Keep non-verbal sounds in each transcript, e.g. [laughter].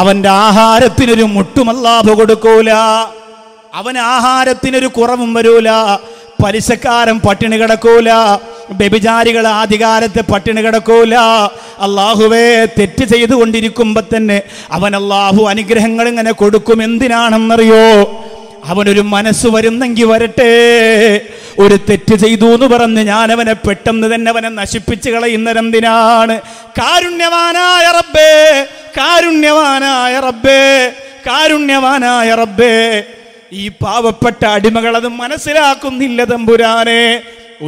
അവന്റെ ആഹാരത്തിനൊരു മുട്ടുമല്ലാഭ കൊടുക്കൂല അവന് ആഹാരത്തിനൊരു കുറവും വരൂല പലിശക്കാരൻ പട്ടിണി കിടക്കൂല വ്യഭിചാരികൾ ആധികാരത്തെ പട്ടിണി കിടക്കൂല അള്ളാഹുവേ തെറ്റ് ചെയ്തുകൊണ്ടിരിക്കുമ്പോൾ തന്നെ അവൻ അള്ളാഹു അനുഗ്രഹങ്ങൾ ഇങ്ങനെ കൊടുക്കും എന്തിനാണെന്നറിയോ അവനൊരു മനസ്സ് വരുന്നെങ്കിൽ വരട്ടെ ഒരു തെറ്റ് ചെയ്തു എന്ന് പറഞ്ഞ് ഞാൻ അവനെ പെട്ടെന്ന് തന്നെ അവനെ നശിപ്പിച്ച് കളയുന്നരെന്തിനാണ് കാരുണ്യവാനായ റബ്ബേ കാരുണ്യവാനായ റബ്ബേ കാരുണ്യവാനായ റബ്ബേ ഈ പാവപ്പെട്ട അടിമകളത് മനസ്സിലാക്കുന്നില്ല തമ്പുരാനെ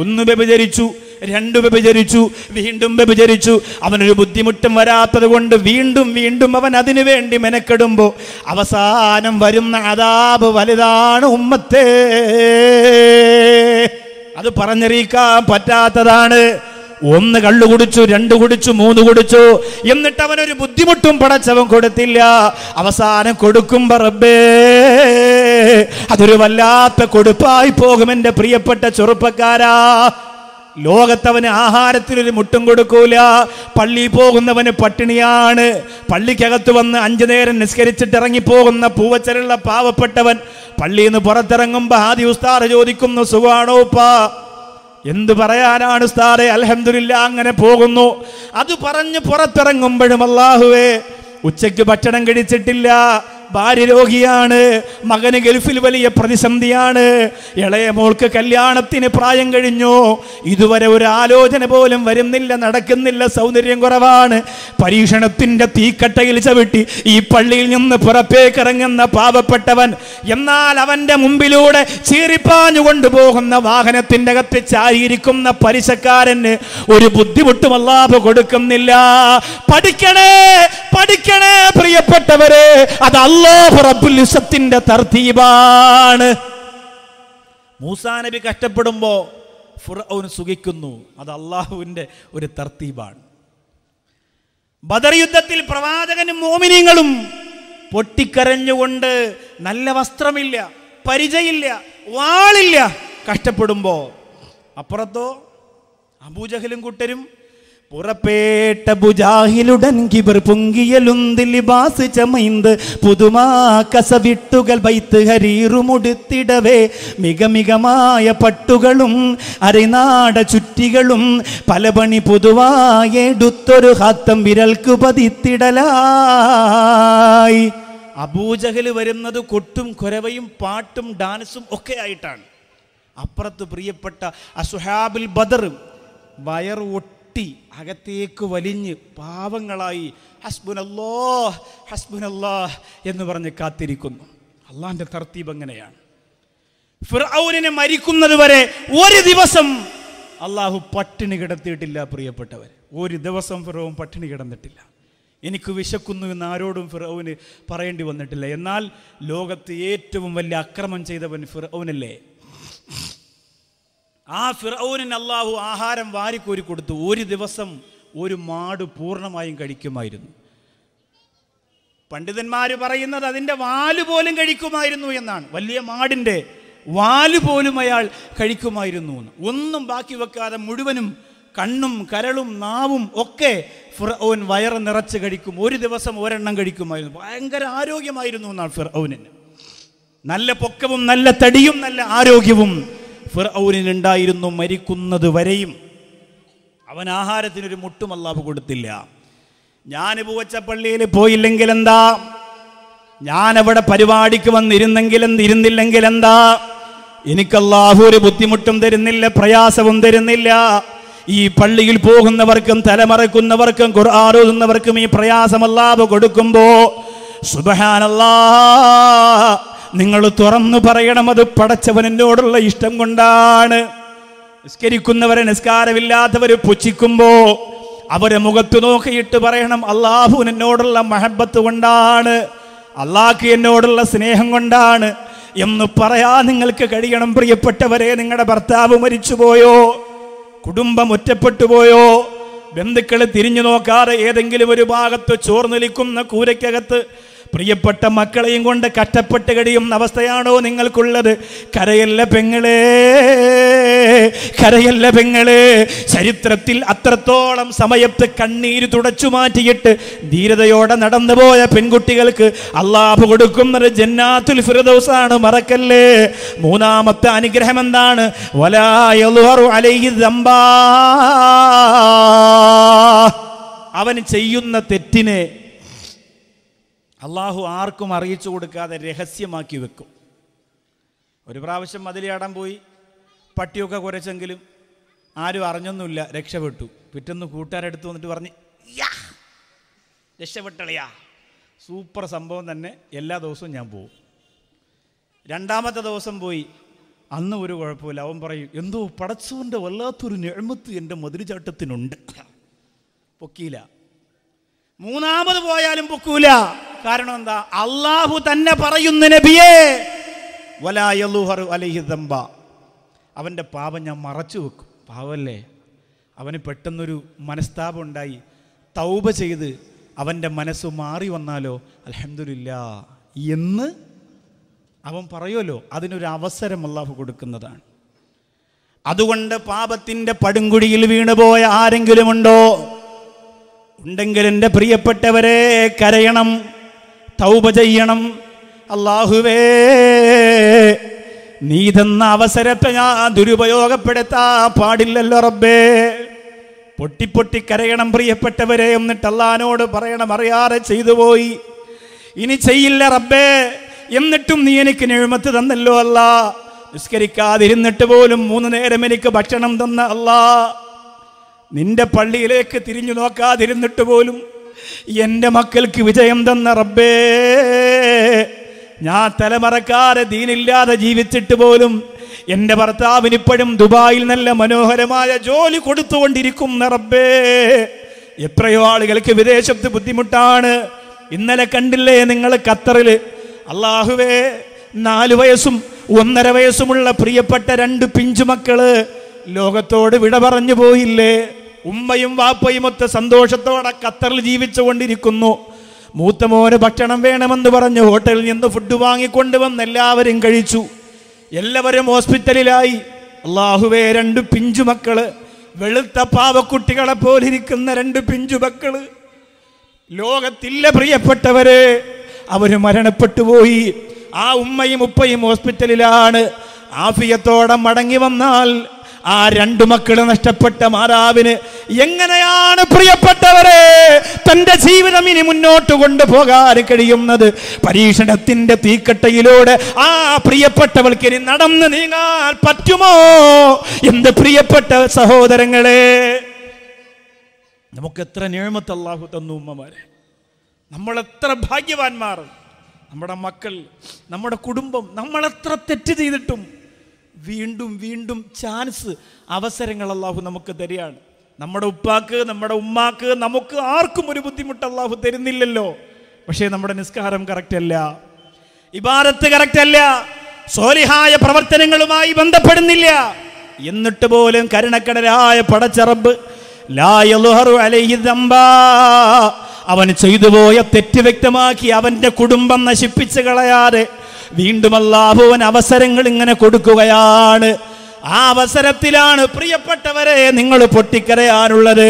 ഒന്ന് വ്യഭിചരിച്ചു രണ്ടു വിഭചരിച്ചു വീണ്ടും വിഭചരിച്ചു അവനൊരു ബുദ്ധിമുട്ടും വരാത്തത് കൊണ്ട് വീണ്ടും വീണ്ടും അവൻ അതിനു വേണ്ടി മെനക്കെടുമ്പോ അവസാനം വരുന്ന അതാബ് വലുതാണ് ഉമ്മത്തേ അത് പറഞ്ഞറിയിക്കാൻ പറ്റാത്തതാണ് ഒന്ന് കള്ളു കുടിച്ചു രണ്ട് കുടിച്ചു മൂന്ന് കുടിച്ചു എന്നിട്ട് അവനൊരു ബുദ്ധിമുട്ടും പടച്ചവൻ കൊടുത്തില്ല അവസാനം കൊടുക്കും പറബേ അതൊരു വല്ലാത്ത കൊടുപ്പായി പോകും എൻ്റെ പ്രിയപ്പെട്ട ചെറുപ്പക്കാരാ ലോകത്തവന് ആഹാരത്തിനൊരു മുട്ടും കൊടുക്കൂല പള്ളി പോകുന്നവന് പട്ടിണിയാണ് പള്ളിക്കകത്ത് വന്ന് അഞ്ചു നേരം നിസ്കരിച്ചിട്ട് ഇറങ്ങിപ്പോകുന്ന പൂവച്ചരുള്ള പാവപ്പെട്ടവൻ പള്ളിയിൽ നിന്ന് പുറത്തിറങ്ങുമ്പോൾ ആദ്യ ഉസ്താറ് ചോദിക്കുന്നു സുഖാണോ പാ എന്തു പറയാനാണ് ഉസ്താറെ അലഹമില്ല അങ്ങനെ പോകുന്നു അത് പറഞ്ഞ് പുറത്തിറങ്ങുമ്പോഴും അള്ളാഹുവേ ഉച്ചയ്ക്ക് ഭക്ഷണം കഴിച്ചിട്ടില്ല ഭാര്യ രോഗിയാണ് മകന് ഗൾഫിൽ വലിയ പ്രതിസന്ധിയാണ് ഇളയ മോൾക്ക് കല്യാണത്തിന് പ്രായം കഴിഞ്ഞു ഇതുവരെ ഒരു ആലോചന പോലും വരുന്നില്ല നടക്കുന്നില്ല സൗന്ദര്യം കുറവാണ് പരീക്ഷണത്തിൻ്റെ തീക്കട്ടയിൽ ചവിട്ടി ഈ പള്ളിയിൽ നിന്ന് പുറപ്പേക്കിറങ്ങുന്ന പാവപ്പെട്ടവൻ എന്നാൽ അവൻ്റെ മുമ്പിലൂടെ ചീറിപ്പാഞ്ഞു കൊണ്ടുപോകുന്ന വാഹനത്തിൻ്റെ അകത്ത് ചാരിയിരിക്കുന്ന പരിശക്കാരന് ഒരു ബുദ്ധിമുട്ടും അല്ലാതെ കൊടുക്കുന്നില്ല പഠിക്കണേ പഠിക്കണേ പ്രിയപ്പെട്ടവരെ അത് അള്ളാഹു തർത്തീബാണ് നബി കഷ്ടപ്പെടുമ്പോൾ സുഖിക്കുന്നു അത് അള്ളാഹുവിന്റെ ഒരു തർത്തീബാണ് ബദർ യുദ്ധത്തിൽ പ്രവാചകനും മോമിനിങ്ങളും പൊട്ടിക്കരഞ്ഞുകൊണ്ട് നല്ല വസ്ത്രമില്ല പരിചയില്ല വാളില്ല കഷ്ടപ്പെടുമ്പോൾ അപ്പുറത്തോ അബൂജഹലും കുട്ടരും പുറപ്പേട്ട ബുജാഹിലുടൻ കിബർ പൊങ്കിയലുന്തി ലിബാസ് ചമൈന്ത് പുതുമാ കസവിട്ടുകൾ വൈത്ത് ഹരീറുമുടുത്തിടവേ മികമികമായ പട്ടുകളും അരനാട ചുറ്റികളും പല പണി പുതുവായെടുത്തൊരു ഹാത്തം വിരൽക്കു പതിത്തിടലായി അബൂജഹൽ വരുന്നത് കൊട്ടും കുരവയും പാട്ടും ഡാൻസും ഒക്കെ ആയിട്ടാണ് അപ്പുറത്ത് പ്രിയപ്പെട്ട അസുഹാബിൽ ബദറും വയർ ഒട്ടി കെട്ടി അകത്തേക്ക് വലിഞ്ഞ് പാവങ്ങളായി ഹസ്ബുനല്ലോ ഹസ്ബുനല്ലോ എന്ന് പറഞ്ഞ് കാത്തിരിക്കുന്നു അള്ളാൻ്റെ തർത്തീപ് അങ്ങനെയാണ് ഫിർഔനെ മരിക്കുന്നത് വരെ ഒരു ദിവസം അള്ളാഹു പട്ടിണി കിടത്തിയിട്ടില്ല പ്രിയപ്പെട്ടവർ ഒരു ദിവസം ഫിറോവും പട്ടിണി കിടന്നിട്ടില്ല എനിക്ക് വിശക്കുന്നു എന്ന് ആരോടും ഫിറോവിന് പറയേണ്ടി വന്നിട്ടില്ല എന്നാൽ ലോകത്ത് ഏറ്റവും വലിയ അക്രമം ചെയ്തവൻ ഫിറോവിനല്ലേ ആ ഫിറൌനിന് അള്ളാഹു ആഹാരം വാരിക്കോരി കൊടുത്തു ഒരു ദിവസം ഒരു മാട് പൂർണ്ണമായും കഴിക്കുമായിരുന്നു പണ്ഡിതന്മാർ പറയുന്നത് അതിൻ്റെ വാല് പോലും കഴിക്കുമായിരുന്നു എന്നാണ് വലിയ മാടിൻ്റെ വാല് പോലും അയാൾ കഴിക്കുമായിരുന്നു എന്ന് ഒന്നും ബാക്കി വെക്കാതെ മുഴുവനും കണ്ണും കരളും നാവും ഒക്കെ ഫിർഔൻ വയറ് നിറച്ച് കഴിക്കും ഒരു ദിവസം ഒരെണ്ണം കഴിക്കുമായിരുന്നു ഭയങ്കര ആരോഗ്യമായിരുന്നു എന്നാണ് ഫിർഔനിന് നല്ല പൊക്കവും നല്ല തടിയും നല്ല ആരോഗ്യവും ഫിർഔനിനുണ്ടായിരുന്നു മരിക്കുന്നത് വരെയും അവൻ ആഹാരത്തിനൊരു മുട്ടും അല്ലാവ് കൊടുത്തില്ല ഞാൻ പൂവച്ച പള്ളിയിൽ പോയില്ലെങ്കിൽ എന്താ ഞാൻ അവിടെ പരിപാടിക്ക് വന്നിരുന്നെങ്കിൽ ഇരുന്നില്ലെങ്കിൽ എന്താ എനിക്ക് അള്ളാഹു ഒരു ബുദ്ധിമുട്ടും തരുന്നില്ല പ്രയാസവും തരുന്നില്ല ഈ പള്ളിയിൽ പോകുന്നവർക്കും തലമറക്കുന്നവർക്കും ഖുർആാറോതുന്നവർക്കും ഈ പ്രയാസം പ്രയാസമല്ലാതെ കൊടുക്കുമ്പോൾ സുബഹാനല്ലാ നിങ്ങൾ തുറന്നു പറയണം അത് പടച്ചവനോടുള്ള ഇഷ്ടം കൊണ്ടാണ് നിസ്കരിക്കുന്നവരെ നിസ്കാരമില്ലാത്തവർ പുച്ഛിക്കുമ്പോ അവരെ മുഖത്ത് നോക്കിയിട്ട് പറയണം അള്ളാഹു എന്നോടുള്ള മഹബത്ത് കൊണ്ടാണ് അള്ളാഹ് എന്നോടുള്ള സ്നേഹം കൊണ്ടാണ് എന്ന് പറയാ നിങ്ങൾക്ക് കഴിയണം പ്രിയപ്പെട്ടവരെ നിങ്ങളുടെ ഭർത്താവ് മരിച്ചുപോയോ കുടുംബം ഒറ്റപ്പെട്ടു പോയോ ബന്ധുക്കൾ തിരിഞ്ഞു നോക്കാതെ ഏതെങ്കിലും ഒരു ഭാഗത്ത് ചോർന്നൊലിക്കുന്ന കൂരയ്ക്കകത്ത് പ്രിയപ്പെട്ട മക്കളെയും കൊണ്ട് കഷ്ടപ്പെട്ട് കഴിയുന്ന അവസ്ഥയാണോ നിങ്ങൾക്കുള്ളത് കരയല്ല പെങ്ങളെ കരയല്ല പെങ്ങളെ ചരിത്രത്തിൽ അത്രത്തോളം സമയത്ത് കണ്ണീര് തുടച്ചു മാറ്റിയിട്ട് ധീരതയോടെ നടന്നുപോയ പെൺകുട്ടികൾക്ക് അള്ളാഹു കൊടുക്കുന്നത് ജന്നാത്തുൽ ഫിറദോസാണ് മറക്കല്ലേ മൂന്നാമത്തെ അനുഗ്രഹം എന്താണ് അവൻ ചെയ്യുന്ന തെറ്റിനെ അള്ളാഹു ആർക്കും അറിയിച്ചു കൊടുക്കാതെ രഹസ്യമാക്കി വെക്കും ഒരു പ്രാവശ്യം മതിലിയാടാൻ പോയി പട്ടിയൊക്കെ കുരച്ചെങ്കിലും ആരും അറിഞ്ഞൊന്നുമില്ല രക്ഷപ്പെട്ടു പിറ്റൊന്ന് കൂട്ടുകാരെടുത്ത് വന്നിട്ട് പറഞ്ഞ് യാ രക്ഷപ്പെട്ടളിയാ സൂപ്പർ സംഭവം തന്നെ എല്ലാ ദിവസവും ഞാൻ പോവും രണ്ടാമത്തെ ദിവസം പോയി അന്ന് ഒരു കുഴപ്പമില്ല അവൻ പറയും എന്തോ പടച്ചുവിൻ്റെ വല്ലാത്തൊരു ഞെഴ്മത്ത് എൻ്റെ മതിരിചാട്ടത്തിനുണ്ട് പൊക്കിയില്ല മൂന്നാമത് പോയാലും പൊക്കൂല കാരണം എന്താ അള്ളാഹു തന്നെ പറയുന്ന നബിയേ വലായലുഹർ അലഹിദംബ അവൻ്റെ പാപം ഞാൻ മറച്ചു വെക്കും പാവല്ലേ അവന് പെട്ടെന്നൊരു മനസ്താപം ഉണ്ടായി തൗബ ചെയ്ത് അവൻ്റെ മനസ്സ് മാറി വന്നാലോ അലഹമില്ല എന്ന് അവൻ പറയുമല്ലോ അതിനൊരു അവസരം അള്ളാഹു കൊടുക്കുന്നതാണ് അതുകൊണ്ട് പാപത്തിൻ്റെ പടുങ്കുഴിയിൽ വീണുപോയ ആരെങ്കിലുമുണ്ടോ ഉണ്ടെങ്കിൽ എൻ്റെ പ്രിയപ്പെട്ടവരെ കരയണം തൗബ ചെയ്യണം അള്ളാഹുവേ നീ തന്ന അവസരത്തെ ഞാൻ ദുരുപയോഗപ്പെടുത്താ പാടില്ലല്ലോ റബ്ബേ പൊട്ടി കരയണം പ്രിയപ്പെട്ടവരെ എന്നിട്ട് അള്ളഹാനോട് പറയണം അറിയാതെ ചെയ്തു പോയി ഇനി ചെയ്യില്ല റബ്ബേ എന്നിട്ടും നീ എനിക്ക് നെഴുമത്ത് തന്നല്ലോ അല്ല നിസ്കരിക്കാതിരുന്നിട്ട് പോലും മൂന്ന് നേരം എനിക്ക് ഭക്ഷണം തന്ന അല്ല നിന്റെ പള്ളിയിലേക്ക് തിരിഞ്ഞു നോക്കാതിരുന്നിട്ട് പോലും എൻ്റെ മക്കൾക്ക് വിജയം തന്ന റബ്ബേ ഞാൻ തലമറക്കാതെ ദീനില്ലാതെ ജീവിച്ചിട്ട് പോലും എൻ്റെ ഭർത്താവിന് ഇപ്പോഴും ദുബായിൽ നല്ല മനോഹരമായ ജോലി കൊടുത്തുകൊണ്ടിരിക്കും റബ്ബേ എത്രയോ ആളുകൾക്ക് വിദേശത്ത് ബുദ്ധിമുട്ടാണ് ഇന്നലെ കണ്ടില്ലേ നിങ്ങൾ ഖത്തറിൽ അള്ളാഹുവേ നാല് വയസ്സും ഒന്നര വയസ്സുമുള്ള പ്രിയപ്പെട്ട രണ്ട് പിഞ്ചുമക്കള് ലോകത്തോട് വിട പറഞ്ഞു പോയില്ലേ ഉമ്മയും വാപ്പയും ഒത്ത് സന്തോഷത്തോടെ ഖത്തറിൽ ജീവിച്ചുകൊണ്ടിരിക്കുന്നു മൂത്തമോന് ഭക്ഷണം വേണമെന്ന് പറഞ്ഞ് ഹോട്ടലിൽ നിന്ന് ഫുഡ് വാങ്ങിക്കൊണ്ടുവന്ന് എല്ലാവരും കഴിച്ചു എല്ലാവരും ഹോസ്പിറ്റലിലായി അള്ളാഹുവേ രണ്ട് പിഞ്ചു മക്കള് വെളുത്ത പാവക്കുട്ടികളെ പോലിരിക്കുന്ന രണ്ട് പിഞ്ചു മക്കള് ലോകത്തില്ല പ്രിയപ്പെട്ടവര് അവര് മരണപ്പെട്ടു പോയി ആ ഉമ്മയും ഉപ്പയും ഹോസ്പിറ്റലിലാണ് ആഫിയത്തോടെ മടങ്ങി വന്നാൽ ആ രണ്ടു മക്കളെ നഷ്ടപ്പെട്ട മാതാവിന് എങ്ങനെയാണ് പ്രിയപ്പെട്ടവരെ തൻ്റെ ജീവിതം ഇനി മുന്നോട്ട് കൊണ്ടുപോകാൻ കഴിയുന്നത് പരീക്ഷണത്തിൻ്റെ തീക്കട്ടയിലൂടെ ആ പ്രിയപ്പെട്ടവൾക്ക് ഇനി നടന്നു നീങ്ങാൻ പറ്റുമോ എന്ത് പ്രിയപ്പെട്ട സഹോദരങ്ങളെ നമുക്ക് എത്ര നിയമത്ത് അള്ളാഹു തന്നു ഉമ്മമാരെ നമ്മൾ എത്ര ഭാഗ്യവാന്മാർ നമ്മുടെ മക്കൾ നമ്മുടെ കുടുംബം നമ്മളെത്ര തെറ്റ് ചെയ്തിട്ടും വീണ്ടും വീണ്ടും ചാൻസ് അവസരങ്ങൾ അള്ളാഹു നമുക്ക് തരികയാണ് നമ്മുടെ ഉപ്പാക്ക് നമ്മുടെ ഉമ്മാക്ക് നമുക്ക് ആർക്കും ഒരു ബുദ്ധിമുട്ട് അള്ളാഹു തരുന്നില്ലല്ലോ പക്ഷേ നമ്മുടെ നിസ്കാരം കറക്റ്റ് അല്ല ഇബാരത്ത് കറക്റ്റ് അല്ല സോലിഹായ പ്രവർത്തനങ്ങളുമായി ബന്ധപ്പെടുന്നില്ല എന്നിട്ട് പോലും കരുണക്കടലായ പടച്ചറബ് അവൻ ചെയ്തുപോയ തെറ്റ് വ്യക്തമാക്കി അവൻ്റെ കുടുംബം നശിപ്പിച്ചു കളയാതെ വീണ്ടും അല്ലാഹുവൻ അവസരങ്ങൾ ഇങ്ങനെ കൊടുക്കുകയാണ് ആ അവസരത്തിലാണ് പ്രിയപ്പെട്ടവരെ നിങ്ങൾ പൊട്ടിക്കരയാനുള്ളത്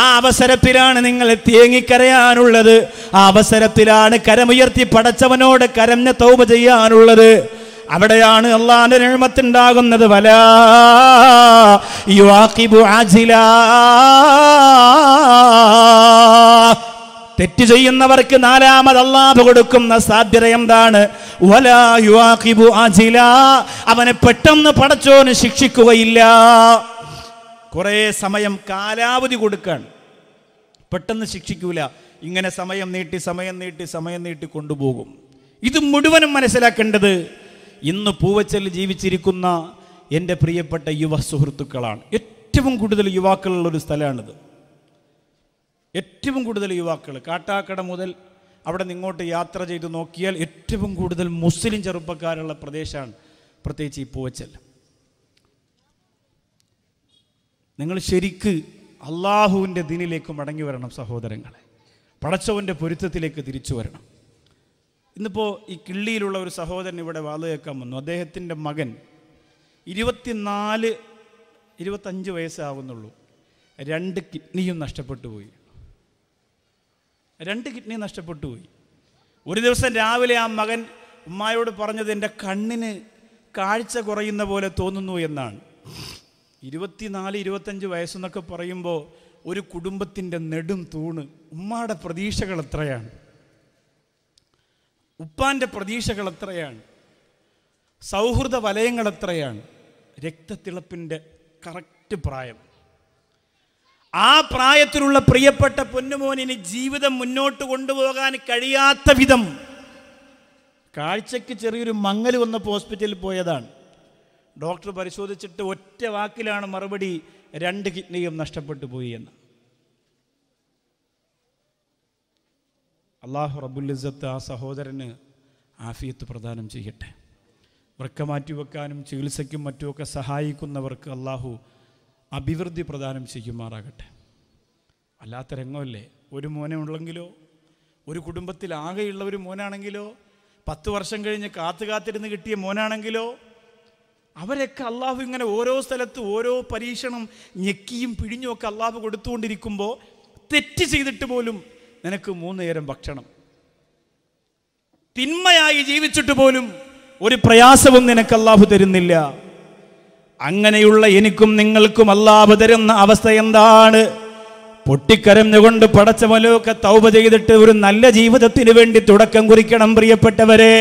ആ അവസരത്തിലാണ് നിങ്ങൾ തേങ്ങിക്കരയാനുള്ളത് ആ അവസരത്തിലാണ് കരമുയർത്തി പടച്ചവനോട് കരഞ്ഞ തൗപ ചെയ്യാനുള്ളത് അവിടെയാണ് അള്ളാന്റെ നിഴമത്തുണ്ടാകുന്നത് വല യുവാക്കിബു ആജില തെറ്റ് ചെയ്യുന്നവർക്ക് നാലാമത് അള്ളാഹ് കൊടുക്കുന്ന സാധ്യത എന്താണ് അവനെ പെട്ടെന്ന് പടച്ചോന് ശിക്ഷിക്കുകയില്ല കുറേ സമയം കാലാവധി കൊടുക്കാൻ പെട്ടെന്ന് ശിക്ഷിക്കൂല ഇങ്ങനെ സമയം നീട്ടി സമയം നീട്ടി സമയം നീട്ടി കൊണ്ടുപോകും ഇത് മുഴുവനും മനസ്സിലാക്കേണ്ടത് ഇന്ന് പൂവച്ചൽ ജീവിച്ചിരിക്കുന്ന എൻ്റെ പ്രിയപ്പെട്ട യുവ സുഹൃത്തുക്കളാണ് ഏറ്റവും കൂടുതൽ യുവാക്കളുള്ള ഒരു സ്ഥലമാണിത് ഏറ്റവും കൂടുതൽ യുവാക്കൾ കാട്ടാക്കട മുതൽ അവിടെ നിങ്ങോട്ട് യാത്ര ചെയ്ത് നോക്കിയാൽ ഏറ്റവും കൂടുതൽ മുസ്ലിം ചെറുപ്പക്കാരുള്ള പ്രദേശമാണ് പ്രത്യേകിച്ച് ഈ പൂവച്ചൽ നിങ്ങൾ ശരിക്ക് അള്ളാഹുവിൻ്റെ ദിനിലേക്ക് മടങ്ങി വരണം സഹോദരങ്ങളെ പടച്ചവൻ്റെ പൊരുത്തത്തിലേക്ക് തിരിച്ചു വരണം ഇന്നിപ്പോൾ ഈ കിള്ളിയിലുള്ള ഒരു സഹോദരൻ ഇവിടെ കേൾക്കാൻ വന്നു അദ്ദേഹത്തിൻ്റെ മകൻ ഇരുപത്തിനാല് ഇരുപത്തഞ്ച് വയസ്സാവുന്നുള്ളൂ രണ്ട് കിഡ്നിയും നഷ്ടപ്പെട്ടു പോയി രണ്ട് കിഡ്നി നഷ്ടപ്പെട്ടു പോയി ഒരു ദിവസം രാവിലെ ആ മകൻ ഉമ്മായോട് പറഞ്ഞത് എൻ്റെ കണ്ണിന് കാഴ്ച കുറയുന്ന പോലെ തോന്നുന്നു എന്നാണ് ഇരുപത്തിനാല് ഇരുപത്തഞ്ച് വയസ്സെന്നൊക്കെ പറയുമ്പോൾ ഒരു കുടുംബത്തിൻ്റെ നെടും തൂണ് ഉമ്മയുടെ പ്രതീക്ഷകൾ എത്രയാണ് ഉപ്പാൻ്റെ പ്രതീക്ഷകൾ എത്രയാണ് സൗഹൃദ വലയങ്ങൾ എത്രയാണ് രക്തത്തിളപ്പിൻ്റെ കറക്റ്റ് പ്രായം ആ പ്രായത്തിലുള്ള പ്രിയപ്പെട്ട പൊന്നുമോനിന് ജീവിതം മുന്നോട്ട് കൊണ്ടുപോകാൻ കഴിയാത്ത വിധം കാഴ്ചയ്ക്ക് ചെറിയൊരു മങ്ങൽ വന്നപ്പോൾ ഹോസ്പിറ്റലിൽ പോയതാണ് ഡോക്ടർ പരിശോധിച്ചിട്ട് ഒറ്റ വാക്കിലാണ് മറുപടി രണ്ട് കിഡ്നിയും നഷ്ടപ്പെട്ടു പോയി എന്ന് അള്ളാഹു റബുലിസത്ത് ആ സഹോദരന് ആഫിയത്ത് പ്രദാനം ചെയ്യട്ടെ വൃക്ക മാറ്റിവെക്കാനും ചികിത്സയ്ക്കും മറ്റുമൊക്കെ സഹായിക്കുന്നവർക്ക് അള്ളാഹു അഭിവൃദ്ധി പ്രദാനം ചെയ്യുമാറാകട്ടെ അല്ലാത്ത രംഗമല്ലേ ഒരു മോനെ ഉള്ളെങ്കിലോ ഒരു കുടുംബത്തിലാകെയുള്ള ഒരു മോനാണെങ്കിലോ പത്ത് വർഷം കഴിഞ്ഞ് കാത്തു കാത്തിരുന്ന് കിട്ടിയ മോനാണെങ്കിലോ അവരൊക്കെ അള്ളാഹു ഇങ്ങനെ ഓരോ സ്ഥലത്ത് ഓരോ പരീക്ഷണം ഞെക്കിയും പിഴിഞ്ഞും ഒക്കെ അള്ളാഹു കൊടുത്തുകൊണ്ടിരിക്കുമ്പോൾ തെറ്റ് ചെയ്തിട്ട് പോലും നിനക്ക് മൂന്ന് നേരം ഭക്ഷണം തിന്മയായി ജീവിച്ചിട്ട് പോലും ഒരു പ്രയാസവും നിനക്ക് അള്ളാഹു തരുന്നില്ല അങ്ങനെയുള്ള എനിക്കും നിങ്ങൾക്കും അല്ലാഹ് തരുന്ന അവസ്ഥ എന്താണ് പൊട്ടിക്കരഞ്ഞുകൊണ്ട് പടച്ചമലൊക്കെ തൗപ ചെയ്തിട്ട് ഒരു നല്ല ജീവിതത്തിന് വേണ്ടി തുടക്കം കുറിക്കണം പ്രിയപ്പെട്ടവരെ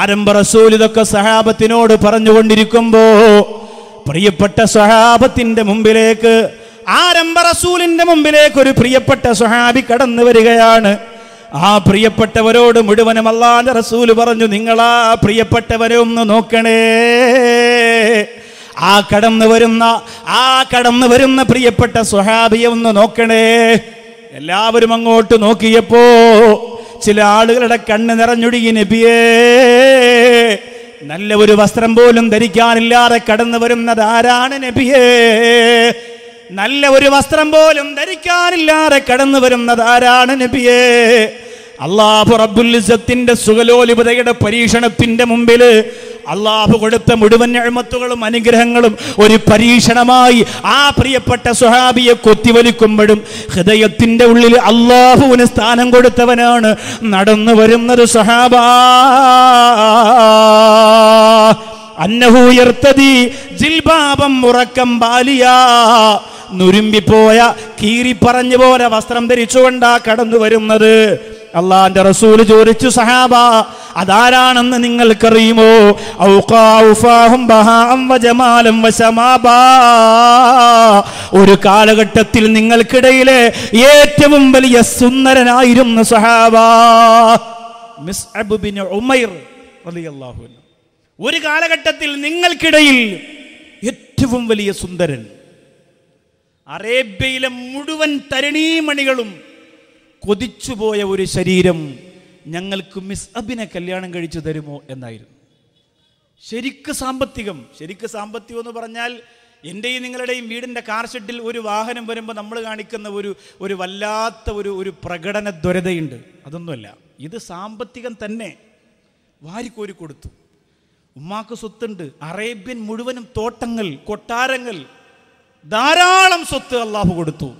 ആരംഭ റസൂൽ ഇതൊക്കെ സഹാബത്തിനോട് പറഞ്ഞുകൊണ്ടിരിക്കുമ്പോ പ്രിയപ്പെട്ട സഹാബത്തിന്റെ മുമ്പിലേക്ക് ആരംഭ റസൂലിന്റെ മുമ്പിലേക്ക് ഒരു പ്രിയപ്പെട്ട സഹാബി കടന്നു വരികയാണ് ആ പ്രിയപ്പെട്ടവരോട് മുഴുവനും അല്ലാതെ റസൂല് പറഞ്ഞു നിങ്ങളാ പ്രിയപ്പെട്ടവരെ ഒന്ന് നോക്കണേ ആ കടന്നു വരുന്ന ആ കടന്നു വരുന്ന പ്രിയപ്പെട്ട സ്വഹാബിയെ ഒന്ന് നോക്കണേ എല്ലാവരും അങ്ങോട്ട് നോക്കിയപ്പോ ചില ആളുകളുടെ കണ്ണ് നിറഞ്ഞൊഴുകി നബിയേ നല്ല ഒരു വസ്ത്രം പോലും ധരിക്കാനില്ലാതെ കടന്നു വരുന്നത് ആരാണ് നബിയേ നല്ല ഒരു വസ്ത്രം പോലും ധരിക്കാനില്ലാതെ കടന്നു വരുന്നത് ആരാണ് നബിയേ അള്ളാഹു റബ്ബുലിസത്തിന്റെ സുഖലോലിപതയുടെ പരീക്ഷണത്തിന്റെ മുമ്പിൽ അള്ളാഹു കൊടുത്ത മുഴുവൻ എഴുമത്തുകളും അനുഗ്രഹങ്ങളും ഒരു പരീക്ഷണമായി ആ പ്രിയപ്പെട്ട സുഹാബിയെ കൊത്തിവലിക്കുമ്പോഴും ഹൃദയത്തിന്റെ ഉള്ളിൽ അള്ളാഹുവിന് സ്ഥാനം കൊടുത്തവനാണ് നടന്നു വരുന്നൊരു സുഹാബ അന്നഹൂയർത്തതി ജിൽബാബം ഉറക്കം ബാലിയാ നുരുമ്പിപ്പോയ കീറിപ്പറഞ്ഞു പോലെ വസ്ത്രം ധരിച്ചുകൊണ്ടാ കടന്നു വരുന്നത് അള്ളാന്റെ റസൂല് ചോദിച്ചു സഹാബ അതാരാണെന്ന് നിങ്ങൾക്കറിയുമോ ഒരു കാലഘട്ടത്തിൽ നിങ്ങൾക്കിടയിലെ ഏറ്റവും വലിയ സുന്ദരനായിരുന്നു സഹാബ ഉമൈർ ഒരു കാലഘട്ടത്തിൽ നിങ്ങൾക്കിടയിൽ ഏറ്റവും വലിയ സുന്ദരൻ അറേബ്യയിലെ മുഴുവൻ തരണീമണികളും കൊതിച്ചുപോയ ഒരു ശരീരം ഞങ്ങൾക്ക് മിസ് അബിനെ കല്യാണം കഴിച്ചു തരുമോ എന്നായിരുന്നു ശരിക്ക് സാമ്പത്തികം ശരിക്ക് സാമ്പത്തികം എന്ന് പറഞ്ഞാൽ എൻ്റെയും നിങ്ങളുടെയും വീടിൻ്റെ കാർ ഷെഡിൽ ഒരു വാഹനം വരുമ്പോൾ നമ്മൾ കാണിക്കുന്ന ഒരു ഒരു വല്ലാത്ത ഒരു ഒരു പ്രകടന ദുരതയുണ്ട് അതൊന്നുമല്ല ഇത് സാമ്പത്തികം തന്നെ വാരിക്കോരി കൊടുത്തു ഉമ്മാക്ക് സ്വത്തുണ്ട് അറേബ്യൻ മുഴുവനും തോട്ടങ്ങൾ കൊട്ടാരങ്ങൾ ധാരാളം സ്വത്ത് അള്ളാഹു കൊടുത്തു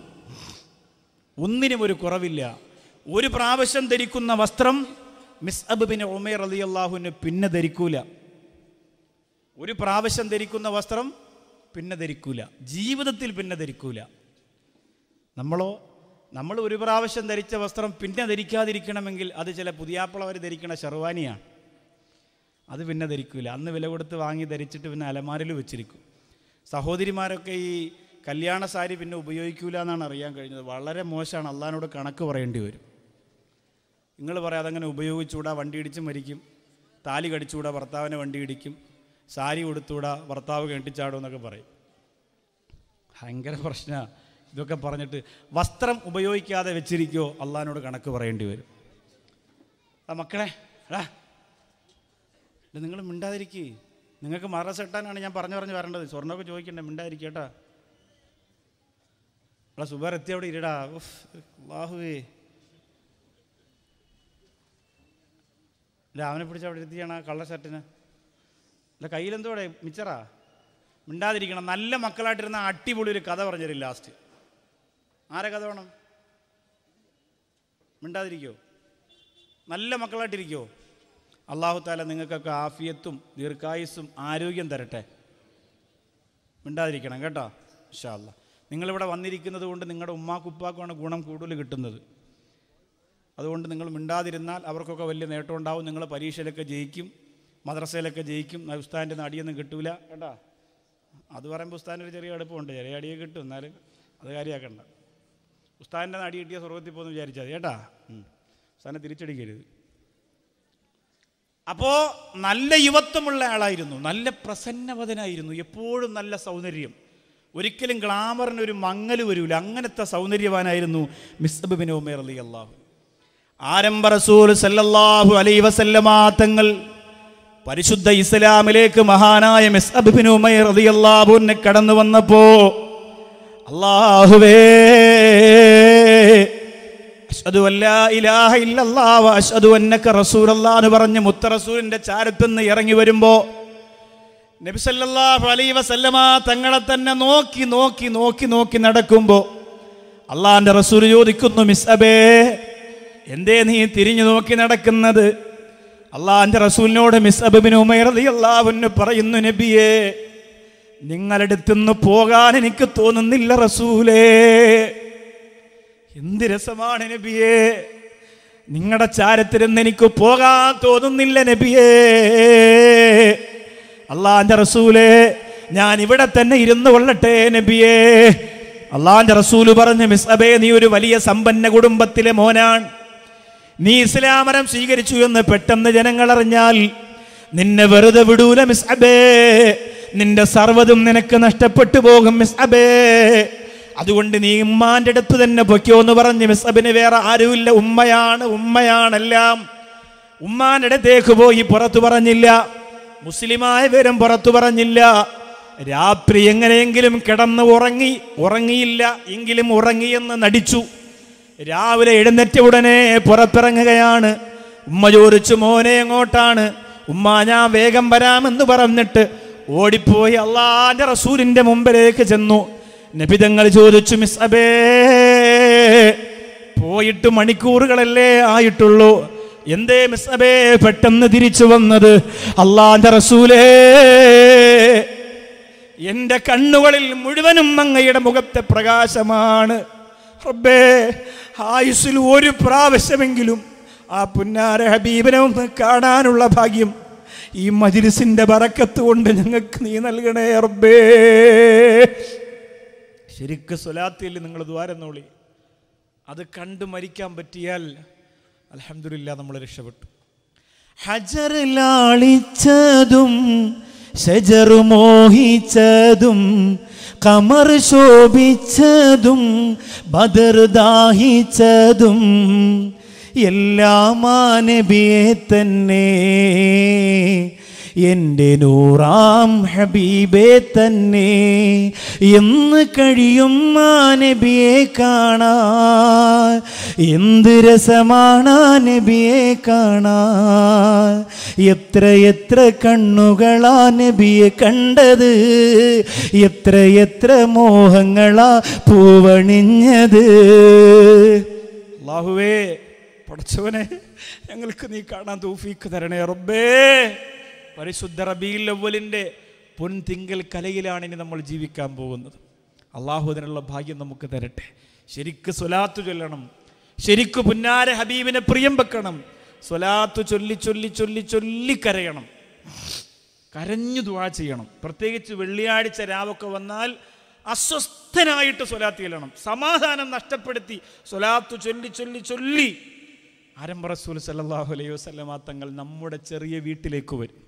ഒന്നിനും ഒരു കുറവില്ല ഒരു പ്രാവശ്യം ധരിക്കുന്ന വസ്ത്രം മിസ് അബിന് ഉമേർ അലി അള്ളാഹുവിന് പിന്നെ ധരിക്കൂല ഒരു പ്രാവശ്യം ധരിക്കുന്ന വസ്ത്രം പിന്നെ ധരിക്കൂല ജീവിതത്തിൽ പിന്നെ ധരിക്കൂല നമ്മളോ നമ്മൾ ഒരു പ്രാവശ്യം ധരിച്ച വസ്ത്രം പിന്നെ ധരിക്കാതിരിക്കണമെങ്കിൽ അത് ചില പുതിയാപ്പിളവർ ധരിക്കണ ഷെർവാനിയാണ് അത് പിന്നെ ധരിക്കൂല അന്ന് വില കൊടുത്ത് വാങ്ങി ധരിച്ചിട്ട് പിന്നെ അലമാരിൽ വെച്ചിരിക്കും സഹോദരിമാരൊക്കെ ഈ കല്യാണ സാരി പിന്നെ ഉപയോഗിക്കൂല എന്നാണ് അറിയാൻ കഴിഞ്ഞത് വളരെ മോശമാണ് അള്ളഹാനോട് കണക്ക് പറയേണ്ടി വരും നിങ്ങൾ പറയാം അതങ്ങനെ ഉപയോഗിച്ചുകൂടാ വണ്ടി ഇടിച്ച് മരിക്കും താലി കടിച്ചുകൂടാ ഭർത്താവിനെ വണ്ടി ഇടിക്കും സാരി കൊടുത്തുകൂടാ ഭർത്താവ് കെട്ടിച്ചാടും എന്നൊക്കെ പറയും ഭയങ്കര പ്രശ്നമാണ് ഇതൊക്കെ പറഞ്ഞിട്ട് വസ്ത്രം ഉപയോഗിക്കാതെ വെച്ചിരിക്കുമോ അള്ളഹാനോട് കണക്ക് പറയേണ്ടി വരും ആ മക്കളെ എടാ നിങ്ങൾ മിണ്ടാതിരിക്കേ നിങ്ങൾക്ക് മറസ് സെട്ടാനാണ് ഞാൻ പറഞ്ഞു പറഞ്ഞു വരേണ്ടത് സ്വർണ്ണമൊക്കെ ചോദിക്കണ്ടേ മിണ്ടായിരിക്കേട്ടാ നമ്മളെ എത്തി അവിടെ ഇരടാ ബാഹുവേ അല്ല അവനെ പിടിച്ച് അവിടെ എത്തിയാണ് ആ കള്ള ഷർട്ടിന് അല്ല കയ്യിലെന്തോടെ മിച്ചറാ മിണ്ടാതിരിക്കണം നല്ല മക്കളായിട്ടിരുന്ന അടിപൊളി ഒരു കഥ പറഞ്ഞുതരും ലാസ്റ്റ് ആരെ കഥ വേണം മിണ്ടാതിരിക്കോ നല്ല മക്കളായിട്ടിരിക്കോ അള്ളാഹു താല നിങ്ങൾക്കൊക്കെ ആഫിയത്തും ദീർഘായുസ്സും ആരോഗ്യം തരട്ടെ മിണ്ടാതിരിക്കണം കേട്ടോ ഇഷാ അല്ലാ നിങ്ങളിവിടെ വന്നിരിക്കുന്നത് കൊണ്ട് നിങ്ങളുടെ ഉമ്മാക്കുപ്പാക്കുമാണ് ഗുണം കൂടുതൽ കിട്ടുന്നത് അതുകൊണ്ട് നിങ്ങൾ മിണ്ടാതിരുന്നാൽ അവർക്കൊക്കെ വലിയ നേട്ടം ഉണ്ടാവും നിങ്ങൾ പരീക്ഷയിലൊക്കെ ജയിക്കും മദ്രസയിലൊക്കെ ജയിക്കും ഉസ്താൻ്റെ നടിയൊന്നും കിട്ടൂല കേട്ടാ അത് പറയുമ്പോൾ ഉസ്താൻ്റെ ഒരു ചെറിയ അടുപ്പമുണ്ട് ചെറിയ അടിയെ കിട്ടും എന്നാലും അത് കാര്യമാക്കണ്ട ഉസ്താൻ്റെ നടി കിട്ടിയ സ്വർഗത്തിൽ പോകുന്നു വിചാരിച്ചാൽ കേട്ടാ ഉസ്താനെ തിരിച്ചടിക്കരുത് അപ്പോൾ നല്ല യുവത്വമുള്ള ആളായിരുന്നു നല്ല പ്രസന്നവതനായിരുന്നു എപ്പോഴും നല്ല സൗന്ദര്യം ഒരിക്കലും ഗ്ലാമറിന് ഒരു മങ്ങൽ വരൂല അങ്ങനത്തെ സൗന്ദര്യവാനായിരുന്നു മിസ്ബിൻ ഉമേർ അലി അള്ളാഹു ആരംഭ റസൂൽ സല്ലല്ലാഹു അലൈ വസല്ലമാങ്ങൾ പരിശുദ്ധ ഇസ്ലാമിലേക്ക് മഹാനായ മിസ്ബിൻ ഉമേർ അലി അള്ളാഹുവിനെ കടന്നു വന്നപ്പോ അള്ളാഹുവേ എന്ന് പറഞ്ഞ് മുത്ത റസൂലിന്റെ ചാരത്തുനിന്ന് ഇറങ്ങി വരുമ്പോൾ നബിസല്ലാഹു അലൈ വസല്ലമ തങ്ങളെ തന്നെ നോക്കി നോക്കി നോക്കി നോക്കി നടക്കുമ്പോൾ അള്ളാഹാൻ്റെ റസൂൽ ചോദിക്കുന്നു മിസ്അബേ എന്തേ നീ തിരിഞ്ഞു നോക്കി നടക്കുന്നത് അള്ളാഹാൻ്റെ റസൂലിനോട് മിസ്അബിന് ഉമൈറതി അള്ളാഹുവിന് പറയുന്നു നബിയെ നിങ്ങളെടുത്തുനിന്ന് പോകാൻ എനിക്ക് തോന്നുന്നില്ല റസൂലേ എന്ത് രസമാണ് നബിയേ നിങ്ങളുടെ നിന്ന് എനിക്ക് പോകാൻ തോന്നുന്നില്ല നബിയേ അള്ളാന്റെ റസൂലേ ഞാൻ ഇവിടെ തന്നെ ഇരുന്ന് കൊള്ളട്ടെ നബിയേ അള്ളാന്റെ റസൂല് പറഞ്ഞു മിസ്അബേ നീ ഒരു വലിയ സമ്പന്ന കുടുംബത്തിലെ മോനാണ് നീ ഇസ്ലാമരം സ്വീകരിച്ചു എന്ന് പെട്ടെന്ന് ജനങ്ങൾ അറിഞ്ഞാൽ നിന്നെ വെറുതെ വിടൂല മിസ് അബേ നിന്റെ സർവ്വതും നിനക്ക് നഷ്ടപ്പെട്ടു പോകും മിസ് അബേ അതുകൊണ്ട് നീ ഉമ്മാന്റെ അടുത്ത് തന്നെ പൊയ്ക്കോ എന്ന് പറഞ്ഞ് മിസ് അബിന് വേറെ ആരുമില്ല ഉമ്മയാണ് ഉമ്മയാണെല്ലാം ഉമ്മാന്റെ അടുത്തേക്ക് പോയി പുറത്തു പറഞ്ഞില്ല മുസ്ലിമായ വിവരം പുറത്തു പറഞ്ഞില്ല രാത്രി എങ്ങനെയെങ്കിലും കിടന്ന് ഉറങ്ങി ഉറങ്ങിയില്ല എങ്കിലും ഉറങ്ങിയെന്ന് നടിച്ചു രാവിലെ എഴുന്നേറ്റ ഉടനെ പുറത്തിറങ്ങുകയാണ് ഉമ്മ ചോദിച്ചു മോനെ എങ്ങോട്ടാണ് ഉമ്മ ഞാൻ വേഗം വരാമെന്ന് പറഞ്ഞിട്ട് ഓടിപ്പോയി അള്ളാന്റെ റസൂലിന്റെ മുമ്പിലേക്ക് ചെന്നു നബിതങ്ങൾ ചോദിച്ചു മിസ് അബേ പോയിട്ട് മണിക്കൂറുകളല്ലേ ആയിട്ടുള്ളൂ എന്തേ മിസ്സബേ പെട്ടെന്ന് തിരിച്ചു വന്നത് അള്ളാന്റെ റസൂലേ എന്റെ കണ്ണുകളിൽ മുഴുവനും അങ്ങയുടെ മുഖത്തെ പ്രകാശമാണ് റബ്ബേ ആയുസ്സിൽ ഒരു പ്രാവശ്യമെങ്കിലും ആ പുന്നാര ഹബീബിനെ ഒന്ന് കാണാനുള്ള ഭാഗ്യം ഈ മജിലിസിന്റെ ബറക്കത്ത് കൊണ്ട് ഞങ്ങൾക്ക് നീ നൽകണേ റബ്ബേ ശരിക്ക് സ്വലാത്തിൽ നിങ്ങൾ ദ്വാരം നോളി അത് കണ്ടു മരിക്കാൻ പറ്റിയാൽ അലഹമില്ല നമ്മൾ രക്ഷപ്പെട്ടു ഹജറിലാളിച്ചതും ഷജറു മോഹിച്ചതും കമർ ശോഭിച്ചതും ബദർ ദാഹിച്ചതും എല്ലാ മാനബിയെ തന്നെ എൻ്റെ നൂറാം ഹബീബെ തന്നെ എന്ന് കഴിയും നബിയെ കാണാ എന്ത് രസമാണ് നബിയെ കാണാ എത്ര എത്ര കണ്ണുകളാ നബിയെ കണ്ടത് എത്ര എത്ര മോഹങ്ങളാ പൂവണിഞ്ഞത് ലാഹുവേ പഠിച്ചവനെ ഞങ്ങൾക്ക് നീ കാണാൻ തൂഫീക്ക് തരണേ റബ്ബേ പരിശുദ്ധ റബീൽ അവലിൻ്റെ പൊൻതിങ്കൽ കലയിലാണ് ഇനി നമ്മൾ ജീവിക്കാൻ പോകുന്നത് അള്ളാഹു അതിനുള്ള ഭാഗ്യം നമുക്ക് തരട്ടെ ശരിക്ക് സ്വലാത്തു ചൊല്ലണം ശരിക്ക് പുന്നാര ഹബീബിനെ പ്രിയം വെക്കണം സ്വലാത്തു ചൊല്ലി ചൊല്ലി ചൊല്ലി ചൊല്ലി കരയണം കരഞ്ഞു ദുവാ ചെയ്യണം പ്രത്യേകിച്ച് വെള്ളിയാഴ്ച രാവൊക്കെ വന്നാൽ അസ്വസ്ഥനായിട്ട് സ്വലാത്ത് ചെല്ലണം സമാധാനം നഷ്ടപ്പെടുത്തി സ്വലാത്തു ചൊല്ലി ചൊല്ലി ചൊല്ലി ആരംഭ റസൂൽ സല്ലാഹു അലൈഹി വസ്ലമാ തങ്ങൾ നമ്മുടെ ചെറിയ വീട്ടിലേക്ക് വരും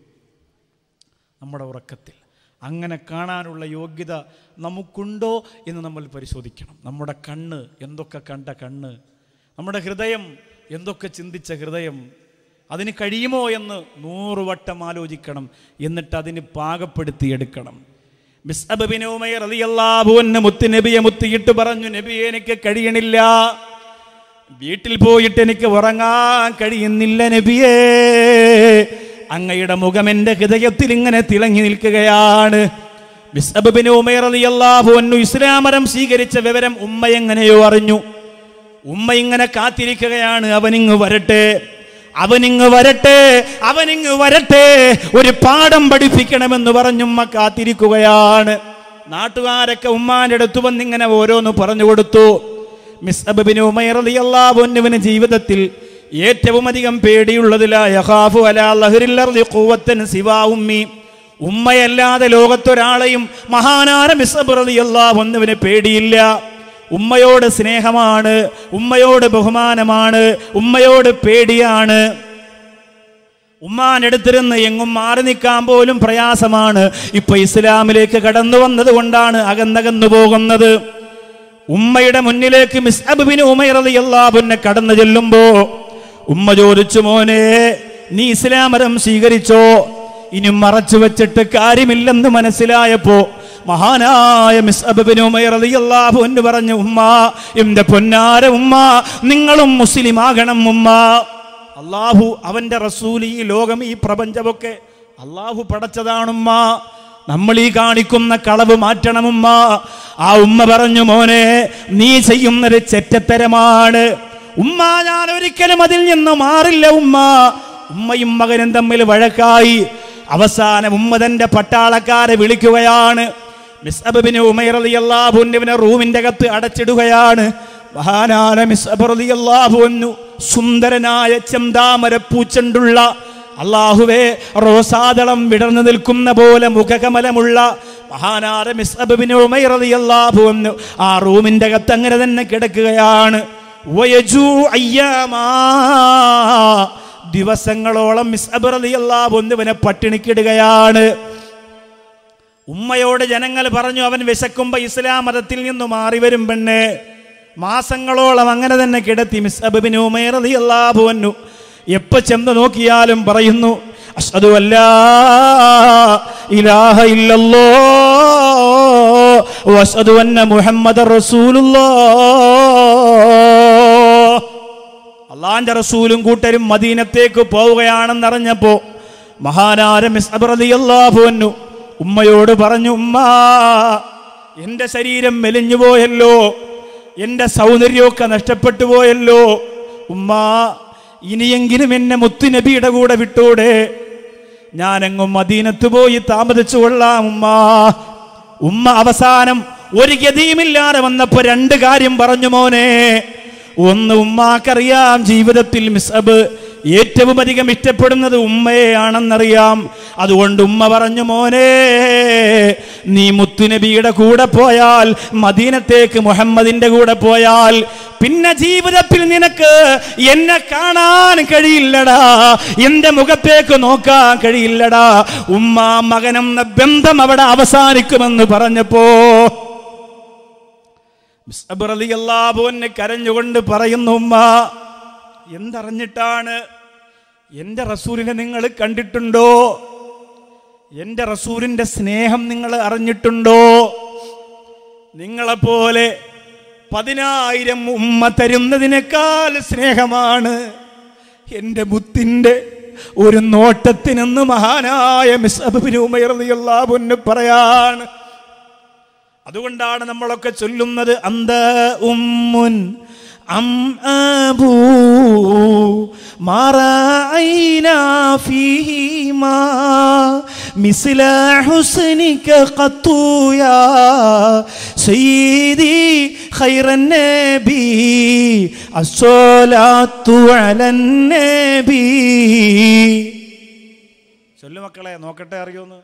നമ്മുടെ ഉറക്കത്തിൽ അങ്ങനെ കാണാനുള്ള യോഗ്യത നമുക്കുണ്ടോ എന്ന് നമ്മൾ പരിശോധിക്കണം നമ്മുടെ കണ്ണ് എന്തൊക്കെ കണ്ട കണ്ണ് നമ്മുടെ ഹൃദയം എന്തൊക്കെ ചിന്തിച്ച ഹൃദയം അതിന് കഴിയുമോ എന്ന് നൂറുവട്ടം ആലോചിക്കണം എന്നിട്ട് അതിന് പാകപ്പെടുത്തിയെടുക്കണം മിസ്അബിനോമയർ നബിയെ മുത്തിയിട്ട് പറഞ്ഞു നബി എനിക്ക് കഴിയണില്ല വീട്ടിൽ പോയിട്ട് എനിക്ക് ഉറങ്ങാൻ കഴിയുന്നില്ല നബിയേ അങ്ങയുടെ മുഖം എൻ്റെ ഹൃദയത്തിൽ ഇങ്ങനെ തിളങ്ങി നിൽക്കുകയാണ് ഇസ്ലാമരം സ്വീകരിച്ച വിവരം ഉമ്മ എങ്ങനെയോ അറിഞ്ഞു ഉമ്മ ഇങ്ങനെ കാത്തിരിക്കുകയാണ് അവനിങ് വരട്ടെ അവനിങ് വരട്ടെ അവനിങ് വരട്ടെ ഒരു പാഠം പഠിപ്പിക്കണമെന്ന് പറഞ്ഞു ഉമ്മ കാത്തിരിക്കുകയാണ് നാട്ടുകാരൊക്കെ ഉമ്മാൻ്റെ അടുത്ത് വന്നിങ്ങനെ ഓരോന്ന് പറഞ്ഞു കൊടുത്തു മിസ് അബിന് ഉമേർ പൊന്നുവിന് ജീവിതത്തിൽ ഏറ്റവും അധികം പേടിയുള്ളതിലുമ്മി ഉമ്മയല്ലാതെ ലോകത്തൊരാളെയും മഹാനാരമിസബ്രതിയല്ലാവുന്നവന് പേടിയില്ല ഉമ്മയോട് സ്നേഹമാണ് ഉമ്മയോട് ബഹുമാനമാണ് ഉമ്മയോട് പേടിയാണ് ഉമ്മാനെടുത്തിരുന്ന് എങ്ങും മാറി നിൽക്കാൻ പോലും പ്രയാസമാണ് ഇപ്പൊ ഇസ്ലാമിലേക്ക് കടന്നു വന്നത് കൊണ്ടാണ് അകന്നകന്നു പോകുന്നത് ഉമ്മയുടെ മുന്നിലേക്ക് മിസ് അബുബിന് ഉമയറതിയല്ലാബുന്നെ കടന്നു ചെല്ലുമ്പോൾ ഉമ്മ ചോദിച്ചു മോനെ നീ ഇസ്ലാമരം സ്വീകരിച്ചോ ഇനി മറച്ചു വെച്ചിട്ട് കാര്യമില്ലെന്ന് മനസ്സിലായപ്പോ മഹാനായ മിസ് എന്ന് പറഞ്ഞു ഉമ്മ എന്റെ പൊന്നാര ഉമ്മ നിങ്ങളും മുസ്ലിം ആകണം ഉമ്മ അള്ളാഹു അവന്റെ റസൂൽ ഈ ലോകം ഈ പ്രപഞ്ചമൊക്കെ അള്ളാഹു പടച്ചതാണുമ്മ നമ്മൾ ഈ കാണിക്കുന്ന കളവ് മാറ്റണമുമ്മ ആ ഉമ്മ പറഞ്ഞു മോനെ നീ ചെയ്യുന്നൊരു ചെറ്റത്തരമാണ് ഉമ്മ ഞാൻ ഒരിക്കലും അതിൽ നിന്ന് മാറില്ല ഉമ്മ ഉമ്മയും മകനും തമ്മിൽ വഴക്കായി അവസാനം തന്റെ പട്ടാളക്കാരെ വിളിക്കുകയാണ് മിസ്അബിന് ഉമൈർ അലി അള്ളാഹുവിൻ്റെ റൂമിൻ്റെ അകത്ത് അടച്ചിടുകയാണ് മഹാനാന മിസ്അബ് അലി അള്ളാഹുവിനു സുന്ദരനായ ചെന്താമര പൂച്ചണ്ടുള്ള അള്ളാഹുവേ റോസാദളം വിടർന്നു നിൽക്കുന്ന പോലെ മുഖകമലമുള്ള മഹാനാര മിസ്അബിന് ഉമൈർ അലി അള്ളാഹുവിനു ആ റൂമിൻ്റെ അകത്ത് അങ്ങനെ തന്നെ കിടക്കുകയാണ് ദിവസങ്ങളോളം മിസ്അബർ അലി അള്ളാഹുവിനെ പട്ടിണിക്കിടുകയാണ് ഉമ്മയോട് ജനങ്ങൾ പറഞ്ഞു അവൻ വിശക്കുമ്പോൾ ഇസ്ലാം മതത്തിൽ നിന്ന് മാറി വരും പെണ്ണ് മാസങ്ങളോളം അങ്ങനെ തന്നെ കിടത്തി മിസ്അബിന് ഉമേർ അലി അള്ളാഹുവന്നു എപ്പ ചെന്ന് നോക്കിയാലും പറയുന്നു അഷ്ഹദു ഇല്ലല്ലോ വഅഷ്ഹദു അന്ന അള്ളാന്റെ റസൂലും കൂട്ടരും മദീനത്തേക്ക് പോവുകയാണെന്നറിഞ്ഞപ്പോ മഹാനാര ഉമ്മയോട് പറഞ്ഞു ഉമ്മ എൻ്റെ ശരീരം മെലിഞ്ഞുപോയല്ലോ എന്റെ എൻ്റെ സൗന്ദര്യമൊക്കെ നഷ്ടപ്പെട്ടു പോയല്ലോ ഉമ്മ ഇനിയെങ്കിലും എന്നെ മുത്തുനബിയുടെ കൂടെ വിട്ടൂടെ ഞാനെങ്ങും മദീനത്ത് പോയി താമസിച്ചു കൊള്ളാം ഉമ്മ ഉമ്മ അവസാനം ഒരു ഗതിയുമില്ലാതെ വന്നപ്പോൾ രണ്ട് കാര്യം പറഞ്ഞു മോനെ ഒന്ന് ഉമ്മാക്കറിയാം ജീവിതത്തിൽ മിസ്അബ് ഏറ്റവും അധികം ഇഷ്ടപ്പെടുന്നത് ഉമ്മയെ ആണെന്നറിയാം അതുകൊണ്ട് ഉമ്മ പറഞ്ഞു മോനെ നീ മുത്തുനബിയുടെ കൂടെ പോയാൽ മദീനത്തേക്ക് മുഹമ്മദിന്റെ കൂടെ പോയാൽ പിന്നെ ജീവിതത്തിൽ നിനക്ക് എന്നെ കാണാൻ കഴിയില്ലടാ എന്റെ മുഖത്തേക്ക് നോക്കാൻ കഴിയില്ലടാ ഉമ്മ മകനെന്ന ബന്ധം അവിടെ അവസാനിക്കുമെന്ന് പറഞ്ഞപ്പോ അലിയല്ലാബുവിന് കരഞ്ഞുകൊണ്ട് പറയുന്നു ഉമ്മ എന്തറിഞ്ഞിട്ടാണ് എൻ്റെ റസൂലിനെ നിങ്ങൾ കണ്ടിട്ടുണ്ടോ എൻ്റെ റസൂലിൻ്റെ സ്നേഹം നിങ്ങൾ അറിഞ്ഞിട്ടുണ്ടോ നിങ്ങളെപ്പോലെ പതിനായിരം ഉമ്മ തരുന്നതിനേക്കാൾ സ്നേഹമാണ് എൻ്റെ മുത്തിൻ്റെ ഒരു നോട്ടത്തിനെന്ന് മഹാനായ മിസ് അബിനുമയർന്നിയുള്ള പൊന്ന് പറയാണ് അതുകൊണ്ടാണ് നമ്മളൊക്കെ ചൊല്ലുന്നത് അന്ത ഉമ്മുൻ അം അബൂ മറഅയ്നാ ഫീമാ മിസ്ല ഹുസ്നിക ഖത്തു യാ സയ്യിദി ഖൈറൻ അസ്സലാത്തു അലൻ നബി ചൊല്ലു മക്കളെ നോക്കട്ടെ അറിയോന്ന്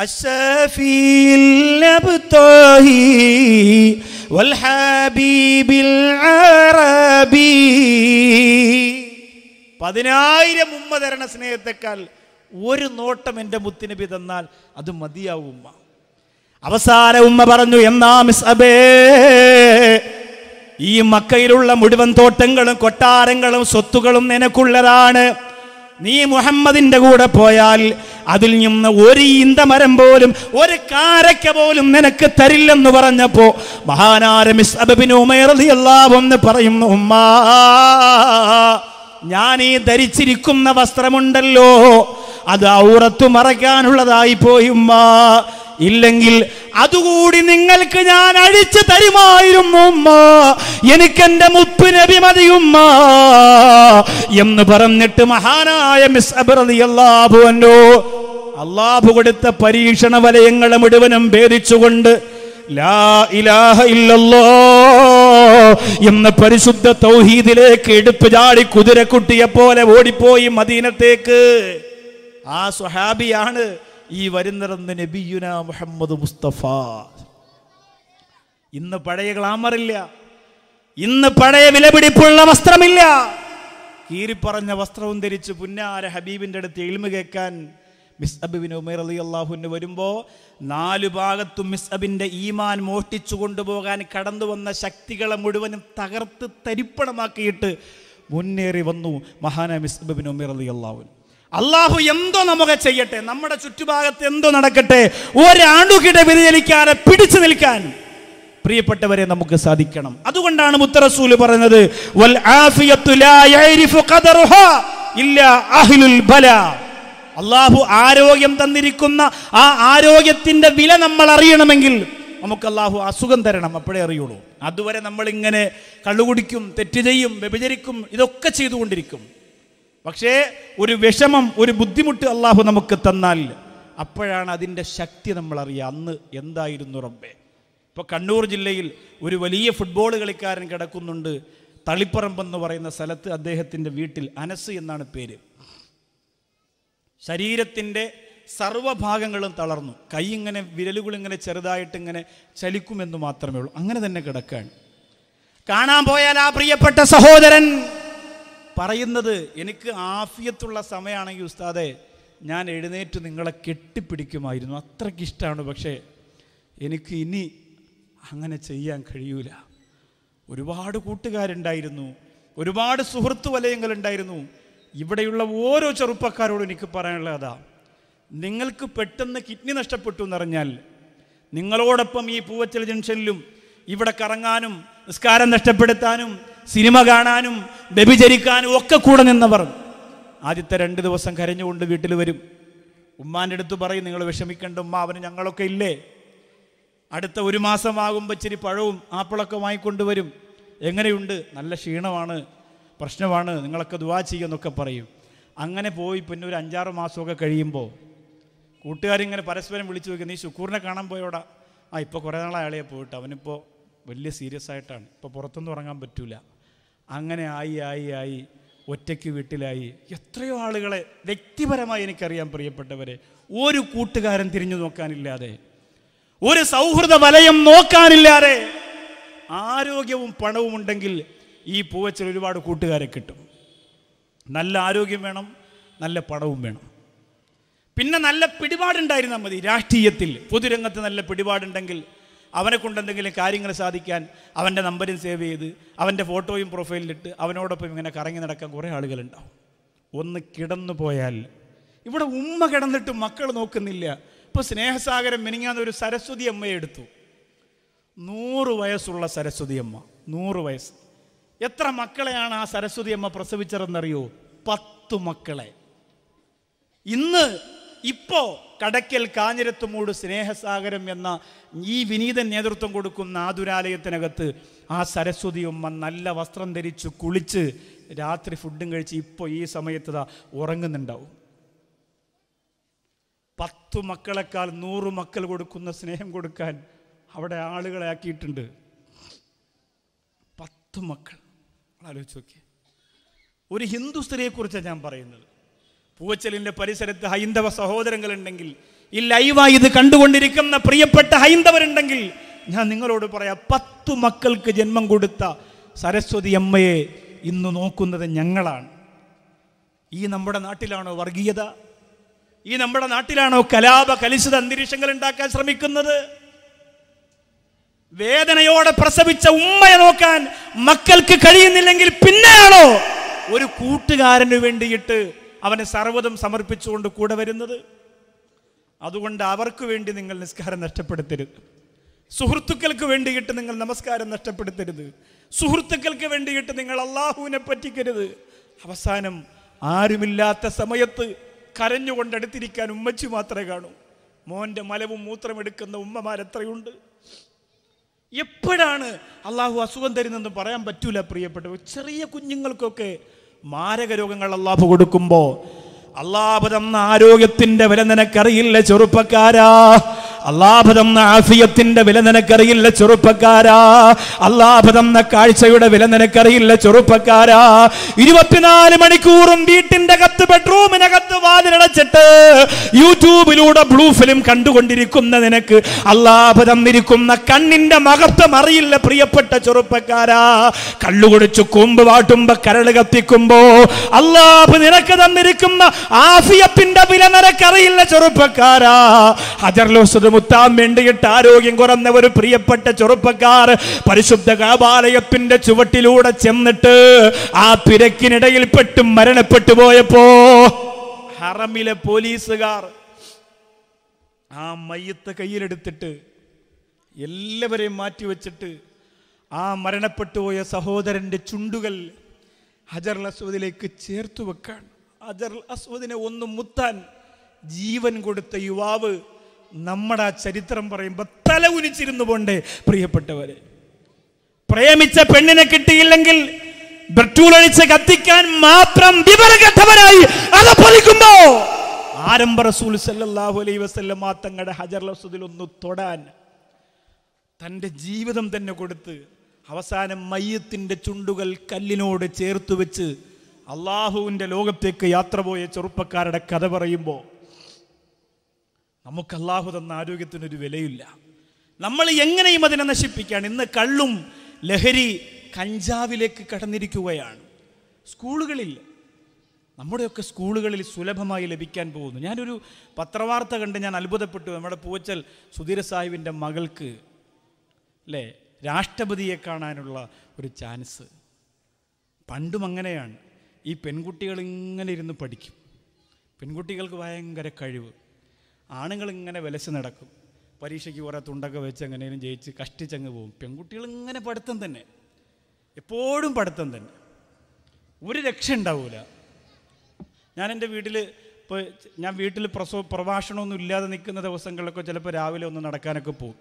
പതിനായിരം ഉമ്മ തരണ സ്നേഹത്തെക്കാൾ ഒരു നോട്ടം എൻ്റെ മുത്തിനബി തന്നാൽ അത് മതിയാവും ഉമ്മ അവസാന ഉമ്മ പറഞ്ഞു എന്നാ മിസ്അബേ ഈ മക്കയിലുള്ള മുഴുവൻ തോട്ടങ്ങളും കൊട്ടാരങ്ങളും സ്വത്തുകളും നിനക്കുള്ളതാണ് നീ മുഹമ്മദിന്റെ കൂടെ പോയാൽ അതിൽ നിന്ന് ഒരു ഇന്തമരം പോലും ഒരു കാരക്ക പോലും നിനക്ക് തരില്ലെന്ന് പറഞ്ഞപ്പോ മഹാനാരമിസ് അബിനുമേറിയല്ലാവെന്ന് പറയുന്നു ഉമ്മാ ഞാൻ ഈ ധരിച്ചിരിക്കുന്ന വസ്ത്രമുണ്ടല്ലോ അത് ഔറത്തു മറയ്ക്കാനുള്ളതായി പോയി ഇല്ലെങ്കിൽ അതുകൂടി നിങ്ങൾക്ക് ഞാൻ അഴിച്ചു തരുമായിരുന്നു ഉമ്മ എനിക്കെന്റെ മുപ്പിന് നബി എന്ന് പറഞ്ഞിട്ട് മഹാനായ മിസ് അബ്രതിയല്ലാഭു എന്നോ അള്ളാഹു കൊടുത്ത പരീക്ഷണ വലയങ്ങളെ മുഴുവനും ഭേദിച്ചുകൊണ്ട് ലാ ഇലാഹ ഇല്ലല്ലോ ഇന്ന് പരിശുദ്ധ തൗഹീദിലേക്ക് എടുപ്പ് ചാടി കുതിരക്കുട്ടിയെ പോലെ ഓടിപ്പോയി മദീനത്തേക്ക് ആ സ്വഹാബിയാണ് ഈ വരുന്നിറന്ന് നബിയുന മുഹമ്മദ് മുസ്തഫ ഇന്ന് പഴയ ഗ്ലാമറില്ല ഇന്ന് പഴയ വിലപിടിപ്പുള്ള വസ്ത്രമില്ല കീറിപ്പറഞ്ഞ വസ്ത്രവും ധരിച്ച് പുന്നാര ഹബീബിന്റെ അടുത്ത് എളിമ കേൾക്കാൻ മിസ് അബിബിൻ ഉമേർ അലി അള്ളാഹുവിന് വരുമ്പോൾ നാലു ഭാഗത്തും മിസ് അബിൻ്റെ ഈമാൻ മോഷ്ടിച്ചു കൊണ്ടുപോകാൻ കടന്നു വന്ന ശക്തികളെ മുഴുവനും തകർത്ത് തരിപ്പണമാക്കിയിട്ട് മുന്നേറി വന്നു മഹാന മിസ് അബിബിൻ ഉമേർ അലി അള്ളാഹു അള്ളാഹു എന്തോ നമുക്ക് ചെയ്യട്ടെ നമ്മുടെ ചുറ്റുഭാഗത്ത് എന്തോ നടക്കട്ടെ ഒരണുകിട വ്യതിചലിക്കാതെ പിടിച്ചു നിൽക്കാൻ പ്രിയപ്പെട്ടവരെ നമുക്ക് സാധിക്കണം അതുകൊണ്ടാണ് മുത്തറസൂല് പറഞ്ഞത് വൽ ആഫിയത്തു ലാ ഖദറുഹാ ഇല്ലാ ബലാ അള്ളാഹു ആരോഗ്യം തന്നിരിക്കുന്ന ആ ആരോഗ്യത്തിന്റെ വില നമ്മൾ അറിയണമെങ്കിൽ നമുക്ക് അള്ളാഹു അസുഖം തരണം അപ്പോഴേ അറിയുള്ളൂ അതുവരെ നമ്മൾ ഇങ്ങനെ കള്ളുകുടിക്കും തെറ്റ് ചെയ്യും വ്യഭിചരിക്കും ഇതൊക്കെ ചെയ്തുകൊണ്ടിരിക്കും പക്ഷേ ഒരു വിഷമം ഒരു ബുദ്ധിമുട്ട് അള്ളാഹു നമുക്ക് തന്നാൽ അപ്പോഴാണ് അതിൻ്റെ ശക്തി നമ്മൾ അറിയുക അന്ന് എന്തായിരുന്നു റബ്ബെ ഇപ്പൊ കണ്ണൂർ ജില്ലയിൽ ഒരു വലിയ ഫുട്ബോൾ കളിക്കാരൻ കിടക്കുന്നുണ്ട് തളിപ്പറമ്പ് എന്ന് പറയുന്ന സ്ഥലത്ത് അദ്ദേഹത്തിൻ്റെ വീട്ടിൽ അനസ് എന്നാണ് പേര് ശരീരത്തിൻ്റെ സർവഭാഗങ്ങളും തളർന്നു കൈ ഇങ്ങനെ വിരലുകളിങ്ങനെ ചെറുതായിട്ട് ഇങ്ങനെ ചലിക്കുമെന്ന് മാത്രമേ ഉള്ളൂ അങ്ങനെ തന്നെ കിടക്കുകയാണ് കാണാൻ പോയാൽ ആ പ്രിയപ്പെട്ട സഹോദരൻ പറയുന്നത് എനിക്ക് ആഫിയത്തുള്ള സമയമാണെങ്കിൽ ഉസ്താദെ ഞാൻ എഴുന്നേറ്റ് നിങ്ങളെ കെട്ടിപ്പിടിക്കുമായിരുന്നു അത്രയ്ക്ക് ഇഷ്ടമാണ് പക്ഷേ എനിക്ക് ഇനി അങ്ങനെ ചെയ്യാൻ കഴിയൂല ഒരുപാട് കൂട്ടുകാരുണ്ടായിരുന്നു ഒരുപാട് സുഹൃത്തു വലയങ്ങളുണ്ടായിരുന്നു ഇവിടെയുള്ള ഓരോ ചെറുപ്പക്കാരോടും എനിക്ക് പറയാനുള്ളത് അതാ നിങ്ങൾക്ക് പെട്ടെന്ന് കിഡ്നി നഷ്ടപ്പെട്ടു എന്നറിഞ്ഞാൽ നിങ്ങളോടൊപ്പം ഈ പൂവച്ചൽ ജംഗ്ഷനിലും ഇവിടെ കറങ്ങാനും നിസ്കാരം നഷ്ടപ്പെടുത്താനും സിനിമ കാണാനും വ്യഭിചരിക്കാനും ഒക്കെ കൂടെ നിന്നവർ ആദ്യത്തെ രണ്ട് ദിവസം കരഞ്ഞുകൊണ്ട് വീട്ടിൽ വരും ഉമ്മാൻ്റെ അടുത്ത് പറയും നിങ്ങൾ വിഷമിക്കേണ്ട ഉമ്മ അവന് ഞങ്ങളൊക്കെ ഇല്ലേ അടുത്ത ഒരു മാസമാകുമ്പോൾ ഇച്ചിരി പഴവും ആപ്പിളൊക്കെ വാങ്ങിക്കൊണ്ടുവരും എങ്ങനെയുണ്ട് നല്ല ക്ഷീണമാണ് പ്രശ്നമാണ് നിങ്ങളൊക്കെ ദുവാ ചെയ്യുമെന്നൊക്കെ പറയും അങ്ങനെ പോയി പിന്നെ ഒരു അഞ്ചാറ് മാസമൊക്കെ കഴിയുമ്പോൾ കൂട്ടുകാരിങ്ങനെ പരസ്പരം വിളിച്ചു നോക്കി നീ ശുക്കൂറിനെ കാണാൻ പോയോടാ ആ ഇപ്പോൾ കുറേ നാളെ അയാളെ പോയിട്ട് അവനിപ്പോൾ വലിയ സീരിയസ് ആയിട്ടാണ് ഇപ്പോൾ പുറത്തൊന്നും ഇറങ്ങാൻ പറ്റില്ല അങ്ങനെ ആയി ആയി ആയി ഒറ്റയ്ക്ക് വീട്ടിലായി എത്രയോ ആളുകളെ വ്യക്തിപരമായി എനിക്കറിയാൻ പ്രിയപ്പെട്ടവരെ ഒരു കൂട്ടുകാരൻ തിരിഞ്ഞു നോക്കാനില്ലാതെ ഒരു സൗഹൃദ വലയം നോക്കാനില്ലാതെ ആരോഗ്യവും പണവും ഉണ്ടെങ്കിൽ ഈ പൂവച്ചിൽ ഒരുപാട് കൂട്ടുകാരെ കിട്ടും നല്ല ആരോഗ്യം വേണം നല്ല പണവും വേണം പിന്നെ നല്ല പിടിപാടുണ്ടായിരുന്നാൽ മതി രാഷ്ട്രീയത്തിൽ പൊതുരംഗത്ത് നല്ല പിടിപാടുണ്ടെങ്കിൽ അവനെ കൊണ്ട് എന്തെങ്കിലും കാര്യങ്ങൾ സാധിക്കാൻ അവൻ്റെ നമ്പരും സേവ് ചെയ്ത് അവൻ്റെ ഫോട്ടോയും പ്രൊഫൈലിലിട്ട് അവനോടൊപ്പം ഇങ്ങനെ കറങ്ങി നടക്കാൻ കുറേ ആളുകളുണ്ടാവും ഒന്ന് കിടന്നു പോയാൽ ഇവിടെ ഉമ്മ കിടന്നിട്ട് മക്കൾ നോക്കുന്നില്ല ഇപ്പോൾ സ്നേഹസാഗരം മിനിങ്ങാന്ന് ഒരു സരസ്വതി അമ്മയെ എടുത്തു നൂറ് വയസ്സുള്ള സരസ്വതി അമ്മ നൂറ് വയസ്സ് എത്ര മക്കളെയാണ് ആ സരസ്വതി അമ്മ പ്രസവിച്ചതെന്നറിയോ പത്തു മക്കളെ ഇന്ന് ഇപ്പോ കടക്കൽ കാഞ്ഞിരത്തുമൂട് സ്നേഹസാഗരം എന്ന ഈ വിനീത നേതൃത്വം കൊടുക്കുന്ന ആതുരാലയത്തിനകത്ത് ആ അമ്മ നല്ല വസ്ത്രം ധരിച്ച് കുളിച്ച് രാത്രി ഫുഡും കഴിച്ച് ഇപ്പോൾ ഈ സമയത്ത് ഉറങ്ങുന്നുണ്ടാവും പത്തു മക്കളെക്കാൾ നൂറ് മക്കൾ കൊടുക്കുന്ന സ്നേഹം കൊടുക്കാൻ അവിടെ ആളുകളെ ആക്കിയിട്ടുണ്ട് പത്തു മക്കൾ ആലോചിച്ച് നോക്കി ഒരു ഹിന്ദു സ്ത്രീയെക്കുറിച്ചാണ് ഞാൻ പറയുന്നത് പൂവച്ചലിൻ്റെ പരിസരത്ത് ഹൈന്ദവ സഹോദരങ്ങളുണ്ടെങ്കിൽ ഈ ലൈവായി ഇത് കണ്ടുകൊണ്ടിരിക്കുന്ന പ്രിയപ്പെട്ട ഹൈന്ദവരുണ്ടെങ്കിൽ ഞാൻ നിങ്ങളോട് പറയാം പത്തു മക്കൾക്ക് ജന്മം കൊടുത്ത സരസ്വതി അമ്മയെ ഇന്ന് നോക്കുന്നത് ഞങ്ങളാണ് ഈ നമ്മുടെ നാട്ടിലാണോ വർഗീയത ഈ നമ്മുടെ നാട്ടിലാണോ കലാപ കലിശിത അന്തരീക്ഷങ്ങൾ ഉണ്ടാക്കാൻ ശ്രമിക്കുന്നത് വേദനയോടെ പ്രസവിച്ച ഉമ്മയെ നോക്കാൻ മക്കൾക്ക് കഴിയുന്നില്ലെങ്കിൽ പിന്നെയാണോ ഒരു കൂട്ടുകാരന് വേണ്ടിയിട്ട് അവനെ സർവ്വതം സമർപ്പിച്ചുകൊണ്ട് കൂടെ വരുന്നത് അതുകൊണ്ട് അവർക്ക് വേണ്ടി നിങ്ങൾ നിസ്കാരം നഷ്ടപ്പെടുത്തരുത് സുഹൃത്തുക്കൾക്ക് വേണ്ടിയിട്ട് നിങ്ങൾ നമസ്കാരം നഷ്ടപ്പെടുത്തരുത് സുഹൃത്തുക്കൾക്ക് വേണ്ടിയിട്ട് നിങ്ങൾ അള്ളാഹുവിനെ പറ്റിക്കരുത് അവസാനം ആരുമില്ലാത്ത സമയത്ത് കരഞ്ഞുകൊണ്ട് അടുത്തിരിക്കാൻ ഉമ്മച്ചു മാത്രമേ കാണൂ മോൻ്റെ മലവും മൂത്രമെടുക്കുന്ന ഉമ്മമാരെത്രയുണ്ട് എപ്പോഴാണ് അള്ളാഹു അസുഖം തരുന്നതെന്ന് പറയാൻ പറ്റൂല പ്രിയപ്പെട്ട ചെറിയ കുഞ്ഞുങ്ങൾക്കൊക്കെ മാരക രോഗങ്ങൾ അള്ളാഹു കൊടുക്കുമ്പോൾ അള്ളാഹു തന്ന ആരോഗ്യത്തിന്റെ വില നിനക്കറിയില്ല ചെറുപ്പക്കാരാ അള്ളാഭതന്ന ആഫിയത്തിന്റെ വില നിനക്കറിയില്ല ചെറുപ്പക്കാരാ അള്ളാഭതന്ന കാഴ്ചയുടെ വില നിനക്കറിയില്ല ചെറുപ്പക്കാരാ ഇരുപത്തിനാല് മണിക്കൂറും വീട്ടിന്റെ കത്ത് ബെഡ്റൂമിനകത്ത് വാതിലടച്ചിട്ട് യൂട്യൂബിലൂടെ ബ്ലൂ ഫിലിം കണ്ടുകൊണ്ടിരിക്കുന്ന നിനക്ക് അള്ളാഭതം ഇരിക്കുന്ന കണ്ണിന്റെ മഹത്വം അറിയില്ല പ്രിയപ്പെട്ട ചെറുപ്പക്കാരാ കള്ളുകുടിച്ചു കൂമ്പ് വാട്ടുമ്പോ കരൾ കത്തിക്കുമ്പോ അള്ളാഹ് നിനക്ക് തന്നിരിക്കുന്ന ആഫിയത്തിന്റെ വില നിനക്കറിയില്ല ചെറുപ്പക്കാരാ ഹജർലോസ് മുത്താൻ വേണ്ടിയിട്ട് ആരോഗ്യം കുറഞ്ഞ ഒരു പ്രിയപ്പെട്ട ചെറുപ്പക്കാർ പരിശുദ്ധ കാപാലയത്തിന്റെ ചുവട്ടിലൂടെ ചെന്നിട്ട് ആ തിരക്കിനിടയിൽ പെട്ടും മരണപ്പെട്ടു പോയപ്പോ ഹറമിലെ പോലീസുകാർ ആ മയ്യത്ത് കയ്യിലെടുത്തിട്ട് എല്ലാവരെയും മാറ്റിവെച്ചിട്ട് ആ മരണപ്പെട്ടുപോയ സഹോദരന്റെ ചുണ്ടുകൾ ഹജർ അസ്വദിലേക്ക് ചേർത്ത് വെക്കാൻ ഹജർ അസ്വദിനെ ഒന്ന് മുത്താൻ ജീവൻ കൊടുത്ത യുവാവ് നമ്മുടെ ആ ചരിത്രം പറയുമ്പോൾ തല ഉലിച്ചിരുന്നു പോണ്ടേ പ്രിയപ്പെട്ടവരെ പ്രേമിച്ച പെണ്ണിനെ കിട്ടിയില്ലെങ്കിൽ ബ്രട്ടൂളൊഴിച്ച് കത്തിക്കാൻ മാത്രം വിവരഘട്ടവനായി അത് പൊലിക്കുമ്പോ ആരംഭ റസൂൽ സല്ലാഹു അലൈ വസ്ല്ലം ആ തങ്ങളുടെ ഹജർ ലസുദിൽ ഒന്ന് തൊടാൻ തൻ്റെ ജീവിതം തന്നെ കൊടുത്ത് അവസാനം മയ്യത്തിൻ്റെ ചുണ്ടുകൾ കല്ലിനോട് ചേർത്ത് വെച്ച് അള്ളാഹുവിൻ്റെ ലോകത്തേക്ക് യാത്ര പോയ ചെറുപ്പക്കാരുടെ കഥ പറയുമ്പോൾ നമുക്ക് അള്ളാഹു തന്ന ആരോഗ്യത്തിനൊരു വിലയില്ല നമ്മൾ എങ്ങനെയും അതിനെ നശിപ്പിക്കുകയാണ് ഇന്ന് കള്ളും ലഹരി കഞ്ചാവിലേക്ക് കടന്നിരിക്കുകയാണ് സ്കൂളുകളിൽ നമ്മുടെയൊക്കെ സ്കൂളുകളിൽ സുലഭമായി ലഭിക്കാൻ പോകുന്നു ഞാനൊരു പത്രവാർത്ത കണ്ട് ഞാൻ അത്ഭുതപ്പെട്ടു നമ്മുടെ പൂവച്ചൽ സുധീര സാഹിബിൻ്റെ മകൾക്ക് അല്ലേ രാഷ്ട്രപതിയെ കാണാനുള്ള ഒരു ചാൻസ് പണ്ടും അങ്ങനെയാണ് ഈ പെൺകുട്ടികൾ ഇങ്ങനെ ഇരുന്ന് പഠിക്കും പെൺകുട്ടികൾക്ക് ഭയങ്കര കഴിവ് ആണുങ്ങൾ ഇങ്ങനെ വിലച്ച് നടക്കും പരീക്ഷയ്ക്ക് കുറേ തുണ്ടൊക്കെ വെച്ച് എങ്ങനെയും ജയിച്ച് കഷ്ടിച്ചങ്ങ് പോകും പെൺകുട്ടികൾ ഇങ്ങനെ പഠിത്തം തന്നെ എപ്പോഴും പഠിത്തം തന്നെ ഒരു രക്ഷ ഉണ്ടാവില്ല ഞാൻ എൻ്റെ വീട്ടിൽ ഇപ്പോൾ ഞാൻ വീട്ടിൽ പ്രസവ പ്രഭാഷണമൊന്നും ഇല്ലാതെ നിൽക്കുന്ന ദിവസങ്ങളിലൊക്കെ ചിലപ്പോൾ രാവിലെ ഒന്ന് നടക്കാനൊക്കെ പോകും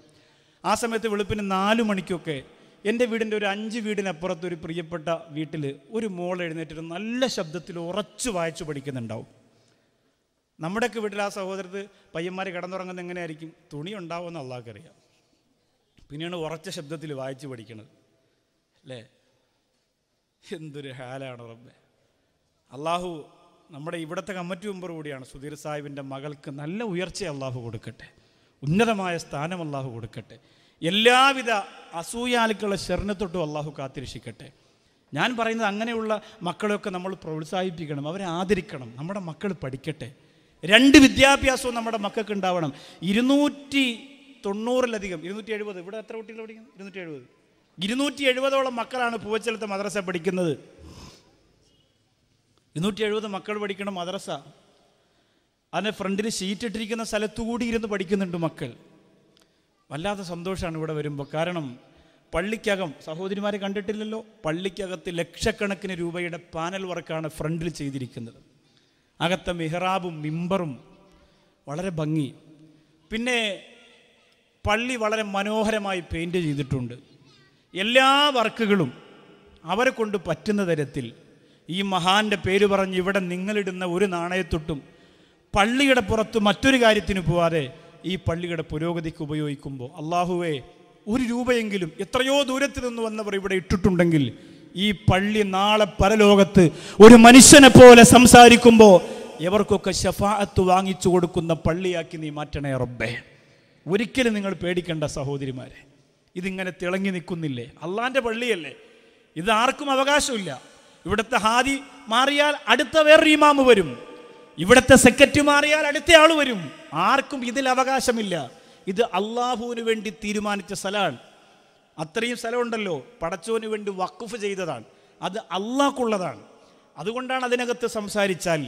ആ സമയത്ത് വെളുപ്പിന് നാല് മണിക്കൊക്കെ എൻ്റെ വീടിൻ്റെ ഒരു അഞ്ച് വീടിനപ്പുറത്ത് ഒരു പ്രിയപ്പെട്ട വീട്ടിൽ ഒരു മോൾ എഴുന്നേറ്റിട്ട് നല്ല ശബ്ദത്തിൽ ഉറച്ചു വായിച്ചു പഠിക്കുന്നുണ്ടാവും നമ്മുടെയൊക്കെ വീട്ടിൽ ആ സഹോദരത്ത് പയ്യന്മാർ കിടന്നുറങ്ങുന്നത് എങ്ങനെയായിരിക്കും തുണി ഉണ്ടാവുമെന്ന് അള്ളാഹ്ക്കറിയാം പിന്നെയാണ് ഉറച്ച ശബ്ദത്തിൽ വായിച്ച് പഠിക്കുന്നത് അല്ലേ എന്തൊരു ഹാലാണ് റബ്ബെ അള്ളാഹു നമ്മുടെ ഇവിടുത്തെ കമ്മിറ്റി മെമ്പർ കൂടിയാണ് സുധീർ സാഹിബിൻ്റെ മകൾക്ക് നല്ല ഉയർച്ച അള്ളാഹു കൊടുക്കട്ടെ ഉന്നതമായ സ്ഥാനം അള്ളാഹു കൊടുക്കട്ടെ എല്ലാവിധ അസൂയാലുക്കളെ ശരണത്തൊട്ടും അള്ളാഹു കാത്തിരക്ഷിക്കട്ടെ ഞാൻ പറയുന്നത് അങ്ങനെയുള്ള മക്കളെയൊക്കെ നമ്മൾ പ്രോത്സാഹിപ്പിക്കണം അവരെ ആദരിക്കണം നമ്മുടെ മക്കൾ പഠിക്കട്ടെ രണ്ട് വിദ്യാഭ്യാസവും നമ്മുടെ മക്കൾക്ക് ഉണ്ടാവണം ഇരുന്നൂറ്റി തൊണ്ണൂറിലധികം ഇരുന്നൂറ്റി എഴുപത് ഇവിടെ എത്ര കുട്ടികൾ പഠിക്കുന്നു ഇരുന്നൂറ്റി എഴുപത് ഇരുന്നൂറ്റി എഴുപതോളം മക്കളാണ് പൂവച്ചലത്തെ മദ്രസ പഠിക്കുന്നത് ഇരുന്നൂറ്റി എഴുപത് മക്കൾ പഠിക്കണം മദ്രസ അതിന് ഫ്രണ്ടിൽ ഷീറ്റ് ഇട്ടിരിക്കുന്ന സ്ഥലത്തുകൂടി ഇരുന്ന് പഠിക്കുന്നുണ്ട് മക്കൾ വല്ലാത്ത സന്തോഷമാണ് ഇവിടെ വരുമ്പോൾ കാരണം പള്ളിക്കകം സഹോദരിമാരെ കണ്ടിട്ടില്ലല്ലോ പള്ളിക്കകത്ത് ലക്ഷക്കണക്കിന് രൂപയുടെ പാനൽ വർക്കാണ് ഫ്രണ്ടിൽ ചെയ്തിരിക്കുന്നത് അകത്തെ മെഹ്റാബും മിമ്പറും വളരെ ഭംഗി പിന്നെ പള്ളി വളരെ മനോഹരമായി പെയിൻറ്റ് ചെയ്തിട്ടുണ്ട് എല്ലാ വർക്കുകളും അവരെ കൊണ്ട് പറ്റുന്ന തരത്തിൽ ഈ മഹാൻ്റെ പേര് പറഞ്ഞ് ഇവിടെ നിങ്ങളിടുന്ന ഒരു നാണയത്തൊട്ടും പള്ളിയുടെ പുറത്ത് മറ്റൊരു കാര്യത്തിന് പോവാതെ ഈ പള്ളിയുടെ പുരോഗതിക്ക് ഉപയോഗിക്കുമ്പോൾ അള്ളാഹുവേ ഒരു രൂപയെങ്കിലും എത്രയോ ദൂരത്തിൽ നിന്ന് വന്നവർ ഇവിടെ ഇട്ടിട്ടുണ്ടെങ്കിൽ ഈ പള്ളി നാളെ പരലോകത്ത് ഒരു മനുഷ്യനെ പോലെ സംസാരിക്കുമ്പോൾ എവർക്കൊക്കെ ഷഫാഅത്ത് വാങ്ങിച്ചു കൊടുക്കുന്ന പള്ളിയാക്കി നീ മാറ്റണേ റബ്ബേ ഒരിക്കലും നിങ്ങൾ പേടിക്കേണ്ട സഹോദരിമാരെ ഇതിങ്ങനെ തിളങ്ങി നിൽക്കുന്നില്ലേ അള്ളാൻ്റെ പള്ളിയല്ലേ ഇത് ആർക്കും അവകാശമില്ല ഇവിടുത്തെ ഹാദി മാറിയാൽ അടുത്ത വേറൊരു ഇമാമ് വരും ഇവിടുത്തെ സെക്രട്ടറി മാറിയാൽ അടുത്ത ആൾ വരും ആർക്കും ഇതിൽ അവകാശമില്ല ഇത് അള്ളാഹുവിന് വേണ്ടി തീരുമാനിച്ച സ്ഥലമാണ് അത്രയും സ്ഥലമുണ്ടല്ലോ പടച്ചോന് വേണ്ടി വഖഫ് ചെയ്തതാണ് അത് അള്ളാഹ്ക്കുള്ളതാണ് അതുകൊണ്ടാണ് അതിനകത്ത് സംസാരിച്ചാൽ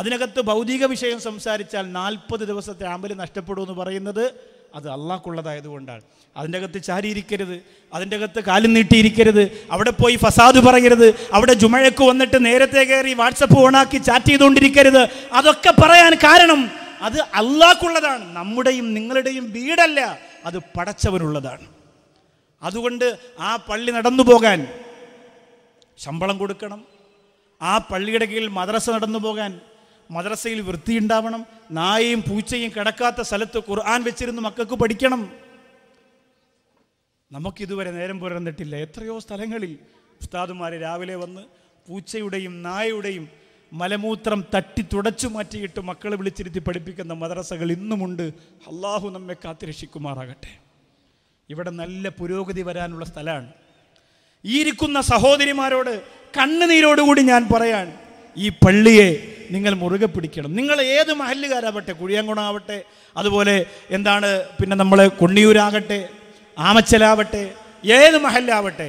അതിനകത്ത് ഭൗതിക വിഷയം സംസാരിച്ചാൽ നാൽപ്പത് ദിവസത്തെ ആമ്പൽ നഷ്ടപ്പെടുമെന്ന് പറയുന്നത് അത് അള്ളാഹ്ക്കുള്ളതായതുകൊണ്ടാണ് അതിൻ്റെ അകത്ത് ചാരിയിരിക്കരുത് അതിൻ്റെ അകത്ത് കാലും നീട്ടിയിരിക്കരുത് അവിടെ പോയി ഫസാദ് പറയരുത് അവിടെ ജുമഴക്ക് വന്നിട്ട് നേരത്തെ കയറി വാട്സപ്പ് ഓണാക്കി ചാറ്റ് ചെയ്തുകൊണ്ടിരിക്കരുത് അതൊക്കെ പറയാൻ കാരണം അത് അള്ളാഹ്ക്കുള്ളതാണ് നമ്മുടെയും നിങ്ങളുടെയും വീടല്ല അത് പടച്ചവനുള്ളതാണ് അതുകൊണ്ട് ആ പള്ളി നടന്നു പോകാൻ ശമ്പളം കൊടുക്കണം ആ പള്ളിയുടെ കീഴിൽ മദ്രസ നടന്നു പോകാൻ മദ്രസയിൽ വൃത്തിയുണ്ടാവണം നായയും പൂച്ചയും കിടക്കാത്ത സ്ഥലത്ത് ഖുർആൻ വെച്ചിരുന്ന് മക്കൾക്ക് പഠിക്കണം നമുക്കിതുവരെ നേരം പുലർന്നിട്ടില്ല എത്രയോ സ്ഥലങ്ങളിൽ ഉസ്താദുമാർ രാവിലെ വന്ന് പൂച്ചയുടെയും നായയുടെയും മലമൂത്രം തട്ടി തുടച്ചു മാറ്റിയിട്ട് മക്കളെ വിളിച്ചിരുത്തി പഠിപ്പിക്കുന്ന മദ്രസകൾ ഇന്നുമുണ്ട് അള്ളാഹു നമ്മെ കാത്തിരക്ഷിക്കുമാറാകട്ടെ ഇവിടെ നല്ല പുരോഗതി വരാനുള്ള സ്ഥലമാണ് ഈ ഇരിക്കുന്ന സഹോദരിമാരോട് കണ്ണുനീരോടുകൂടി ഞാൻ പറയാൻ ഈ പള്ളിയെ നിങ്ങൾ മുറുകെ പിടിക്കണം നിങ്ങൾ ഏത് മഹല്ലുകാരാവട്ടെ കുഴിയങ്കുണാവട്ടെ അതുപോലെ എന്താണ് പിന്നെ നമ്മൾ കൊണ്ണിയൂരാകട്ടെ ആമച്ചലാവട്ടെ ഏത് മഹല്ലാവട്ടെ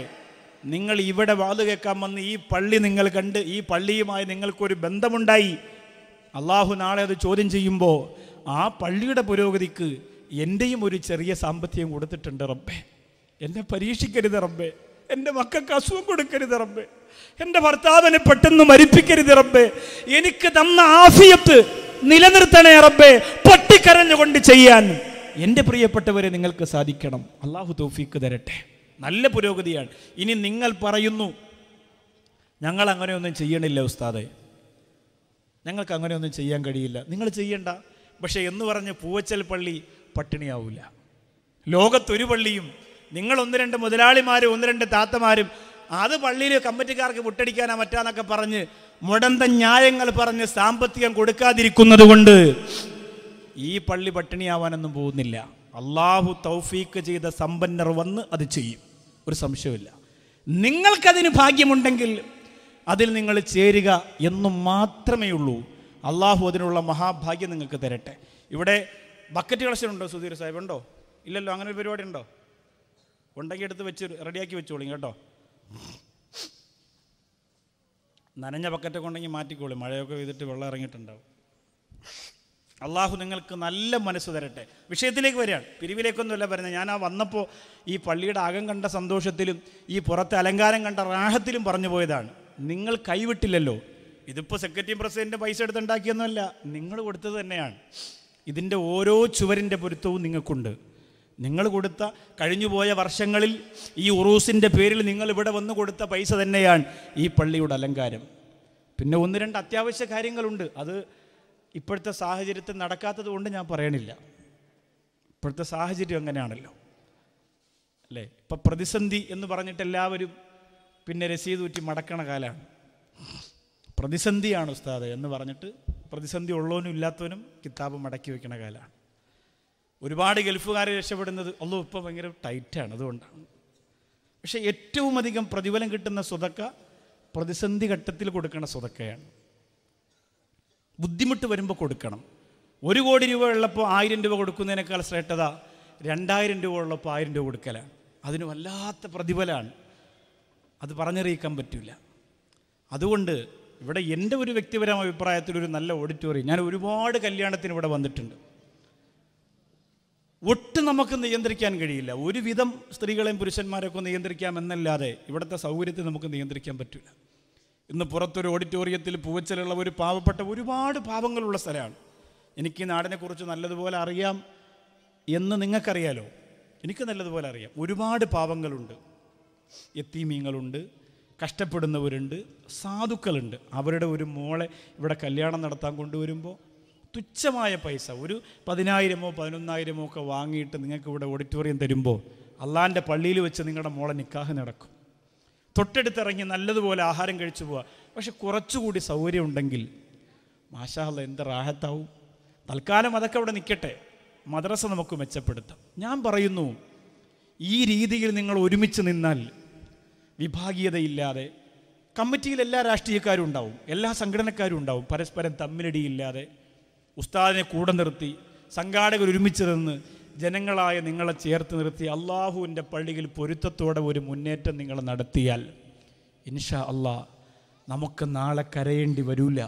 നിങ്ങൾ ഇവിടെ വാതു കേൾക്കാൻ വന്ന് ഈ പള്ളി നിങ്ങൾ കണ്ട് ഈ പള്ളിയുമായി നിങ്ങൾക്കൊരു ബന്ധമുണ്ടായി അള്ളാഹു നാളെ അത് ചോദ്യം ചെയ്യുമ്പോൾ ആ പള്ളിയുടെ പുരോഗതിക്ക് എൻ്റെയും ഒരു ചെറിയ സാമ്പത്തികം കൊടുത്തിട്ടുണ്ട് റബ്ബേ എന്നെ പരീക്ഷിക്കരുത് റബ്ബേ എൻ്റെ മക്കൾക്ക് അസുഖം കൊടുക്കരുത് റബ്ബേ എൻ്റെ ഭർത്താവിനെ പെട്ടെന്ന് മരിപ്പിക്കരുത് റബ്ബേ എനിക്ക് തന്ന ആഫിയത്ത് നിലനിർത്തണേ റബ്ബേ പൊട്ടിക്കരഞ്ഞുകൊണ്ട് ചെയ്യാൻ എൻ്റെ പ്രിയപ്പെട്ടവരെ നിങ്ങൾക്ക് സാധിക്കണം അള്ളാഹു തോഫീക്ക് തരട്ടെ നല്ല പുരോഗതിയാണ് ഇനി നിങ്ങൾ പറയുന്നു ഞങ്ങൾ അങ്ങനെയൊന്നും ചെയ്യണില്ല ഉസ്താദെ ഞങ്ങൾക്ക് അങ്ങനെയൊന്നും ചെയ്യാൻ കഴിയില്ല നിങ്ങൾ ചെയ്യണ്ട പക്ഷേ എന്ന് പറഞ്ഞ് പൂവച്ചൽ പള്ളി പട്ടിണിയാവില്ല ലോകത്തൊരു പള്ളിയും നിങ്ങൾ ഒന്ന് രണ്ട് മുതലാളിമാരും ഒന്ന് രണ്ട് താത്തമാരും അത് പള്ളിയിൽ കമ്മിറ്റിക്കാർക്ക് വിട്ടടിക്കാനാ മറ്റാന്നൊക്കെ പറഞ്ഞ് മുടന്ത ന്യായങ്ങൾ പറഞ്ഞ് സാമ്പത്തികം കൊടുക്കാതിരിക്കുന്നത് കൊണ്ട് ഈ പള്ളി പട്ടിണിയാവാനൊന്നും പോകുന്നില്ല അള്ളാഹു തൗഫീക്ക് ചെയ്ത സമ്പന്നർ വന്ന് അത് ചെയ്യും ഒരു സംശയമില്ല നിങ്ങൾക്കതിന് ഭാഗ്യമുണ്ടെങ്കിൽ അതിൽ നിങ്ങൾ ചേരുക എന്നും മാത്രമേ ഉള്ളൂ അള്ളാഹു അതിനുള്ള മഹാഭാഗ്യം നിങ്ങൾക്ക് തരട്ടെ ഇവിടെ ബക്കറ്റ് കളക്ഷൻ ഉണ്ടോ സുധീർ സാഹിബ് ഉണ്ടോ ഇല്ലല്ലോ അങ്ങനെ ഒരു പരിപാടി ഉണ്ടോ ഉണ്ടെങ്കിൽ എടുത്ത് വെച്ച് റെഡിയാക്കി വെച്ചോളിയും കേട്ടോ നനഞ്ഞ ബക്കറ്റൊക്കെ ഉണ്ടെങ്കിൽ മാറ്റിക്കോളി മഴയൊക്കെ ചെയ്തിട്ട് വെള്ളം ഇറങ്ങിയിട്ടുണ്ടാവും അള്ളാഹു നിങ്ങൾക്ക് നല്ല മനസ്സ് തരട്ടെ വിഷയത്തിലേക്ക് വരികയാണ് പിരിവിലേക്കൊന്നുമല്ല പറയുന്നത് ഞാൻ ആ വന്നപ്പോൾ ഈ പള്ളിയുടെ അകം കണ്ട സന്തോഷത്തിലും ഈ പുറത്തെ അലങ്കാരം കണ്ട റാഹത്തിലും പറഞ്ഞു പോയതാണ് നിങ്ങൾ കൈവിട്ടില്ലല്ലോ ഇതിപ്പോൾ സെക്രട്ടറി പ്രസിഡൻറ്റ് പൈസ എടുത്തുണ്ടാക്കിയൊന്നുമല്ല നിങ്ങൾ കൊടുത്തത് തന്നെയാണ് ഇതിൻ്റെ ഓരോ ചുവരിൻ്റെ പൊരുത്തവും നിങ്ങൾക്കുണ്ട് നിങ്ങൾ കൊടുത്ത കഴിഞ്ഞു പോയ വർഷങ്ങളിൽ ഈ ഉറൂസിൻ്റെ പേരിൽ നിങ്ങൾ ഇവിടെ വന്ന് കൊടുത്ത പൈസ തന്നെയാണ് ഈ പള്ളിയുടെ അലങ്കാരം പിന്നെ ഒന്ന് രണ്ട് അത്യാവശ്യ കാര്യങ്ങളുണ്ട് അത് ഇപ്പോഴത്തെ സാഹചര്യത്തിൽ നടക്കാത്തത് കൊണ്ട് ഞാൻ പറയണില്ല ഇപ്പോഴത്തെ സാഹചര്യം എങ്ങനെയാണല്ലോ അല്ലേ ഇപ്പം പ്രതിസന്ധി എന്ന് പറഞ്ഞിട്ട് എല്ലാവരും പിന്നെ രസീതൂറ്റി മടക്കണ കാലമാണ് പ്രതിസന്ധിയാണ് ഉസ്താദ് എന്ന് പറഞ്ഞിട്ട് പ്രതിസന്ധി ഉള്ളവനും ഇല്ലാത്തവനും കിതാബ് മടക്കി വെക്കണ കാലമാണ് ഒരുപാട് ഗൾഫുകാരെ രക്ഷപ്പെടുന്നത് ഒന്നും ഇപ്പം ഭയങ്കര ടൈറ്റാണ് അതുകൊണ്ടാണ് പക്ഷേ ഏറ്റവും അധികം പ്രതിഫലം കിട്ടുന്ന സ്വതക്ക പ്രതിസന്ധി ഘട്ടത്തിൽ കൊടുക്കുന്ന സ്വതക്കയാണ് ബുദ്ധിമുട്ട് വരുമ്പോൾ കൊടുക്കണം ഒരു കോടി രൂപ ഉള്ളപ്പോൾ ആയിരം രൂപ കൊടുക്കുന്നതിനേക്കാൾ ശ്രേഷ്ഠത രണ്ടായിരം രൂപ ഉള്ളപ്പോൾ ആയിരം രൂപ കൊടുക്കലാണ് അതിന് വല്ലാത്ത പ്രതിഫലമാണ് അത് പറഞ്ഞറിയിക്കാൻ പറ്റില്ല അതുകൊണ്ട് ഇവിടെ എൻ്റെ ഒരു വ്യക്തിപരമായ അഭിപ്രായത്തിൽ ഒരു നല്ല ഓഡിറ്റോറിയം ഞാൻ ഒരുപാട് കല്യാണത്തിന് ഇവിടെ വന്നിട്ടുണ്ട് ഒട്ടും നമുക്ക് നിയന്ത്രിക്കാൻ കഴിയില്ല ഒരുവിധം സ്ത്രീകളെയും പുരുഷന്മാരെയൊക്കെ നിയന്ത്രിക്കാമെന്നല്ലാതെ ഇവിടുത്തെ സൗകര്യത്തെ നമുക്ക് നിയന്ത്രിക്കാൻ പറ്റില്ല ഇന്ന് പുറത്തൊരു ഓഡിറ്റോറിയത്തിൽ പൂവച്ചലുള്ള ഒരു പാവപ്പെട്ട ഒരുപാട് പാവങ്ങളുള്ള സ്ഥലമാണ് എനിക്ക് ഈ നാടിനെക്കുറിച്ച് നല്ലതുപോലെ അറിയാം എന്ന് നിങ്ങൾക്കറിയാലോ എനിക്ക് നല്ലതുപോലെ അറിയാം ഒരുപാട് പാവങ്ങളുണ്ട് എത്തീമീങ്ങളുണ്ട് കഷ്ടപ്പെടുന്നവരുണ്ട് സാധുക്കളുണ്ട് അവരുടെ ഒരു മോളെ ഇവിടെ കല്യാണം നടത്താൻ കൊണ്ടുവരുമ്പോൾ തുച്ഛമായ പൈസ ഒരു പതിനായിരമോ പതിനൊന്നായിരമോ ഒക്കെ വാങ്ങിയിട്ട് നിങ്ങൾക്ക് ഇവിടെ ഓഡിറ്റോറിയം തരുമ്പോൾ അള്ളാൻ്റെ പള്ളിയിൽ വെച്ച് നിങ്ങളുടെ മോളെ നിക്കാഹ് നടക്കും തൊട്ടടുത്തിറങ്ങി നല്ലതുപോലെ ആഹാരം കഴിച്ചു പോവുക പക്ഷെ കുറച്ചുകൂടി സൗകര്യം ഉണ്ടെങ്കിൽ മാഷാഹല്ല എന്ത് റാഹത്താവും തൽക്കാലം അതൊക്കെ അവിടെ നിൽക്കട്ടെ മദ്രസ നമുക്ക് മെച്ചപ്പെടുത്താം ഞാൻ പറയുന്നു ഈ രീതിയിൽ നിങ്ങൾ ഒരുമിച്ച് നിന്നാൽ വിഭാഗീയതയില്ലാതെ കമ്മിറ്റിയിൽ എല്ലാ രാഷ്ട്രീയക്കാരും ഉണ്ടാവും എല്ലാ സംഘടനക്കാരും ഉണ്ടാവും പരസ്പരം തമ്മിലടിയില്ലാതെ ഉസ്താദിനെ കൂടെ നിർത്തി സംഘാടകർ ഒരുമിച്ച് നിന്ന് ജനങ്ങളായ നിങ്ങളെ ചേർത്ത് നിർത്തി അള്ളാഹുവിൻ്റെ പള്ളിയിൽ പൊരുത്തത്തോടെ ഒരു മുന്നേറ്റം നിങ്ങൾ നടത്തിയാൽ ഇൻഷാ അള്ളാ നമുക്ക് നാളെ കരയേണ്ടി വരൂല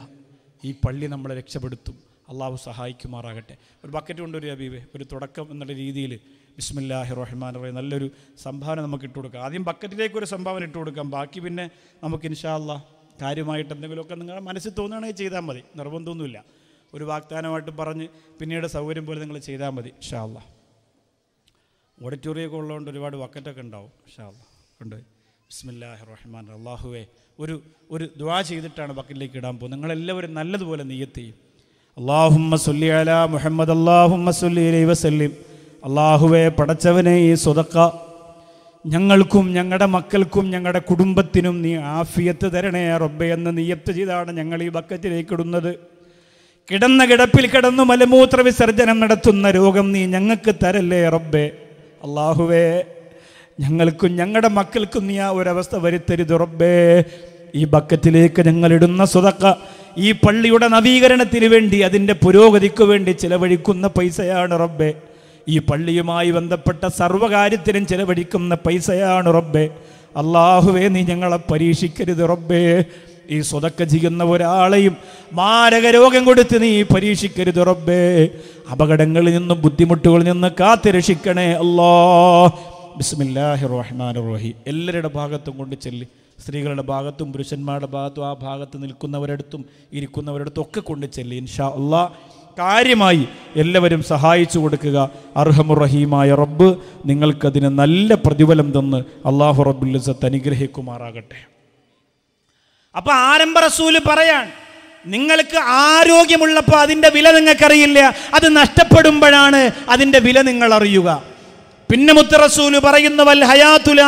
ഈ പള്ളി നമ്മളെ രക്ഷപ്പെടുത്തും അള്ളാഹു സഹായിക്കുമാറാകട്ടെ ഒരു ബക്കറ്റ് കൊണ്ടൊരു അബീബെ ഒരു തുടക്കം എന്നുള്ള രീതിയിൽ ബിസ്മില്ലാഹി റഹ്മാൻ റഹീം നല്ലൊരു സംഭാവന നമുക്ക് ഇട്ട് കൊടുക്കാം ആദ്യം ബക്കറ്റിലേക്ക് ഒരു സംഭാവന ഇട്ട് കൊടുക്കാം ബാക്കി പിന്നെ നമുക്ക് ഇൻഷാല്ല കാര്യമായിട്ട് എന്തെങ്കിലുമൊക്കെ നിങ്ങളുടെ മനസ്സിൽ തോന്നുകയാണെങ്കിൽ ചെയ്താൽ മതി നിർബന്ധമൊന്നുമില്ല ഒരു വാഗ്ദാനമായിട്ട് പറഞ്ഞ് പിന്നീട് സൗകര്യം പോലെ നിങ്ങൾ ചെയ്താൽ മതി ഷാല്ല ഓഡിറ്റോറിയൊക്കെ ഉള്ളതുകൊണ്ട് ഒരുപാട് വക്കറ്റൊക്കെ ഉണ്ടാവും ഷാല്ല ഉണ്ട് ബിസ്മില്ലാഹി റഹ്മാൻ അള്ളാഹുവെ ഒരു ഒരു ദുവാ ചെയ്തിട്ടാണ് ബക്കറ്റിലേക്ക് ഇടാൻ പോകുന്നത് നിങ്ങളെല്ലാവരും നല്ലതുപോലെ നീയത്തെയും ചെയ്യും അള്ളാഹുമ്മ സുല്ലി അല മുഹമ്മദ് അള്ളാഹുമ്മ സുല്ലി വസല്ലിം അള്ളാഹുവെ പടച്ചവനെ ഈ സ്വതക്ക ഞങ്ങൾക്കും ഞങ്ങളുടെ മക്കൾക്കും ഞങ്ങളുടെ കുടുംബത്തിനും നീ ആഫിയത്ത് തരണേ റബ്ബെ എന്ന് നീയത്ത് ചെയ്താണ് ഞങ്ങൾ ഈ ബക്കറ്റിലേക്ക് ഇടുന്നത് കിടന്ന കിടപ്പിൽ കിടന്നു മലമൂത്ര വിസർജനം നടത്തുന്ന രോഗം നീ ഞങ്ങൾക്ക് തരല്ലേ റബ്ബെ അള്ളാഹുവേ ഞങ്ങൾക്കും ഞങ്ങളുടെ മക്കൾക്കും നീ ആ ഒരവസ്ഥ വരുത്തരുത് റബ്ബേ ഈ ബക്കറ്റിലേക്ക് ഞങ്ങളിടുന്ന സ്വതക്ക ഈ പള്ളിയുടെ നവീകരണത്തിന് വേണ്ടി അതിൻ്റെ പുരോഗതിക്ക് വേണ്ടി ചിലവഴിക്കുന്ന പൈസയാണ് റബ്ബേ ഈ പള്ളിയുമായി ബന്ധപ്പെട്ട സർവ്വകാര്യത്തിനും ചിലവഴിക്കുന്ന പൈസയാണ് റബ്ബെ അള്ളാഹുവേ നീ ഞങ്ങളെ പരീക്ഷിക്കരുത് റബ്ബേ ഈ സ്വതക്ക ചെയ്യുന്ന ഒരാളെയും മാരക രോഗം കൊടുത്ത് നീ പരീക്ഷിക്കരുത് റബ്ബേ അപകടങ്ങളിൽ നിന്നും ബുദ്ധിമുട്ടുകളിൽ നിന്ന് കാത്തിരക്ഷിക്കണേ അല്ലോ ബിസ്മില്ലാഹി റഹ്മാൻ റഹി എല്ലാവരുടെ ഭാഗത്തും കൊണ്ട് ചെല്ലി സ്ത്രീകളുടെ ഭാഗത്തും പുരുഷന്മാരുടെ ഭാഗത്തും ആ ഭാഗത്ത് നിൽക്കുന്നവരടുത്തും ഇരിക്കുന്നവരടുത്തും ഒക്കെ കൊണ്ട് ചെല്ലി ഇൻഷാ അള്ളാഹ് കാര്യമായി എല്ലാവരും സഹായിച്ചു കൊടുക്കുക അർഹമുറഹീമായ റബ്ബ് നിങ്ങൾക്കതിന് നല്ല പ്രതിഫലം തന്ന് അള്ളാഹു റബ്ബുലിസത്ത് അനുഗ്രഹിക്കുമാറാകട്ടെ അപ്പൊ ആരംഭ റസൂല് പറയാൻ നിങ്ങൾക്ക് ആരോഗ്യമുള്ളപ്പോൾ അതിൻ്റെ വില നിങ്ങൾക്കറിയില്ല അത് നഷ്ടപ്പെടുമ്പോഴാണ് അതിൻ്റെ വില നിങ്ങൾ അറിയുക പിന്നെ മുത്തറസൂല് പറയുന്ന വൽ ഹയാത്തുല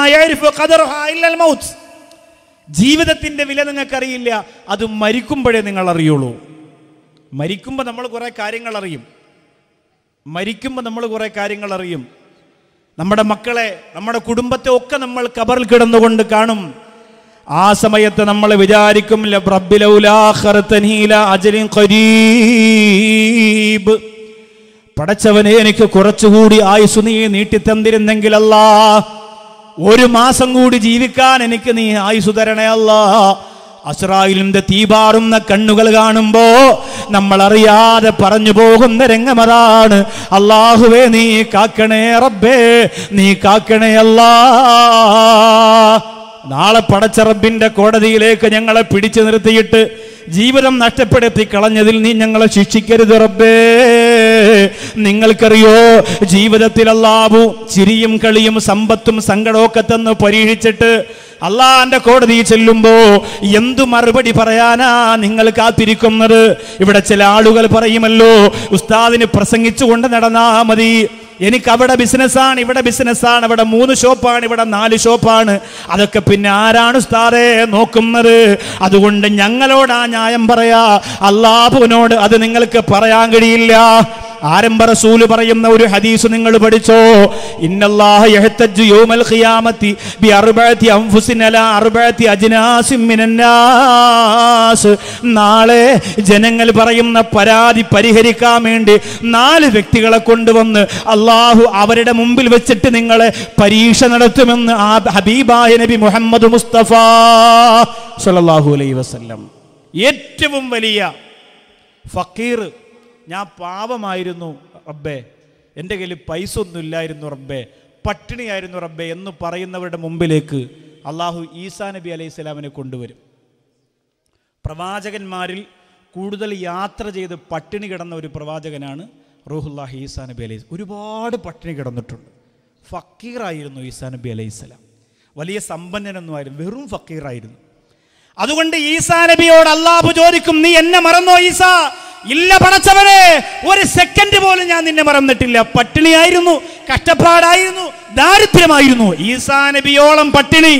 മൗത്ത് ജീവിതത്തിന്റെ വില നിങ്ങൾക്കറിയില്ല അത് മരിക്കുമ്പോഴേ നിങ്ങൾ അറിയുള്ളൂ മരിക്കുമ്പോൾ നമ്മൾ കുറേ കാര്യങ്ങൾ അറിയും മരിക്കുമ്പോൾ നമ്മൾ കുറേ കാര്യങ്ങൾ അറിയും നമ്മുടെ മക്കളെ നമ്മുടെ കുടുംബത്തെ ഒക്കെ നമ്മൾ കബറിൽ കിടന്നുകൊണ്ട് കാണും ആ സമയത്ത് നമ്മൾ വിചാരിക്കും പടച്ചവനെ എനിക്ക് കുറച്ചുകൂടി ആയുസ് നീ നീട്ടിത്തന്നിരുന്നെങ്കിലല്ലാ ഒരു മാസം കൂടി ജീവിക്കാൻ എനിക്ക് നീ ആയുസ് തരണേ അല്ലാ അസ്രായിലിന്റെ തീപാറുന്ന കണ്ണുകൾ കാണുമ്പോ നമ്മൾ അറിയാതെ പറഞ്ഞു പോകുന്ന രംഗമതാണ് അള്ളാഹുവേ നീ കാക്കണേ റബ്ബേ നീ കാക്കണേ അല്ലാ നാളെ പടച്ച റബ്ബിന്റെ കോടതിയിലേക്ക് ഞങ്ങളെ പിടിച്ചു നിർത്തിയിട്ട് ജീവിതം നഷ്ടപ്പെടുത്തി കളഞ്ഞതിൽ നീ ഞങ്ങളെ ശിക്ഷിക്കരുത് റബ്ബേ നിങ്ങൾക്കറിയോ ജീവിതത്തിൽ അല്ലാവു ചിരിയും കളിയും സമ്പത്തും സങ്കടമൊക്കെ തന്ന് പരീക്ഷിച്ചിട്ട് അള്ളാന്റെ കോടതിയിൽ ചെല്ലുമ്പോ എന്തു മറുപടി പറയാനാ നിങ്ങൾ കാത്തിരിക്കുന്നത് ഇവിടെ ചില ആളുകൾ പറയുമല്ലോ ഉസ്താദിന് പ്രസംഗിച്ചുകൊണ്ട് നടന്നാ മതി എനിക്ക് അവിടെ ബിസിനസ്സാണ് ഇവിടെ ബിസിനസ്സാണ് ഇവിടെ മൂന്ന് ഷോപ്പാണ് ഇവിടെ നാല് ഷോപ്പാണ് അതൊക്കെ പിന്നെ ആരാണ് സ്ഥാറേ നോക്കുന്നത് അതുകൊണ്ട് ഞങ്ങളോട് ആ ന്യായം പറയാ അള്ളാഹുവിനോട് അത് നിങ്ങൾക്ക് പറയാൻ കഴിയില്ല ആരംഭ റസൂല് പറയുന്ന ഒരു ഹദീസ് നിങ്ങൾ പഠിച്ചോ നാളെ ജനങ്ങൾ പറയുന്ന പരാതി പരിഹരിക്കാൻ വേണ്ടി നാല് വ്യക്തികളെ കൊണ്ടുവന്ന് അള്ളാഹു അവരുടെ മുമ്പിൽ വെച്ചിട്ട് നിങ്ങളെ പരീക്ഷ നടത്തുമെന്ന് ആ ഹബീബായ നബി മുഹമ്മദ് മുസ്തഫ സല്ലല്ലാഹു അലൈഹി വസല്ലം ഏറ്റവും വലിയ ഫക്കീർ ഞാൻ പാവമായിരുന്നു റബ്ബേ എൻ്റെ കയ്യിൽ പൈസ ഒന്നുമില്ലായിരുന്നു റബ്ബേ പട്ടിണിയായിരുന്നു റബ്ബേ എന്ന് പറയുന്നവരുടെ മുമ്പിലേക്ക് അള്ളാഹു ഈസാ നബി അലൈഹി സ്വലാമിനെ കൊണ്ടുവരും പ്രവാചകന്മാരിൽ കൂടുതൽ യാത്ര ചെയ്ത് പട്ടിണി കിടന്ന ഒരു പ്രവാചകനാണ് റൂഹുല്ലാഹി ഈസാ നബി അലൈഹി ഒരുപാട് പട്ടിണി കിടന്നിട്ടുണ്ട് ഫക്കീറായിരുന്നു ഈസാ നബി അലൈഹി സ്വലാം വലിയ സമ്പന്നനൊന്നുമായിരുന്നു വെറും ഫക്കീറായിരുന്നു അതുകൊണ്ട് ഈസാ നബിയോട് അള്ളാഹു ചോദിക്കും നീ എന്നെ മറന്നോ ഈസാ ഇല്ല പടച്ചവനെ ഒരു സെക്കൻഡ് പോലും ഞാൻ നിന്നെ മറന്നിട്ടില്ല പട്ടിണിയായിരുന്നു കഷ്ടപ്പാടായിരുന്നു ദാരിദ്ര്യമായിരുന്നു ഈസാ നബിയോളം പട്ടിണി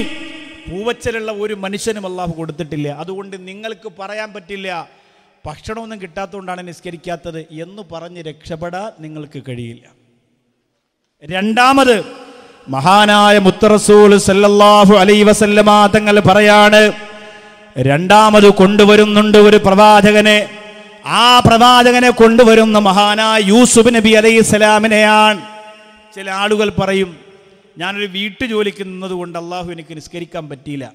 പൂവച്ചലുള്ള ഒരു മനുഷ്യനും അള്ളാഹു കൊടുത്തിട്ടില്ല അതുകൊണ്ട് നിങ്ങൾക്ക് പറയാൻ പറ്റില്ല ഭക്ഷണമൊന്നും കിട്ടാത്തതുകൊണ്ടാണ് നിസ്കരിക്കാത്തത് എന്ന് പറഞ്ഞ് രക്ഷപ്പെടാൻ നിങ്ങൾക്ക് കഴിയില്ല രണ്ടാമത് മഹാനായ മുത്തറസൂൽ സല്ലല്ലാഹു അലൈ വസല്ലമാ തങ്ങൾ പറയാണ് രണ്ടാമത് കൊണ്ടുവരുന്നുണ്ട് ഒരു പ്രവാചകനെ ആ പ്രവാചകനെ കൊണ്ടുവരുന്ന മഹാനായ യൂസുഫ് നബി അലൈഹി സ്വലാമിനെയാണ് ചില ആളുകൾ പറയും ഞാനൊരു വീട്ടു ജോലിക്ക് നിന്നതുകൊണ്ട് അള്ളാഹു എനിക്ക് നിസ്കരിക്കാൻ പറ്റിയില്ല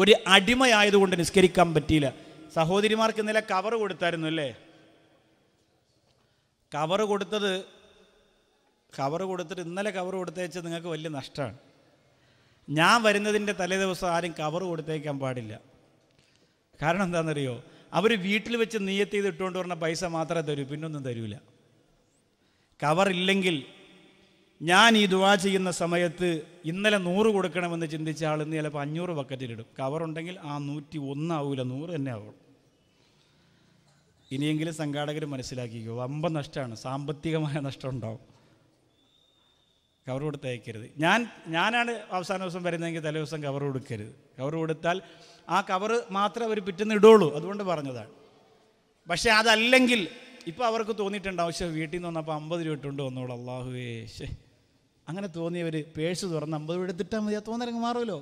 ഒരു അടിമയായതുകൊണ്ട് നിസ്കരിക്കാൻ പറ്റിയില്ല സഹോദരിമാർക്ക് ഇന്നലെ കവർ കൊടുത്തായിരുന്നു അല്ലേ കവർ കൊടുത്തത് കവർ കൊടുത്തിട്ട് ഇന്നലെ കവർ കൊടുത്തേച്ച് നിങ്ങൾക്ക് വലിയ നഷ്ടമാണ് ഞാൻ വരുന്നതിൻ്റെ തലേ ദിവസം ആരും കവർ കൊടുത്തേക്കാൻ പാടില്ല കാരണം എന്താണെന്നറിയോ അവർ വീട്ടിൽ വെച്ച് നീയത്ത് ചെയ്ത് ഇട്ടുകൊണ്ട് പറഞ്ഞ പൈസ മാത്രമേ തരൂ പിന്നൊന്നും തരൂല കവറില്ലെങ്കിൽ ഞാൻ ഈ ദുവാ ചെയ്യുന്ന സമയത്ത് ഇന്നലെ നൂറ് കൊടുക്കണമെന്ന് ചിന്തിച്ച ആൾ ഇന്ന് ചിലപ്പോൾ അഞ്ഞൂറ് ബക്കറ്റിലിടും കവറുണ്ടെങ്കിൽ ആ നൂറ്റി ഒന്നാവൂല നൂറ് തന്നെ ആവുള്ളൂ ഇനിയെങ്കിലും സംഘാടകർ മനസ്സിലാക്കിക്കോ വമ്പ നഷ്ടമാണ് സാമ്പത്തികമായ നഷ്ടം ഉണ്ടാവും കവർ കൊടുത്തയക്കരുത് ഞാൻ ഞാനാണ് അവസാന ദിവസം വരുന്നതെങ്കിൽ തലേ ദിവസം കവർ കൊടുക്കരുത് കവർ കൊടുത്താൽ ആ കവറ് മാത്രമേ അവർ പിറ്റേന്ന് ഇടുള്ളൂ അതുകൊണ്ട് പറഞ്ഞതാണ് പക്ഷേ അതല്ലെങ്കിൽ ഇപ്പോൾ അവർക്ക് തോന്നിയിട്ടുണ്ടാവും പക്ഷേ വീട്ടിൽ നിന്ന് വന്നപ്പോൾ അമ്പത് രൂപ ഇട്ടുണ്ട് വന്നോളൂ അള്ളാഹുവേ ശേ അങ്ങനെ തോന്നിയവർ പേഴ്സ് തുറന്ന് അമ്പത് രൂപ എടുത്തിട്ടാൽ മതി ആ തോന്നിറങ്ങി മാറുമല്ലോ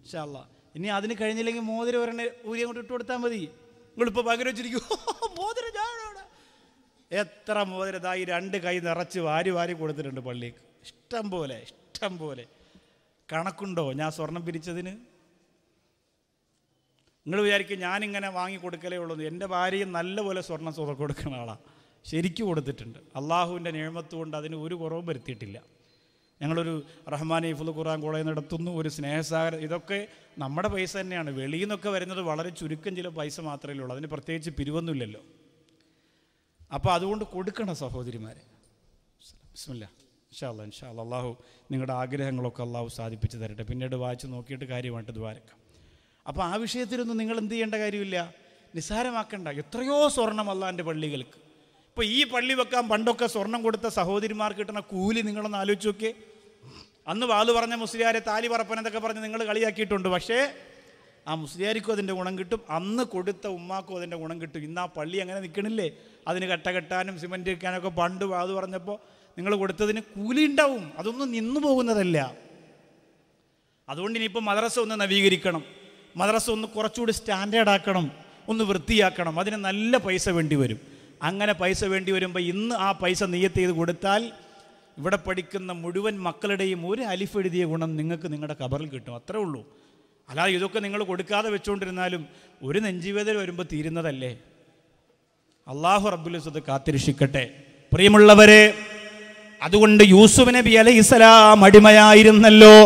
പക്ഷേ അല്ല ഇനി അതിന് കഴിഞ്ഞില്ലെങ്കിൽ മോതിരം ഒരെണ്ണ ഊരി അങ്ങോട്ട് ഇട്ട് കൊടുത്താൽ മതി നിങ്ങളിപ്പോൾ പകരം വെച്ചിരിക്കും [laughs] എത്ര മോതിരം ഇതായി രണ്ട് കൈ നിറച്ച് വാരി വാരി കൊടുത്തിട്ടുണ്ട് പള്ളിക്ക് ഇഷ്ടം പോലെ ഇഷ്ടം പോലെ കണക്കുണ്ടോ ഞാൻ സ്വർണം പിരിച്ചതിന് നിങ്ങൾ വിചാരിക്കും ഞാനിങ്ങനെ വാങ്ങി കൊടുക്കലേ ഉള്ളൂ എൻ്റെ ഭാര്യയും നല്ലപോലെ സ്വർണ്ണം സ്വത കൊടുക്കുന്ന ആളാണ് ശരിക്കും കൊടുത്തിട്ടുണ്ട് അള്ളാഹുവിൻ്റെ നിയമത്തുകൊണ്ട് അതിന് ഒരു കുറവും വരുത്തിയിട്ടില്ല ഞങ്ങളൊരു റഹ്മാൻ ഇഫുൽ ഖുറാൻ കോളേജ് നടത്തുന്നു ഒരു സ്നേഹസാഗരം ഇതൊക്കെ നമ്മുടെ പൈസ തന്നെയാണ് വെളിയിൽ നിന്നൊക്കെ വരുന്നത് വളരെ ചുരുക്കം ചില പൈസ മാത്രമേ ഉള്ളൂ അതിന് പ്രത്യേകിച്ച് പിരിവൊന്നുമില്ലല്ലോ അപ്പോൾ അതുകൊണ്ട് കൊടുക്കണം സഹോദരിമാരെ ബിസ്മില്ല ഇൻഷാല്ല ഇൻഷാല്ല അള്ളാഹു നിങ്ങളുടെ ആഗ്രഹങ്ങളൊക്കെ അള്ളാഹു സാധിപ്പിച്ച് തരട്ടെ പിന്നീട് വായിച്ച് നോക്കിയിട്ട് കാര്യമായിട്ട് ദ്വാരക്കാം അപ്പോൾ ആ വിഷയത്തിലൊന്നും നിങ്ങൾ എന്ത് ചെയ്യേണ്ട കാര്യമില്ല നിസ്സാരമാക്കണ്ട എത്രയോ സ്വർണം അള്ളാൻ്റെ പള്ളികൾക്ക് ഇപ്പോൾ ഈ പള്ളി വെക്കാൻ പണ്ടൊക്കെ സ്വർണം കൊടുത്ത സഹോദരിമാർ കിട്ടുന്ന കൂലി നിങ്ങളൊന്ന് ആലോചിച്ച് നോക്കിയേ അന്ന് വാല് പറഞ്ഞ മുസ്ലിയാരെ താലി പറപ്പൻ എന്നൊക്കെ പറഞ്ഞ് നിങ്ങൾ കളിയാക്കിയിട്ടുണ്ട് പക്ഷേ ആ മുസ്ലിയാരിക്കും അതിൻ്റെ ഗുണം കിട്ടും അന്ന് കൊടുത്ത ഉമ്മാക്കും അതിൻ്റെ ഗുണം കിട്ടും ഇന്ന് ആ പള്ളി അങ്ങനെ നിൽക്കണില്ലേ അതിന് കട്ട കെട്ടാനും സിമെൻറ്റ് വെക്കാനൊക്കെ പണ്ട് വാത് പറഞ്ഞപ്പോൾ നിങ്ങൾ കൊടുത്തതിന് കൂലി ഉണ്ടാവും അതൊന്നും നിന്നു പോകുന്നതല്ല അതുകൊണ്ട് ഇനിയിപ്പോൾ മദ്രസ ഒന്ന് നവീകരിക്കണം മദ്രസ ഒന്ന് കുറച്ചുകൂടി സ്റ്റാൻഡേർഡ് ആക്കണം ഒന്ന് വൃത്തിയാക്കണം അതിന് നല്ല പൈസ വേണ്ടി വരും അങ്ങനെ പൈസ വേണ്ടി വരുമ്പോൾ ഇന്ന് ആ പൈസ നീയത്ത് ചെയ്ത് കൊടുത്താൽ ഇവിടെ പഠിക്കുന്ന മുഴുവൻ മക്കളുടെയും ഒരു അലിഫ് എഴുതിയ ഗുണം നിങ്ങൾക്ക് നിങ്ങളുടെ കബറിൽ കിട്ടും അത്രേ ഉള്ളൂ അല്ലാതെ ഇതൊക്കെ നിങ്ങൾ കൊടുക്കാതെ വെച്ചുകൊണ്ടിരുന്നാലും ഒരു നെഞ്ചുവേദന വരുമ്പോൾ തീരുന്നതല്ലേ അള്ളാഹു റബ്ബുലിസത് കാത്തിരക്ഷിക്കട്ടെ പ്രിയമുള്ളവരെ അതുകൊണ്ട് യൂസുഫ് നബി അലൈഹിസ്സലാം അടിമയായിരുന്നല്ലോ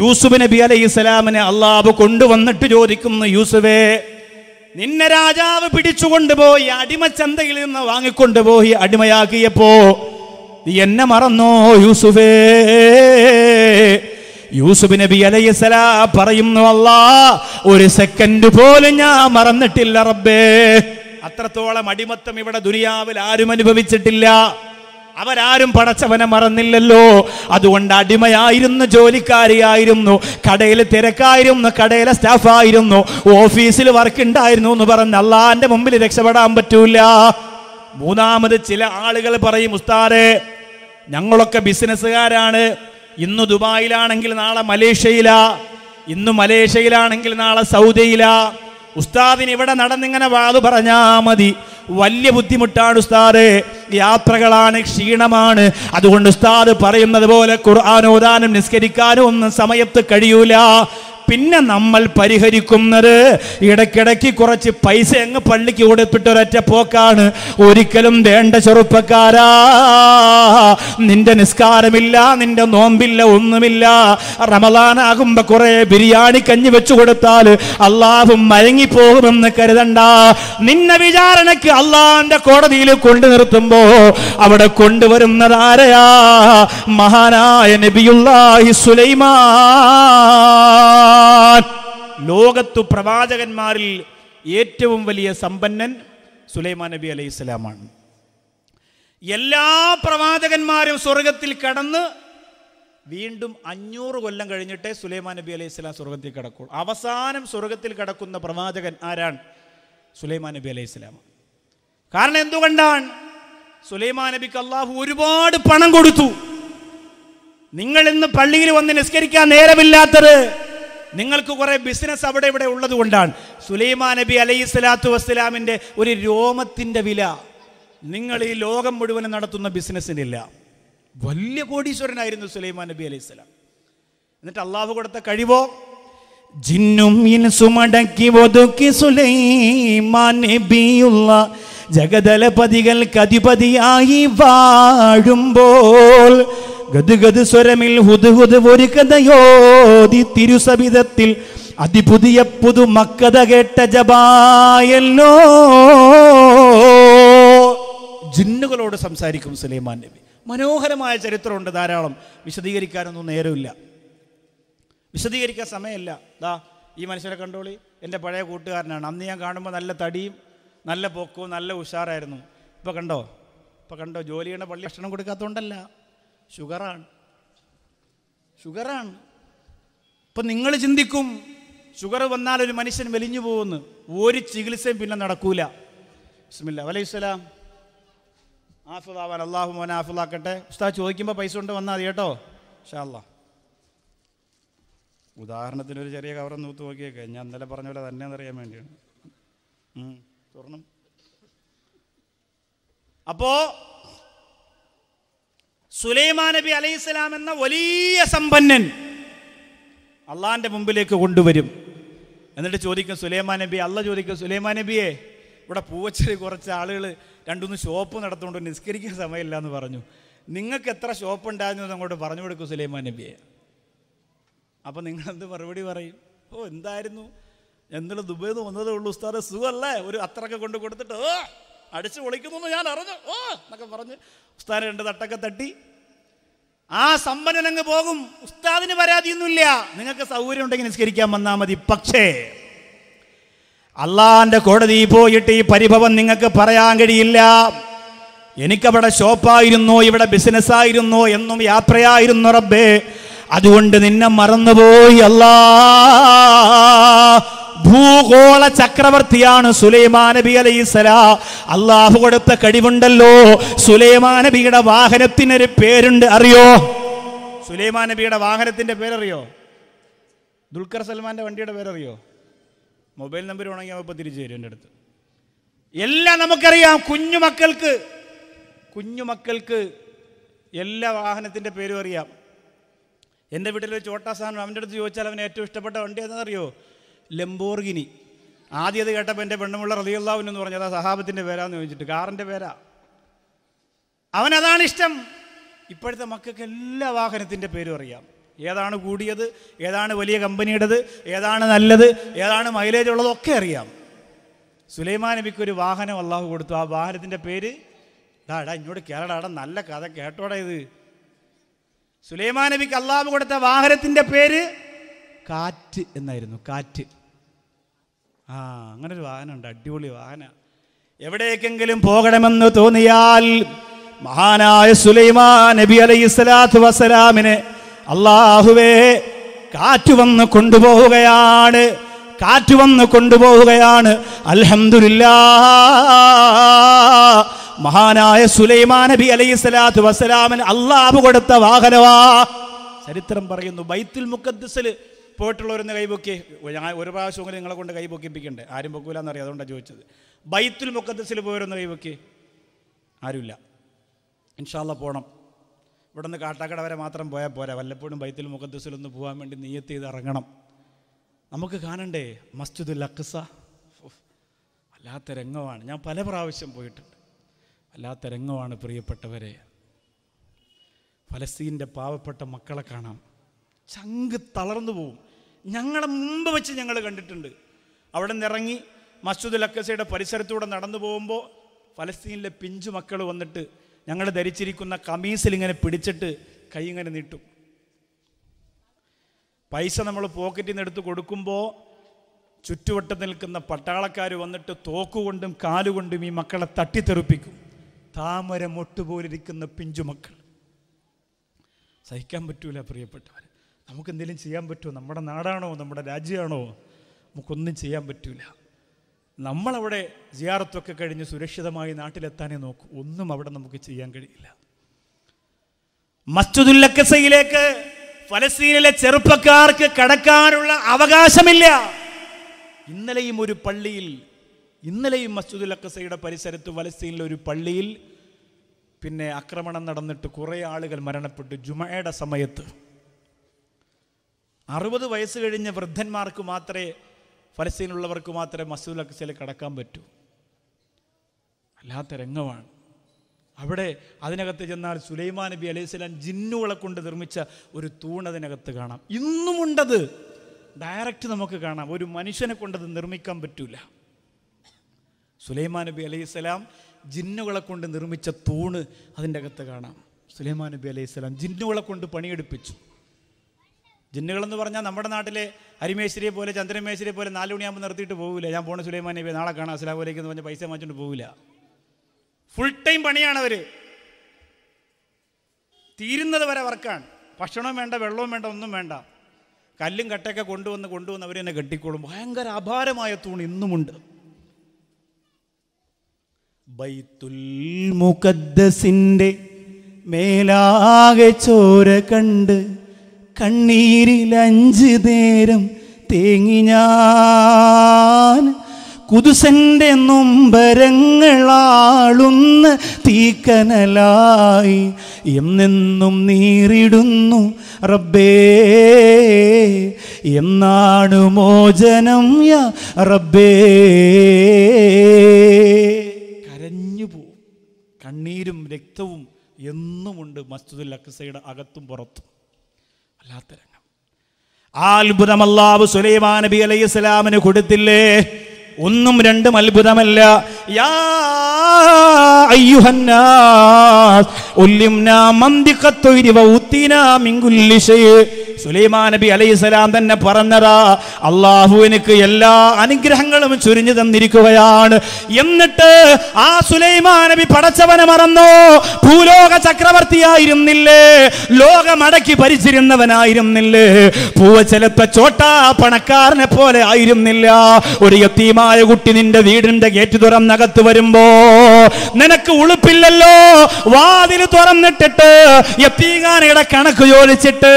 യൂസുഫ് നബി അലൈഹി സ്വലാമിനെ അള്ളാബ് കൊണ്ടുവന്നിട്ട് ചോദിക്കുന്നു യൂസുഫേ നിന്നെ രാജാവ് പിടിച്ചുകൊണ്ടുപോയി ചന്തയിൽ നിന്ന് വാങ്ങിക്കൊണ്ടുപോയി അടിമയാക്കിയപ്പോ നീ എന്നെ മറന്നോ യൂസുഫേ യൂസുഫ് നബി അലൈസലാ പറയുന്നു അല്ല ഒരു സെക്കൻഡ് പോലും ഞാൻ മറന്നിട്ടില്ല റബ്ബേ അത്രത്തോളം അടിമത്തം ഇവിടെ ദുനിയാവിൽ ആരും അനുഭവിച്ചിട്ടില്ല അവരാരും പടച്ചവനെ മറന്നില്ലല്ലോ അതുകൊണ്ട് അടിമയായിരുന്നു ജോലിക്കാരിയായിരുന്നു കടയിൽ തിരക്കായിരുന്നു കടയിലെ സ്റ്റാഫായിരുന്നു ഓഫീസിൽ വർക്ക് ഉണ്ടായിരുന്നു എന്ന് പറഞ്ഞ് അള്ളാന്റെ മുമ്പിൽ രക്ഷപ്പെടാൻ പറ്റൂല മൂന്നാമത് ചില ആളുകൾ പറയും ഉസ്താരെ ഞങ്ങളൊക്കെ ബിസിനസ്സുകാരാണ് ഇന്ന് ദുബായിലാണെങ്കിൽ നാളെ മലേഷ്യയിലാ ഇന്ന് മലേഷ്യയിലാണെങ്കിൽ നാളെ സൗദിയിലാ ഉസ്താദിന് ഇവിടെ നടന്നിങ്ങനെ വാതു പറഞ്ഞാ മതി വലിയ ബുദ്ധിമുട്ടാണ് ഉസ്താദ് യാത്രകളാണ് ക്ഷീണമാണ് അതുകൊണ്ട് ഉസ്താദ് പറയുന്നത് പോലെ ഖുർആൻ ഓതാനും നിസ്കരിക്കാനും ഒന്നും സമയത്ത് കഴിയൂല പിന്നെ നമ്മൾ പരിഹരിക്കുന്നത് ഇടയ്ക്കിടയ്ക്ക് കുറച്ച് പൈസ അങ്ങ് പള്ളിക്ക് കൊടുത്തിട്ട് ഒരൊറ്റ പോക്കാണ് ഒരിക്കലും വേണ്ട ചെറുപ്പക്കാരാ നിന്റെ നിസ്കാരമില്ല നിന്റെ നോമ്പില്ല ഒന്നുമില്ല റമദാനാകുമ്പോ കുറെ ബിരിയാണി കഞ്ഞി വെച്ചു കൊടുത്താൽ അള്ളാഹും മരങ്ങിപ്പോകുമെന്ന് കരുതണ്ട നിന്നെ വിചാരണയ്ക്ക് അള്ളാഹിന്റെ കോടതിയിൽ കൊണ്ടു നിർത്തുമ്പോ അവിടെ കൊണ്ടുവരുന്നത് ആരയാ മഹാനായ നബിയുള്ള സുലൈമാ ലോകത്തു പ്രവാചകന്മാരിൽ ഏറ്റവും വലിയ സമ്പന്നൻ സുലൈമാൻ നബി അലൈഹി ഇസ്ലാമാണ് എല്ലാ പ്രവാചകന്മാരും സ്വർഗത്തിൽ കടന്ന് വീണ്ടും അഞ്ഞൂറ് കൊല്ലം കഴിഞ്ഞിട്ടേ സുലൈമാൻ നബി അലൈഹി ഇസ്ലാം സ്വർഗത്തിൽ കടക്കുള്ളൂ അവസാനം സ്വർഗത്തിൽ കടക്കുന്ന പ്രവാചകൻ ആരാണ് സുലൈമാൻ നബി അലൈഹി ഇസ്ലാം കാരണം എന്തുകൊണ്ടാണ് സുലൈമാൻ നബിക്ക് അള്ളാഹു ഒരുപാട് പണം കൊടുത്തു നിങ്ങൾ ഇന്ന് പള്ളിയിൽ വന്ന് നിസ്കരിക്കാൻ നേരമില്ലാത്തത് നിങ്ങൾക്ക് കുറേ ബിസിനസ് അവിടെ ഇവിടെ ഉള്ളത് കൊണ്ടാണ് സുലൈമാ നബി അലൈഹി സ്വലാത്തു വസ്സലാമിൻ്റെ ഒരു രോമത്തിൻ്റെ വില നിങ്ങൾ ഈ ലോകം മുഴുവനും നടത്തുന്ന ബിസിനസ്സിനില്ല വലിയ കോടീശ്വരനായിരുന്നു സുലൈമാ നബി അലൈഹി സ്വലാം എന്നിട്ട് അള്ളാഹു കൊടുത്ത കഴിവോ ജിന്നും ഇൻസുമടക്കി ഒതുക്കി സുലൈമാ നബിയുള്ള ജഗതലപതികൾക്ക് അധിപതിയായി വാഴുമ്പോൾ ഗതുഗത് സ്വരമിൽ ഹുതുഹുത് ഒരു കഥയോതി തിരുസവിധത്തിൽ അതിപുതിയ പുതു മക്കത കേട്ട ജപായല്ലോ ജിന്നുകളോട് സംസാരിക്കും സുലൈമാൻ നബി മനോഹരമായ ചരിത്രമുണ്ട് ധാരാളം വിശദീകരിക്കാനൊന്നും നേരമില്ല വിശദീകരിക്കാൻ സമയമില്ല ദാ ഈ മനുഷ്യരെ കണ്ടോളി എൻ്റെ പഴയ കൂട്ടുകാരനാണ് അന്ന് ഞാൻ കാണുമ്പോൾ നല്ല തടിയും നല്ല പൊക്കവും നല്ല ഉഷാറായിരുന്നു ഇപ്പോൾ കണ്ടോ ഇപ്പോൾ കണ്ടോ ജോലിയുടെ പള്ളി ഭക്ഷണം കൊടുക്കാത്തതുകൊണ്ടല്ല ഷുഗറാണ് ഷുഗറാണ് ഇപ്പം നിങ്ങൾ ചിന്തിക്കും ഷുഗർ വന്നാൽ ഒരു മനുഷ്യൻ വലിഞ്ഞു പോകുമെന്ന് ഒരു ചികിത്സയും പിന്നെ നടക്കൂല ബിസ്മില്ല വലൈസ്ലാം ആഫുദാവൻ അള്ളാഹു മോനെ ആഫുദാക്കട്ടെ ഉസ്താ ചോദിക്കുമ്പോൾ പൈസ കൊണ്ട് വന്നാൽ മതി കേട്ടോ ഷാല്ലാ ഉദാഹരണത്തിന് ഒരു ചെറിയ കവർ നൂത്ത് നോക്കിയേക്കെ ഞാൻ ഇന്നലെ പറഞ്ഞ പോലെ തന്നെ അറിയാൻ വേണ്ടിയാണ് തുറന്നു അപ്പോ സുലൈമാ നബി അലൈഹിസ്സലാം എന്ന വലിയ സമ്പന്നൻ അള്ളാഹിൻ്റെ മുമ്പിലേക്ക് കൊണ്ടുവരും എന്നിട്ട് ചോദിക്കും സുലൈമാ നബി അള്ള ചോദിക്കും സുലൈമാ നബിയെ ഇവിടെ പൂവച്ചേരി കുറച്ച് ആളുകൾ രണ്ടുമൂന്ന് ഷോപ്പ് നടത്തുകൊണ്ട് നിസ്കരിക്കാൻ സമയമില്ല എന്ന് പറഞ്ഞു നിങ്ങൾക്ക് എത്ര ഷോപ്പ് ഉണ്ടായിരുന്നു എന്ന് അങ്ങോട്ട് പറഞ്ഞു കൊടുക്കും സുലൈമാ നബിയെ അപ്പോൾ നിങ്ങൾ എന്ത് മറുപടി പറയും ഓ എന്തായിരുന്നു എന്നുള്ള ദുബൈയിൽ നിന്ന് വന്നതേ ഉള്ളൂ ഉസ്താദ് സുഖമല്ലേ ഒരു അത്രയൊക്കെ കൊണ്ട് കൊടുത്തിട്ട് ഓ അടിച്ച് പൊളിക്കുന്നു ഞാൻ അറിഞ്ഞു ഓ എന്നൊക്കെ പറഞ്ഞ് ഉസ്താദ് രണ്ട് തട്ടൊക്കെ തട്ടി ആ അങ്ങ് പോകും ഉസ്താദിന് പരാതിയൊന്നുമില്ല നിങ്ങൾക്ക് സൗകര്യം ഉണ്ടെങ്കിൽ നിസ്കരിക്കാൻ വന്നാൽ മതി പക്ഷേ അള്ളാന്റെ കോടതി പോയിട്ട് ഈ പരിഭവം നിങ്ങൾക്ക് പറയാൻ കഴിയില്ല എനിക്കവിടെ ഷോപ്പായിരുന്നു ഇവിടെ ബിസിനസ്സായിരുന്നു എന്നും യാത്രയായിരുന്നു റബ്ബേ അതുകൊണ്ട് നിന്നെ മറന്നുപോയി അല്ലാ ഭൂഗോള ചക്രവർത്തിയാണ് സുലൈമാൻ നബി അലൈസലാ അള്ളാഹു കൊടുത്ത കഴിവുണ്ടല്ലോ സുലൈമാൻ നബിയുടെ വാഹനത്തിനൊരു പേരുണ്ട് അറിയോ സുലൈമാൻ നബിയുടെ വാഹനത്തിന്റെ പേരറിയോ ദുൽഖർ സൽമാന്റെ വണ്ടിയുടെ പേരറിയോ മൊബൈൽ നമ്പർ ഉണങ്ങിയാൽ ഇപ്പോൾ തിരിച്ചു തരും എൻ്റെ അടുത്ത് എല്ലാം നമുക്കറിയാം കുഞ്ഞുമക്കൾക്ക് കുഞ്ഞുമക്കൾക്ക് എല്ലാ വാഹനത്തിൻ്റെ പേരും അറിയാം എൻ്റെ വീട്ടിൽ ചോട്ടാ സാധനം അവൻ്റെ അടുത്ത് ചോദിച്ചാൽ അവന് ഏറ്റവും ഇഷ്ടപ്പെട്ട വണ്ടി എന്താണെന്നറിയോ ലംബോർഗിനി അത് കേട്ടപ്പോൾ എൻ്റെ പെണ്ണുമുള്ള റതിയുള്ളാവിൻ എന്ന് പറഞ്ഞത് സഹാബത്തിൻ്റെ പേരാന്ന് ചോദിച്ചിട്ട് കാറിൻ്റെ പേരാ അവനതാണ് ഇഷ്ടം ഇപ്പോഴത്തെ മക്കൾക്ക് എല്ലാ വാഹനത്തിൻ്റെ പേരും അറിയാം ഏതാണ് കൂടിയത് ഏതാണ് വലിയ കമ്പനിയുടേത് ഏതാണ് നല്ലത് ഏതാണ് മൈലേജ് ഉള്ളതൊക്കെ അറിയാം സുലൈമാൻ നബിക്ക് ഒരു വാഹനം അള്ളാഹു കൊടുത്തു ആ വാഹനത്തിൻ്റെ പേര് ഡാടാ ഇങ്ങോട്ട് കേരളാടാ നല്ല കഥ കേട്ടോടാ ഇത് സുലൈമാൻ നബിക്ക് അള്ളാഹു കൊടുത്ത വാഹനത്തിൻ്റെ പേര് കാറ്റ് എന്നായിരുന്നു കാറ്റ് ആ അങ്ങനൊരു ഉണ്ട് അടിപൊളി വാഹന എവിടേക്കെങ്കിലും പോകണമെന്ന് തോന്നിയാൽ മഹാനായ സുലൈമാൻ നബി അലൈഹി സ്വലാത്തു വസ്സലാമിന് അള്ളാഹുവേ കാറ്റ് വന്ന് കൊണ്ടുപോവുകയാണ് കാറ്റ് വന്ന് കൊണ്ടുപോവുകയാണ് അൽഹമില്ല മഹാനായ സുലൈമാൻ നബി അലൈഹി സ്വലാത്തു വസ്സലാമിന് അള്ളാഹു കൊടുത്ത വാഹനവാ ചരിത്രം പറയുന്നു ബൈത്തുൽ മുക്കദ്സിൽ പോയിട്ടുള്ളവരൊന്ന് കൈപൊക്കി ഞാൻ ഒരു പ്രാവശ്യമെങ്കിലും നിങ്ങളെ കൊണ്ട് കൈപൊക്കിപ്പിക്കണ്ടേ ആരും പൊക്കൂലെന്നറിയാം അതുകൊണ്ടാണ് ചോദിച്ചത് ബൈത്തുൽ മുക്കദ്സിൽ പോയവരൊന്ന് കൈപൊക്കി ആരുമില്ല ഇൻഷാല്ല പോകണം ഇവിടെ നിന്ന് കാട്ടാക്കട വരെ മാത്രം പോയാൽ പോരാ വല്ലപ്പോഴും ബൈത്തുൽ ഒന്ന് പോകാൻ വേണ്ടി നീയത്ത് ചെയ്ത് ഇറങ്ങണം നമുക്ക് കാണണ്ടേ മസ്ജിദുൽ അക്സ വല്ലാത്ത രംഗമാണ് ഞാൻ പല പ്രാവശ്യം പോയിട്ടുണ്ട് വല്ലാത്ത രംഗമാണ് പ്രിയപ്പെട്ടവരെ ഫലസ്തീൻ്റെ പാവപ്പെട്ട മക്കളെ കാണാം ചങ്ക് തളർന്നു പോവും ഞങ്ങളെ മുമ്പ് വെച്ച് ഞങ്ങൾ കണ്ടിട്ടുണ്ട് അവിടെ ഇറങ്ങി മസ്ജിദുൽ അക്കസയുടെ പരിസരത്തൂടെ നടന്നു പോകുമ്പോൾ ഫലസ്തീനിലെ പിഞ്ചു മക്കൾ വന്നിട്ട് ഞങ്ങൾ ധരിച്ചിരിക്കുന്ന കമീസിൽ ഇങ്ങനെ പിടിച്ചിട്ട് കൈ ഇങ്ങനെ നീട്ടും പൈസ നമ്മൾ പോക്കറ്റിൽ നിന്ന് എടുത്ത് കൊടുക്കുമ്പോൾ ചുറ്റുവട്ടത്ത് നിൽക്കുന്ന പട്ടാളക്കാർ വന്നിട്ട് തോക്കുകൊണ്ടും കാലുകൊണ്ടും ഈ മക്കളെ തട്ടിത്തെറുപ്പിക്കും താമര മൊട്ടുപോലിരിക്കുന്ന മക്കൾ സഹിക്കാൻ പറ്റൂല പ്രിയപ്പെട്ടവർ നമുക്ക് എന്തെങ്കിലും ചെയ്യാൻ പറ്റുമോ നമ്മുടെ നാടാണോ നമ്മുടെ രാജ്യമാണോ നമുക്കൊന്നും ചെയ്യാൻ പറ്റില്ല നമ്മളവിടെ ജിയാറത്തൊക്കെ കഴിഞ്ഞ് സുരക്ഷിതമായി നാട്ടിലെത്താനേ നോക്കൂ ഒന്നും അവിടെ നമുക്ക് ചെയ്യാൻ കഴിയില്ല മസ്ജുദുല്ലക്കസയിലേക്ക് ഫലസ്തീനിലെ ചെറുപ്പക്കാർക്ക് കടക്കാനുള്ള അവകാശമില്ല ഇന്നലെയും ഒരു പള്ളിയിൽ ഇന്നലെയും മസ്ജിദുൽ പരിസരത്ത് ഫലസ്തീനിലെ ഒരു പള്ളിയിൽ പിന്നെ ആക്രമണം നടന്നിട്ട് കുറേ ആളുകൾ മരണപ്പെട്ടു ജുമയുടെ സമയത്ത് അറുപത് വയസ്സ് കഴിഞ്ഞ വൃദ്ധന്മാർക്ക് മാത്രമേ ഫലസ്തീനുള്ളവർക്ക് മാത്രമേ മസൂദ് അക്സയിൽ കടക്കാൻ പറ്റൂ അല്ലാത്ത രംഗമാണ് അവിടെ അതിനകത്ത് ചെന്നാൽ സുലൈമാൻ നബി അലൈഹി ജിന്നുകളെ കൊണ്ട് നിർമ്മിച്ച ഒരു തൂണതിനകത്ത് കാണാം ഇന്നുമുണ്ടത് ഡയറക്റ്റ് നമുക്ക് കാണാം ഒരു മനുഷ്യനെ കൊണ്ടത് നിർമ്മിക്കാൻ പറ്റൂല സുലൈമാൻ നബി അലൈഹി സ്വലാം ജിന്നുകളെ കൊണ്ട് നിർമ്മിച്ച തൂണ് അതിൻ്റെ അകത്ത് കാണാം സുലൈമാൻ നബി അലൈഹി സ്വലാം ജിന്നുകളെ കൊണ്ട് പണിയെടുപ്പിച്ചു ജിന്നുകളെന്ന് പറഞ്ഞാൽ നമ്മുടെ നാട്ടിലെ അരിമേശ്വരിയെ പോലെ ചന്ദ്രമേശ്വരിയെ പോലെ നാല് മണിയാകുമ്പോൾ നിർത്തിയിട്ട് പോകില്ല ഞാൻ പോണ സുലൈമാനെ പോയി നാളെ കാണാം അസ്ലാമലേക്ക് എന്ന് പറഞ്ഞ പൈസ മാറ്റിക്കൊണ്ട് പോകില്ല ഫുൾ ടൈം പണിയാണ് അവർ തീരുന്നത് വരെ വർക്കാണ് ഭക്ഷണം വേണ്ട വെള്ളവും വേണ്ട ഒന്നും വേണ്ട കല്ലും കട്ടയൊക്കെ കൊണ്ടുവന്ന് കൊണ്ടുവന്ന് അവർ തന്നെ കെട്ടിക്കോളും ഭയങ്കര അപാരമായ തൂണ് ഇന്നുമുണ്ട് ബൈത്തുൽ മുഖദ്സിൻ്റെ മേലാകെ ചോര കണ്ട് കണ്ണീരിൽ അഞ്ച് നേരം തേങ്ങി ഞാൻ കുതുസന്റെ നൊമ്പരങ്ങളാളുന്ന തീക്കനലായി എന്നെന്നും നീറിടുന്നു റബ്ബേ എന്നാണ് മോചനം യാ റബ്ബേ കരഞ്ഞു പോവും കണ്ണീരും രക്തവും എന്നുമുണ്ട് മസ്ജിദുൽ അക്സയുടെ അകത്തും പുറത്തും വല്ലാത്ത രംഗം ആ അത്ഭുതം അള്ളാഹു സുലൈമാൻ നബി അലൈഹി സ്വലാമിന് കൊടുത്തില്ലേ ഒന്നും രണ്ടും അത്ഭുതമല്ല യാ അയ്യുഹന്നാസ് ഉല്ലിംന മന്ദിഖത്തൊയിരി സുലൈമാൻ നബി അലൈഹിസ്സലാം തന്നെ പറഞ്ഞതാ അള്ളാഹു എനിക്ക് എല്ലാ അനുഗ്രഹങ്ങളും ചുരിഞ്ഞു തന്നിരിക്കുകയാണ് എന്നിട്ട് ആ സുലൈമാൻ നബി പടച്ചവനെ മറന്നോ ഭൂലോക ചക്രവർത്തിയായിരുന്നില്ലേ ലോകമടക്കി ഭരിച്ചിരുന്നവനായിരുന്നില്ലേ ചെലുത്ത ചോട്ടാ പണക്കാരനെ പോലെ ആയിരുന്നില്ല ഒരു യത്തീമായ കുട്ടി നിന്റെ വീടിന്റെ ഗേറ്റ് തുറന്നകത്ത് വരുമ്പോ നിനക്ക് ഉളുപ്പില്ലല്ലോ വാതിൽ തുറന്നിട്ടിട്ട് യത്തീങ്ങാനയുടെ കണക്ക് ചോദിച്ചിട്ട്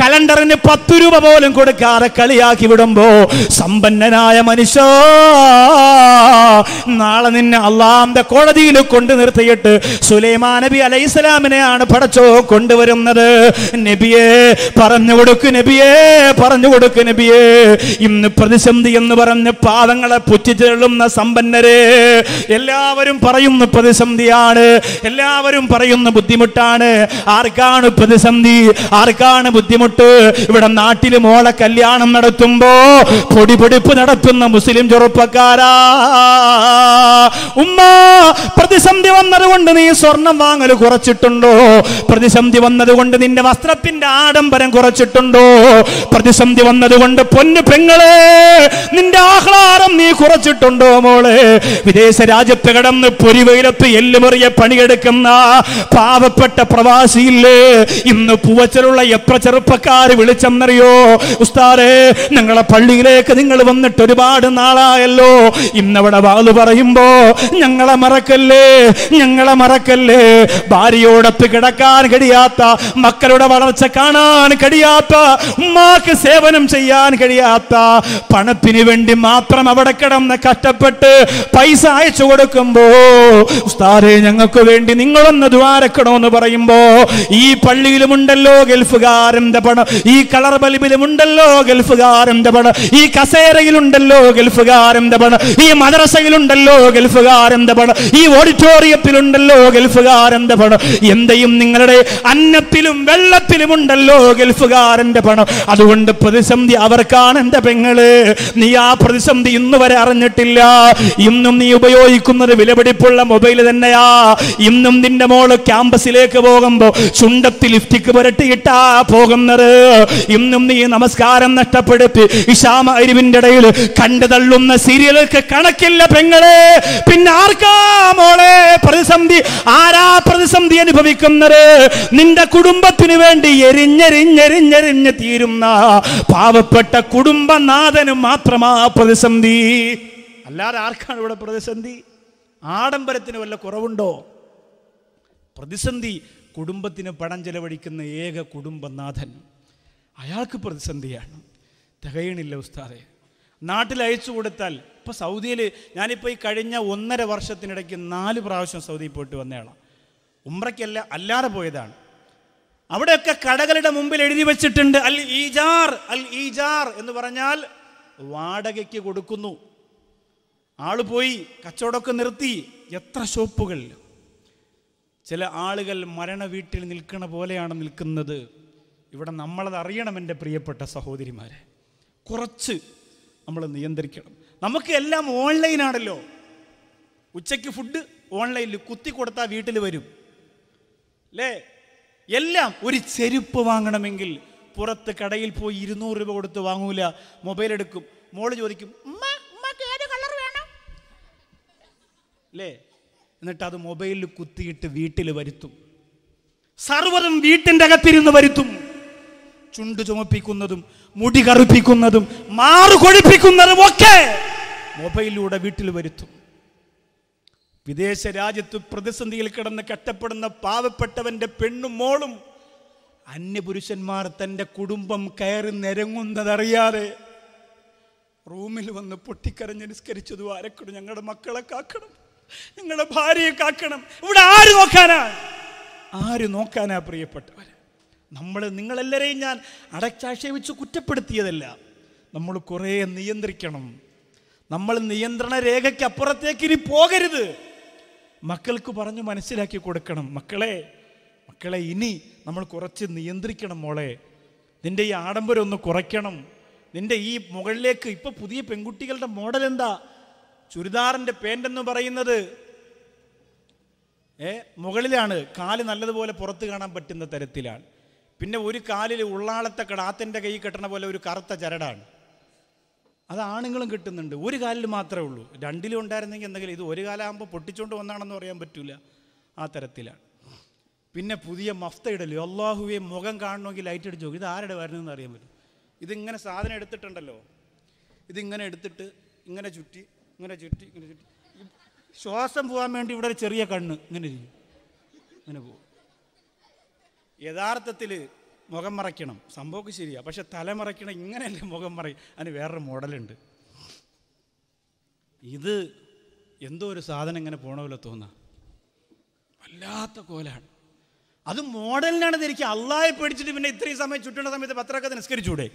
കല കലണ്ടറിന് പത്ത് രൂപ പോലും കൊടുക്കാതെ കളിയാക്കി വിടുമ്പോ സമ്പന്നനായ മനുഷ്യ നാളെ നിന്നെ അള്ളാന്റെ കോടതിയിൽ കൊണ്ടു നിർത്തിയിട്ട് സുലൈമാ നബി അലൈഹി പടച്ചോ കൊണ്ടുവരുന്നത് നബിയെ പറഞ്ഞു കൊടുക്കു നബിയെ പറഞ്ഞു കൊടുക്കു നബിയെ ഇന്ന് പ്രതിസന്ധി എന്ന് പറഞ്ഞ് പാദങ്ങളെ പുറ്റിച്ചെള്ളുന്ന സമ്പന്നരെ എല്ലാവരും പറയുന്ന പ്രതിസന്ധിയാണ് എല്ലാവരും പറയുന്ന ബുദ്ധിമുട്ടാണ് ആർക്കാണ് പ്രതിസന്ധി ആർക്കാണ് ബുദ്ധിമുട്ട് ഇവിടെ നാട്ടിൽ മോളെ കല്യാണം നടത്തുമ്പോ പൊടിപൊടിപ്പ് നടത്തുന്ന മുസ്ലിം ചെറുപ്പക്കാരാ ഉമ്മ പ്രതിസന്ധി വന്നതുകൊണ്ട് നീ സ്വർണം വാങ്ങൽ കുറച്ചിട്ടുണ്ടോ പ്രതിസന്ധി വന്നതുകൊണ്ട് നിന്റെ വസ്ത്രത്തിന്റെ ആഡംബരം കുറച്ചിട്ടുണ്ടോ പ്രതിസന്ധി വന്നതുകൊണ്ട് പൊന്നു പെങ്ങളെ നിന്റെ ആഹ്ലാദം നീ കുറച്ചിട്ടുണ്ടോ മോളെ വിദേശ രാജ്യത്ത് കിടന്ന് പൊരിവയിലത്ത് എല്ലുമറിയ പണിയെടുക്കുന്ന പാവപ്പെട്ട പ്രവാസിയില്ലേ ഇന്ന് പൂവച്ചലുള്ള എത്ര ചെറുപ്പക്കാർ ഉസ്താര് വിളിച്ചെന്നറിയോ ഉസ്താദേ ഞങ്ങളെ പള്ളിയിലേക്ക് നിങ്ങൾ വന്നിട്ട് ഒരുപാട് നാളായല്ലോ ഇന്നവിടെ വാള് പറയുമ്പോ ഞങ്ങളെ മറക്കല്ലേ ഞങ്ങളെ മറക്കല്ലേ ഭാര്യയോടൊത്ത് കിടക്കാൻ കഴിയാത്ത മക്കളുടെ വളർച്ച കാണാൻ കഴിയാത്ത ഉമ്മാക്ക് സേവനം ചെയ്യാൻ കഴിയാത്ത പണത്തിന് വേണ്ടി മാത്രം അവിടെ കിടന്ന് കഷ്ടപ്പെട്ട് പൈസ അയച്ചു കൊടുക്കുമ്പോ ഉസ്താരെ ഞങ്ങൾക്ക് വേണ്ടി നിങ്ങളൊന്ന് എന്ന് പറയുമ്പോ ഈ പള്ളിയിലുമുണ്ടല്ലോ ഗൾഫുകാരന്റെ പണം ഈ കളർ ബൾബിലുമുണ്ടല്ലോ ഗൾഫുകാരന്റെ പണം ഈ കസേരയിലുണ്ടല്ലോ ഗൾഫുകാരന്റെ പണം ഈ മദ്രസയിലുണ്ടല്ലോ ഗൾഫുകാരന്റെ പണം ഈ ഓഡിറ്റോറിയത്തിലുണ്ടല്ലോ ഗൾഫുകാരന്റെ പണം എന്തെയും നിങ്ങളുടെ അന്നത്തിലും വെള്ളത്തിലും ഉണ്ടല്ലോ ഗൾഫുകാരന്റെ പണം അതുകൊണ്ട് പ്രതിസന്ധി അവർക്കാണ് എന്റെ പെങ്ങള് നീ ആ പ്രതിസന്ധി ഇന്ന് വരെ അറിഞ്ഞിട്ടില്ല ഇന്നും നീ ഉപയോഗിക്കുന്നത് വിലപിടിപ്പുള്ള മൊബൈൽ തന്നെയാ ഇന്നും നിന്റെ മോള് ക്യാമ്പസിലേക്ക് പോകുമ്പോ ചുണ്ടത്തിൽ ലിഫ്റ്റിക്ക് പുരട്ടിയിട്ടാ പോകുന്നത് ഇന്നും നീ നമസ്കാരം നഷ്ടപ്പെടുത്തി ഇഷാമ അരിവിന്റെ ഇടയിൽ കണ്ടുതള്ളുന്ന സീരിയലുകൾക്ക് കണക്കില്ല പെങ്ങളെ പിന്നെ ആർക്കാ മോളെ പ്രതിസന്ധി ആരാ പ്രതിസന്ധി അനുഭവിക്കുന്നത് നിന്റെ കുടുംബത്തിന് വേണ്ടി എരിഞ്ഞെരിഞ്ഞെരിഞ്ഞെരിഞ്ഞ് തീരുന്ന പാവപ്പെട്ട കുടുംബനാഥന് മാത്രമാ പ്രതിസന്ധി അല്ലാതെ ആർക്കാണ് ഇവിടെ പ്രതിസന്ധി ആഡംബരത്തിന് വല്ല കുറവുണ്ടോ പ്രതിസന്ധി കുടുംബത്തിന് പണം ചെലവഴിക്കുന്ന ഏക കുടുംബനാഥൻ അയാൾക്ക് പ്രതിസന്ധിയാണ് തികയണില്ല ഉസ്താദെ നാട്ടിൽ അയച്ചു കൊടുത്താൽ ഇപ്പം സൗദിയിൽ ഞാനിപ്പോൾ ഈ കഴിഞ്ഞ ഒന്നര വർഷത്തിനിടയ്ക്ക് നാല് പ്രാവശ്യം സൗദിയിൽ പോയിട്ട് വന്നയാളാണ് ഉമ്രയ്ക്കല്ല അല്ലാതെ പോയതാണ് അവിടെയൊക്കെ കടകളുടെ മുമ്പിൽ എഴുതി വെച്ചിട്ടുണ്ട് അൽ ഈജാർ അൽ ഈജാർ എന്ന് പറഞ്ഞാൽ വാടകയ്ക്ക് കൊടുക്കുന്നു ആൾ പോയി കച്ചവടമൊക്കെ നിർത്തി എത്ര ഷോപ്പുകളിൽ ചില ആളുകൾ മരണ വീട്ടിൽ നിൽക്കണ പോലെയാണ് നിൽക്കുന്നത് ഇവിടെ നമ്മളത് അറിയണം എൻ്റെ പ്രിയപ്പെട്ട സഹോദരിമാരെ കുറച്ച് നമ്മൾ നിയന്ത്രിക്കണം നമുക്ക് എല്ലാം ഓൺലൈനാണല്ലോ ഉച്ചയ്ക്ക് ഫുഡ് ഓൺലൈനിൽ കുത്തി കൊടുത്താൽ വീട്ടിൽ വരും അല്ലേ എല്ലാം ഒരു ചെരുപ്പ് വാങ്ങണമെങ്കിൽ പുറത്ത് കടയിൽ പോയി ഇരുന്നൂറ് രൂപ കൊടുത്ത് വാങ്ങൂല മൊബൈൽ എടുക്കും മോള് ചോദിക്കും അല്ലേ എന്നിട്ട് അത് മൊബൈലിൽ കുത്തിയിട്ട് വീട്ടിൽ വരുത്തും സർവ്വതും വീട്ടിൻ്റെ അകത്തിരുന്ന് വരുത്തും ചുണ്ട് ചുമപ്പിക്കുന്നതും മുടി കറുപ്പിക്കുന്നതും മാറു കൊഴിപ്പിക്കുന്നതും ഒക്കെ മൊബൈലിലൂടെ വീട്ടിൽ വരുത്തും വിദേശ രാജ്യത്ത് പ്രതിസന്ധിയിൽ കിടന്ന് കെട്ടപ്പെടുന്ന പാവപ്പെട്ടവന്റെ പെണ്ണും മോളും അന്യപുരുഷന്മാർ തന്റെ കുടുംബം കയറി നിരങ്ങുന്നതറിയാതെ റൂമിൽ വന്ന് പൊട്ടിക്കരഞ്ഞ് നിസ്കരിച്ചത് ആരക്കണം ഞങ്ങളുടെ മക്കളെ കാക്കണം ഞങ്ങളുടെ ഭാര്യയെ കാക്കണം ഇവിടെ ആര് നോക്കാനാ ആര് നോക്കാനാ പ്രിയപ്പെട്ടവരെ നമ്മൾ നിങ്ങളെല്ലാവരെയും ഞാൻ അടച്ചാക്ഷേപിച്ച് കുറ്റപ്പെടുത്തിയതല്ല നമ്മൾ കുറേ നിയന്ത്രിക്കണം നമ്മൾ നിയന്ത്രണ രേഖയ്ക്ക് അപ്പുറത്തേക്ക് ഇനി പോകരുത് മക്കൾക്ക് പറഞ്ഞ് മനസ്സിലാക്കി കൊടുക്കണം മക്കളെ മക്കളെ ഇനി നമ്മൾ കുറച്ച് നിയന്ത്രിക്കണം മോളെ നിൻ്റെ ഈ ആഡംബരം ഒന്ന് കുറയ്ക്കണം നിൻ്റെ ഈ മുകളിലേക്ക് ഇപ്പോൾ പുതിയ പെൺകുട്ടികളുടെ മോഡൽ എന്താ ചുരിദാറിൻ്റെ പേൻ്റ് എന്ന് പറയുന്നത് ഏ മുകളിലാണ് കാല് നല്ലതുപോലെ പുറത്ത് കാണാൻ പറ്റുന്ന തരത്തിലാണ് പിന്നെ ഒരു കാലിൽ ഉള്ളാളത്തെ കടാത്തിൻ്റെ കൈ കെട്ടണ പോലെ ഒരു കറുത്ത ചരടാണ് അത് ആണുങ്ങളും കിട്ടുന്നുണ്ട് ഒരു കാലിൽ മാത്രമേ ഉള്ളൂ രണ്ടിലും ഉണ്ടായിരുന്നെങ്കിൽ എന്തെങ്കിലും ഇത് ഒരു കാലാകുമ്പോൾ പൊട്ടിച്ചുകൊണ്ട് വന്നാണെന്ന് പറയാൻ പറ്റില്ല ആ തരത്തിലാണ് പിന്നെ പുതിയ മഫ്ത ഇടലോ അള്ളാഹുവേ മുഖം കാണണമെങ്കിൽ ലൈറ്റ് അടിച്ചു നോക്കും ഇത് ആരുടെ വരുന്നതെന്ന് അറിയാൻ പറ്റും ഇതിങ്ങനെ സാധനം എടുത്തിട്ടുണ്ടല്ലോ ഇതിങ്ങനെ എടുത്തിട്ട് ഇങ്ങനെ ചുറ്റി ഇങ്ങനെ ചുറ്റി ഇങ്ങനെ ചുറ്റി ശ്വാസം പോകാൻ വേണ്ടി ഇവിടെ ഒരു ചെറിയ കണ്ണ് ഇങ്ങനെ ഇരിക്കും ഇങ്ങനെ പോകും യഥാർത്ഥത്തിൽ മുഖം മറയ്ക്കണം സംഭവമൊക്കെ ശരിയാണ് പക്ഷെ തലമറയ്ക്കണം ഇങ്ങനെയല്ല മുഖം മറ അതിന് വേറൊരു മോഡലുണ്ട് ഇത് എന്തോ ഒരു സാധനം ഇങ്ങനെ പോണ പോലെ തോന്നാം വല്ലാത്ത കോലാണ് അത് മോഡലിനാണ് എനിക്ക് അള്ളായി പേടിച്ചിട്ട് പിന്നെ ഇത്രയും സമയം ചുറ്റുന്ന സമയത്ത് പത്രമൊക്കെ നിസ്കരിച്ചൂടെ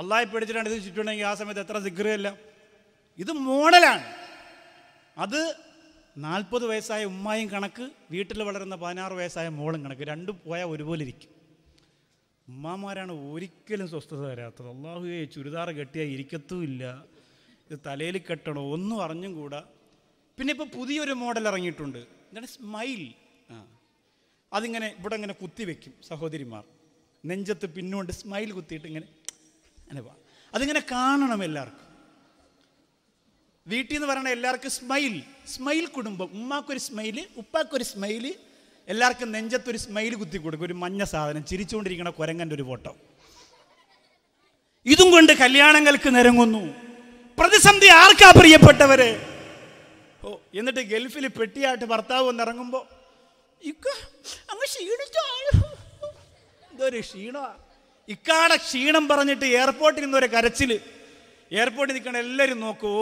അള്ളായി പേടിച്ചിട്ടാണ് ഇത് ചുറ്റുണ്ടെങ്കിൽ ആ സമയത്ത് എത്ര സിഗ്രിയല്ല ഇത് മോഡലാണ് അത് നാൽപ്പത് വയസ്സായ ഉമ്മായും കണക്ക് വീട്ടിൽ വളരുന്ന പതിനാറ് വയസ്സായ മോളും കണക്ക് രണ്ടും പോയാൽ ഒരുപോലെ ഇരിക്കും ഉമ്മാമാരാണ് ഒരിക്കലും സ്വസ്ഥത തരാത്തത് അള്ളാഹുയെ ചുരിദാർ കെട്ടിയാൽ ഇരിക്കത്തുമില്ല ഇത് തലയിൽ കെട്ടണോ ഒന്നും അറിഞ്ഞും കൂടാ പിന്നെ ഇപ്പോൾ പുതിയൊരു മോഡൽ ഇറങ്ങിയിട്ടുണ്ട് എന്താണ് സ്മൈൽ ആ അതിങ്ങനെ ഇവിടെ ഇങ്ങനെ കുത്തിവെക്കും സഹോദരിമാർ നെഞ്ചത്ത് പിന്നുകൊണ്ട് സ്മൈൽ കുത്തിയിട്ട് ഇങ്ങനെ അങ്ങനെ അതിങ്ങനെ കാണണം എല്ലാവർക്കും വീട്ടിൽ നിന്ന് പറയണ എല്ലാവർക്കും സ്മൈൽ സ്മൈൽ കുടുംബം ഉമ്മാക്കൊരു സ്മൈല് ഉപ്പാക്കൊരു സ്മൈല് എല്ലാവർക്കും നെഞ്ചത്തൊരു സ്മൈൽ കുത്തി കൊടുക്കും ഒരു മഞ്ഞ സാധനം ചിരിച്ചുകൊണ്ടിരിക്കണ കുരങ്ങൻ്റെ ഒരു ഫോട്ടോ ഇതും കൊണ്ട് കല്യാണങ്ങൾക്ക് നിരങ്ങുന്നു പ്രതിസന്ധി ആർക്കാ പ്രിയപ്പെട്ടവര് ഓ എന്നിട്ട് ഗൾഫിൽ പെട്ടിയായിട്ട് ഭർത്താവ് വന്നിറങ്ങുമ്പോൾ ഇക്ക അങ്ങ് ക്ഷീണിച്ചോ ഇതൊരു ക്ഷീണമാണ് ഇക്കാടെ ക്ഷീണം പറഞ്ഞിട്ട് എയർപോർട്ടിൽ നിന്ന് ഒരു കരച്ചില് എയർപോർട്ടിൽ നിൽക്കണ എല്ലാവരും നോക്കൂ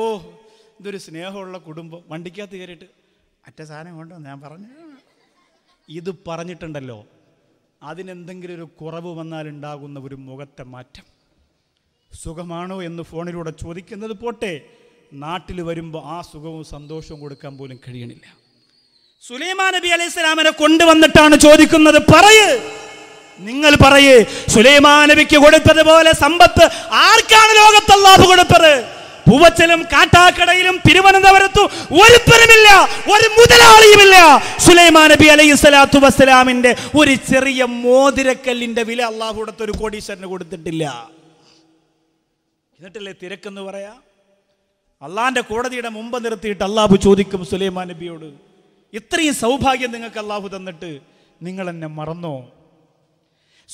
ഇതൊരു സ്നേഹമുള്ള കുടുംബം വണ്ടിക്കകത്ത് കയറിയിട്ട് മറ്റേ സാധനം കൊണ്ടോ ഞാൻ പറഞ്ഞു ഇത് പറഞ്ഞിട്ടുണ്ടല്ലോ അതിനെന്തെങ്കിലും ഒരു കുറവ് വന്നാലുണ്ടാകുന്ന ഒരു മുഖത്തെ മാറ്റം സുഖമാണോ എന്ന് ഫോണിലൂടെ ചോദിക്കുന്നത് പോട്ടെ നാട്ടിൽ വരുമ്പോൾ ആ സുഖവും സന്തോഷവും കൊടുക്കാൻ പോലും കഴിയണില്ല സുലൈമാൻ നബി അലൈഹി സ്വലാമിനെ കൊണ്ടുവന്നിട്ടാണ് ചോദിക്കുന്നത് പറയ് നിങ്ങൾ പറയേ സുലൈമാൻ നബിക്ക് കൊടുത്തതുപോലെ സമ്പത്ത് ആർക്കാണ് ലോകത്ത് അള്ളാഹു കൊടുത്തത് പൂവച്ചലും കാട്ടാക്കടയിലും തിരുവനന്തപുരത്തും ഒരുത്തരമില്ല ഒരു മുതലാളിയുമില്ല സുലൈമാ നബി അലൈഹി സ്വലാത്തു വസ്സലാമിന്റെ ഒരു ചെറിയ മോതിരക്കല്ലിന്റെ വില അള്ളാഹുടത്ത് ഒരു കോടീശ്വരന് കൊടുത്തിട്ടില്ല എന്നിട്ടല്ലേ തിരക്കെന്ന് പറയാ അള്ളാന്റെ കോടതിയുടെ മുമ്പ് നിർത്തിയിട്ട് അള്ളാഹു ചോദിക്കും സുലൈമാ നബിയോട് ഇത്രയും സൗഭാഗ്യം നിങ്ങൾക്ക് അള്ളാഹു തന്നിട്ട് നിങ്ങൾ എന്നെ മറന്നോ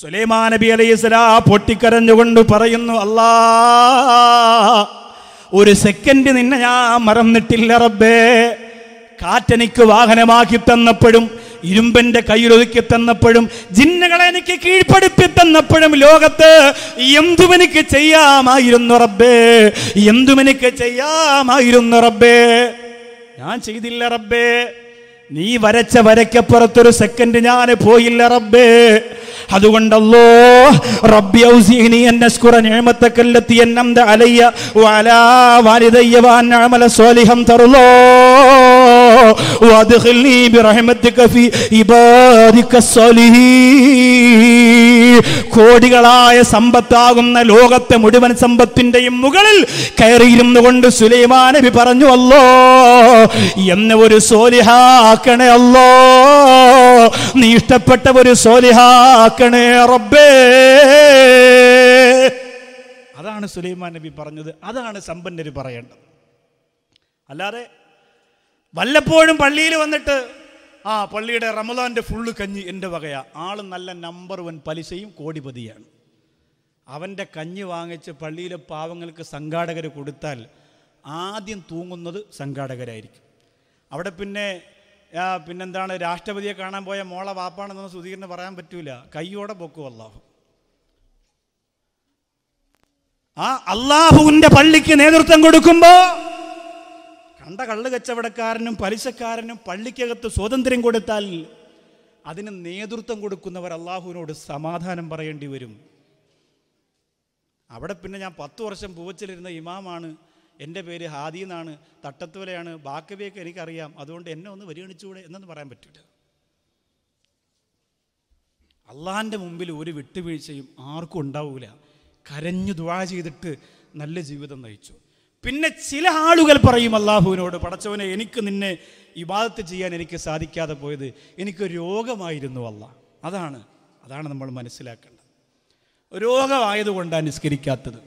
സുലൈമാ നബി അലൈഹി സ്വലാ പൊട്ടിക്കരഞ്ഞുകൊണ്ട് പറയുന്നു അല്ലാ ഒരു സെക്കൻഡ് നിന്നെ ഞാൻ മറന്നിട്ടില്ല റബ്ബേ കാറ്റനിക്ക് വാഹനമാക്കി തന്നപ്പോഴും ഇരുമ്പന്റെ കയ്യിലൊതുക്കി തന്നപ്പോഴും ജിന്നകളെ എനിക്ക് കീഴ്പ്പെടുത്തി തന്നപ്പോഴും ലോകത്ത് എന്തും എനിക്ക് ചെയ്യാമായിരുന്നു റബ്ബേ എന്തും എനിക്ക് ചെയ്യാമായിരുന്നു റബ്ബേ ഞാൻ ചെയ്തില്ല റബ്ബേ നീ വരച്ച വരയ്ക്കപ്പുറത്തൊരു സെക്കൻഡ് ഞാൻ പോയില്ല റബ്ബേ അതുകൊണ്ടല്ലോ റബ്ബി എന്നെ അലയ്യ വാലിദയ്യ തറുലോ وادخلني برحمتك في عبادك الصالحين കോടികളായ സമ്പത്താകുന്ന ലോകത്തെ മുഴുവൻ സമ്പത്തിന്റെയും മുകളിൽ കയറിയിരുന്നു കൊണ്ട് സുലൈമാൻ നബി പറഞ്ഞു അല്ലോ എന്ന ഒരു സോലിഹാക്കണേ അല്ലോ നീ ഇഷ്ടപ്പെട്ട ഒരു സോലിഹാക്കണേ റബ്ബേ അതാണ് സുലൈമാൻ നബി പറഞ്ഞത് അതാണ് സമ്പന്നര് പറയേണ്ടത് അല്ലാതെ വല്ലപ്പോഴും പള്ളിയിൽ വന്നിട്ട് ആ പള്ളിയുടെ റമദാൻ്റെ ഫുള്ള് കഞ്ഞി എൻ്റെ വകയാ ആൾ നല്ല നമ്പർ വൺ പലിശയും കോടിപതിയാണ് അവൻ്റെ കഞ്ഞി വാങ്ങിച്ച് പള്ളിയിലെ പാവങ്ങൾക്ക് സംഘാടകർ കൊടുത്താൽ ആദ്യം തൂങ്ങുന്നത് സംഘാടകരായിരിക്കും അവിടെ പിന്നെ പിന്നെന്താണ് രാഷ്ട്രപതിയെ കാണാൻ പോയ മോളെ വാപ്പാണെന്നൊന്നും സുധീറിന് പറയാൻ പറ്റൂല കയ്യോടെ പൊക്കു അള്ളാഹു ആ അള്ളാഹുവിൻ്റെ പള്ളിക്ക് നേതൃത്വം കൊടുക്കുമ്പോൾ കണ്ട കള്ള് കച്ചവടക്കാരനും പലിശക്കാരനും പള്ളിക്കകത്ത് സ്വാതന്ത്ര്യം കൊടുത്താൽ അതിന് നേതൃത്വം കൊടുക്കുന്നവർ അള്ളാഹുവിനോട് സമാധാനം പറയേണ്ടി വരും അവിടെ പിന്നെ ഞാൻ പത്ത് വർഷം പൂവച്ചിലിരുന്ന ഇമാമാണ് എൻ്റെ പേര് ഹാദി എന്നാണ് തട്ടത്തുവലയാണ് ബാക്കബിയൊക്കെ എനിക്കറിയാം അതുകൊണ്ട് എന്നെ ഒന്ന് പരിഗണിച്ചുകൂടെ എന്നൊന്നും പറയാൻ പറ്റില്ല അള്ളാഹിൻ്റെ മുമ്പിൽ ഒരു വിട്ടുവീഴ്ചയും ആർക്കും ഉണ്ടാവില്ല കരഞ്ഞു ദുവാ ചെയ്തിട്ട് നല്ല ജീവിതം നയിച്ചു പിന്നെ ചില ആളുകൾ പറയും അള്ളാഹുവിനോട് പടച്ചവനെ എനിക്ക് നിന്നെ ഇബാദത്ത് ചെയ്യാൻ എനിക്ക് സാധിക്കാതെ പോയത് എനിക്ക് രോഗമായിരുന്നു അല്ല അതാണ് അതാണ് നമ്മൾ മനസ്സിലാക്കേണ്ടത് രോഗമായതുകൊണ്ടാണ് നിസ്കരിക്കാത്തത്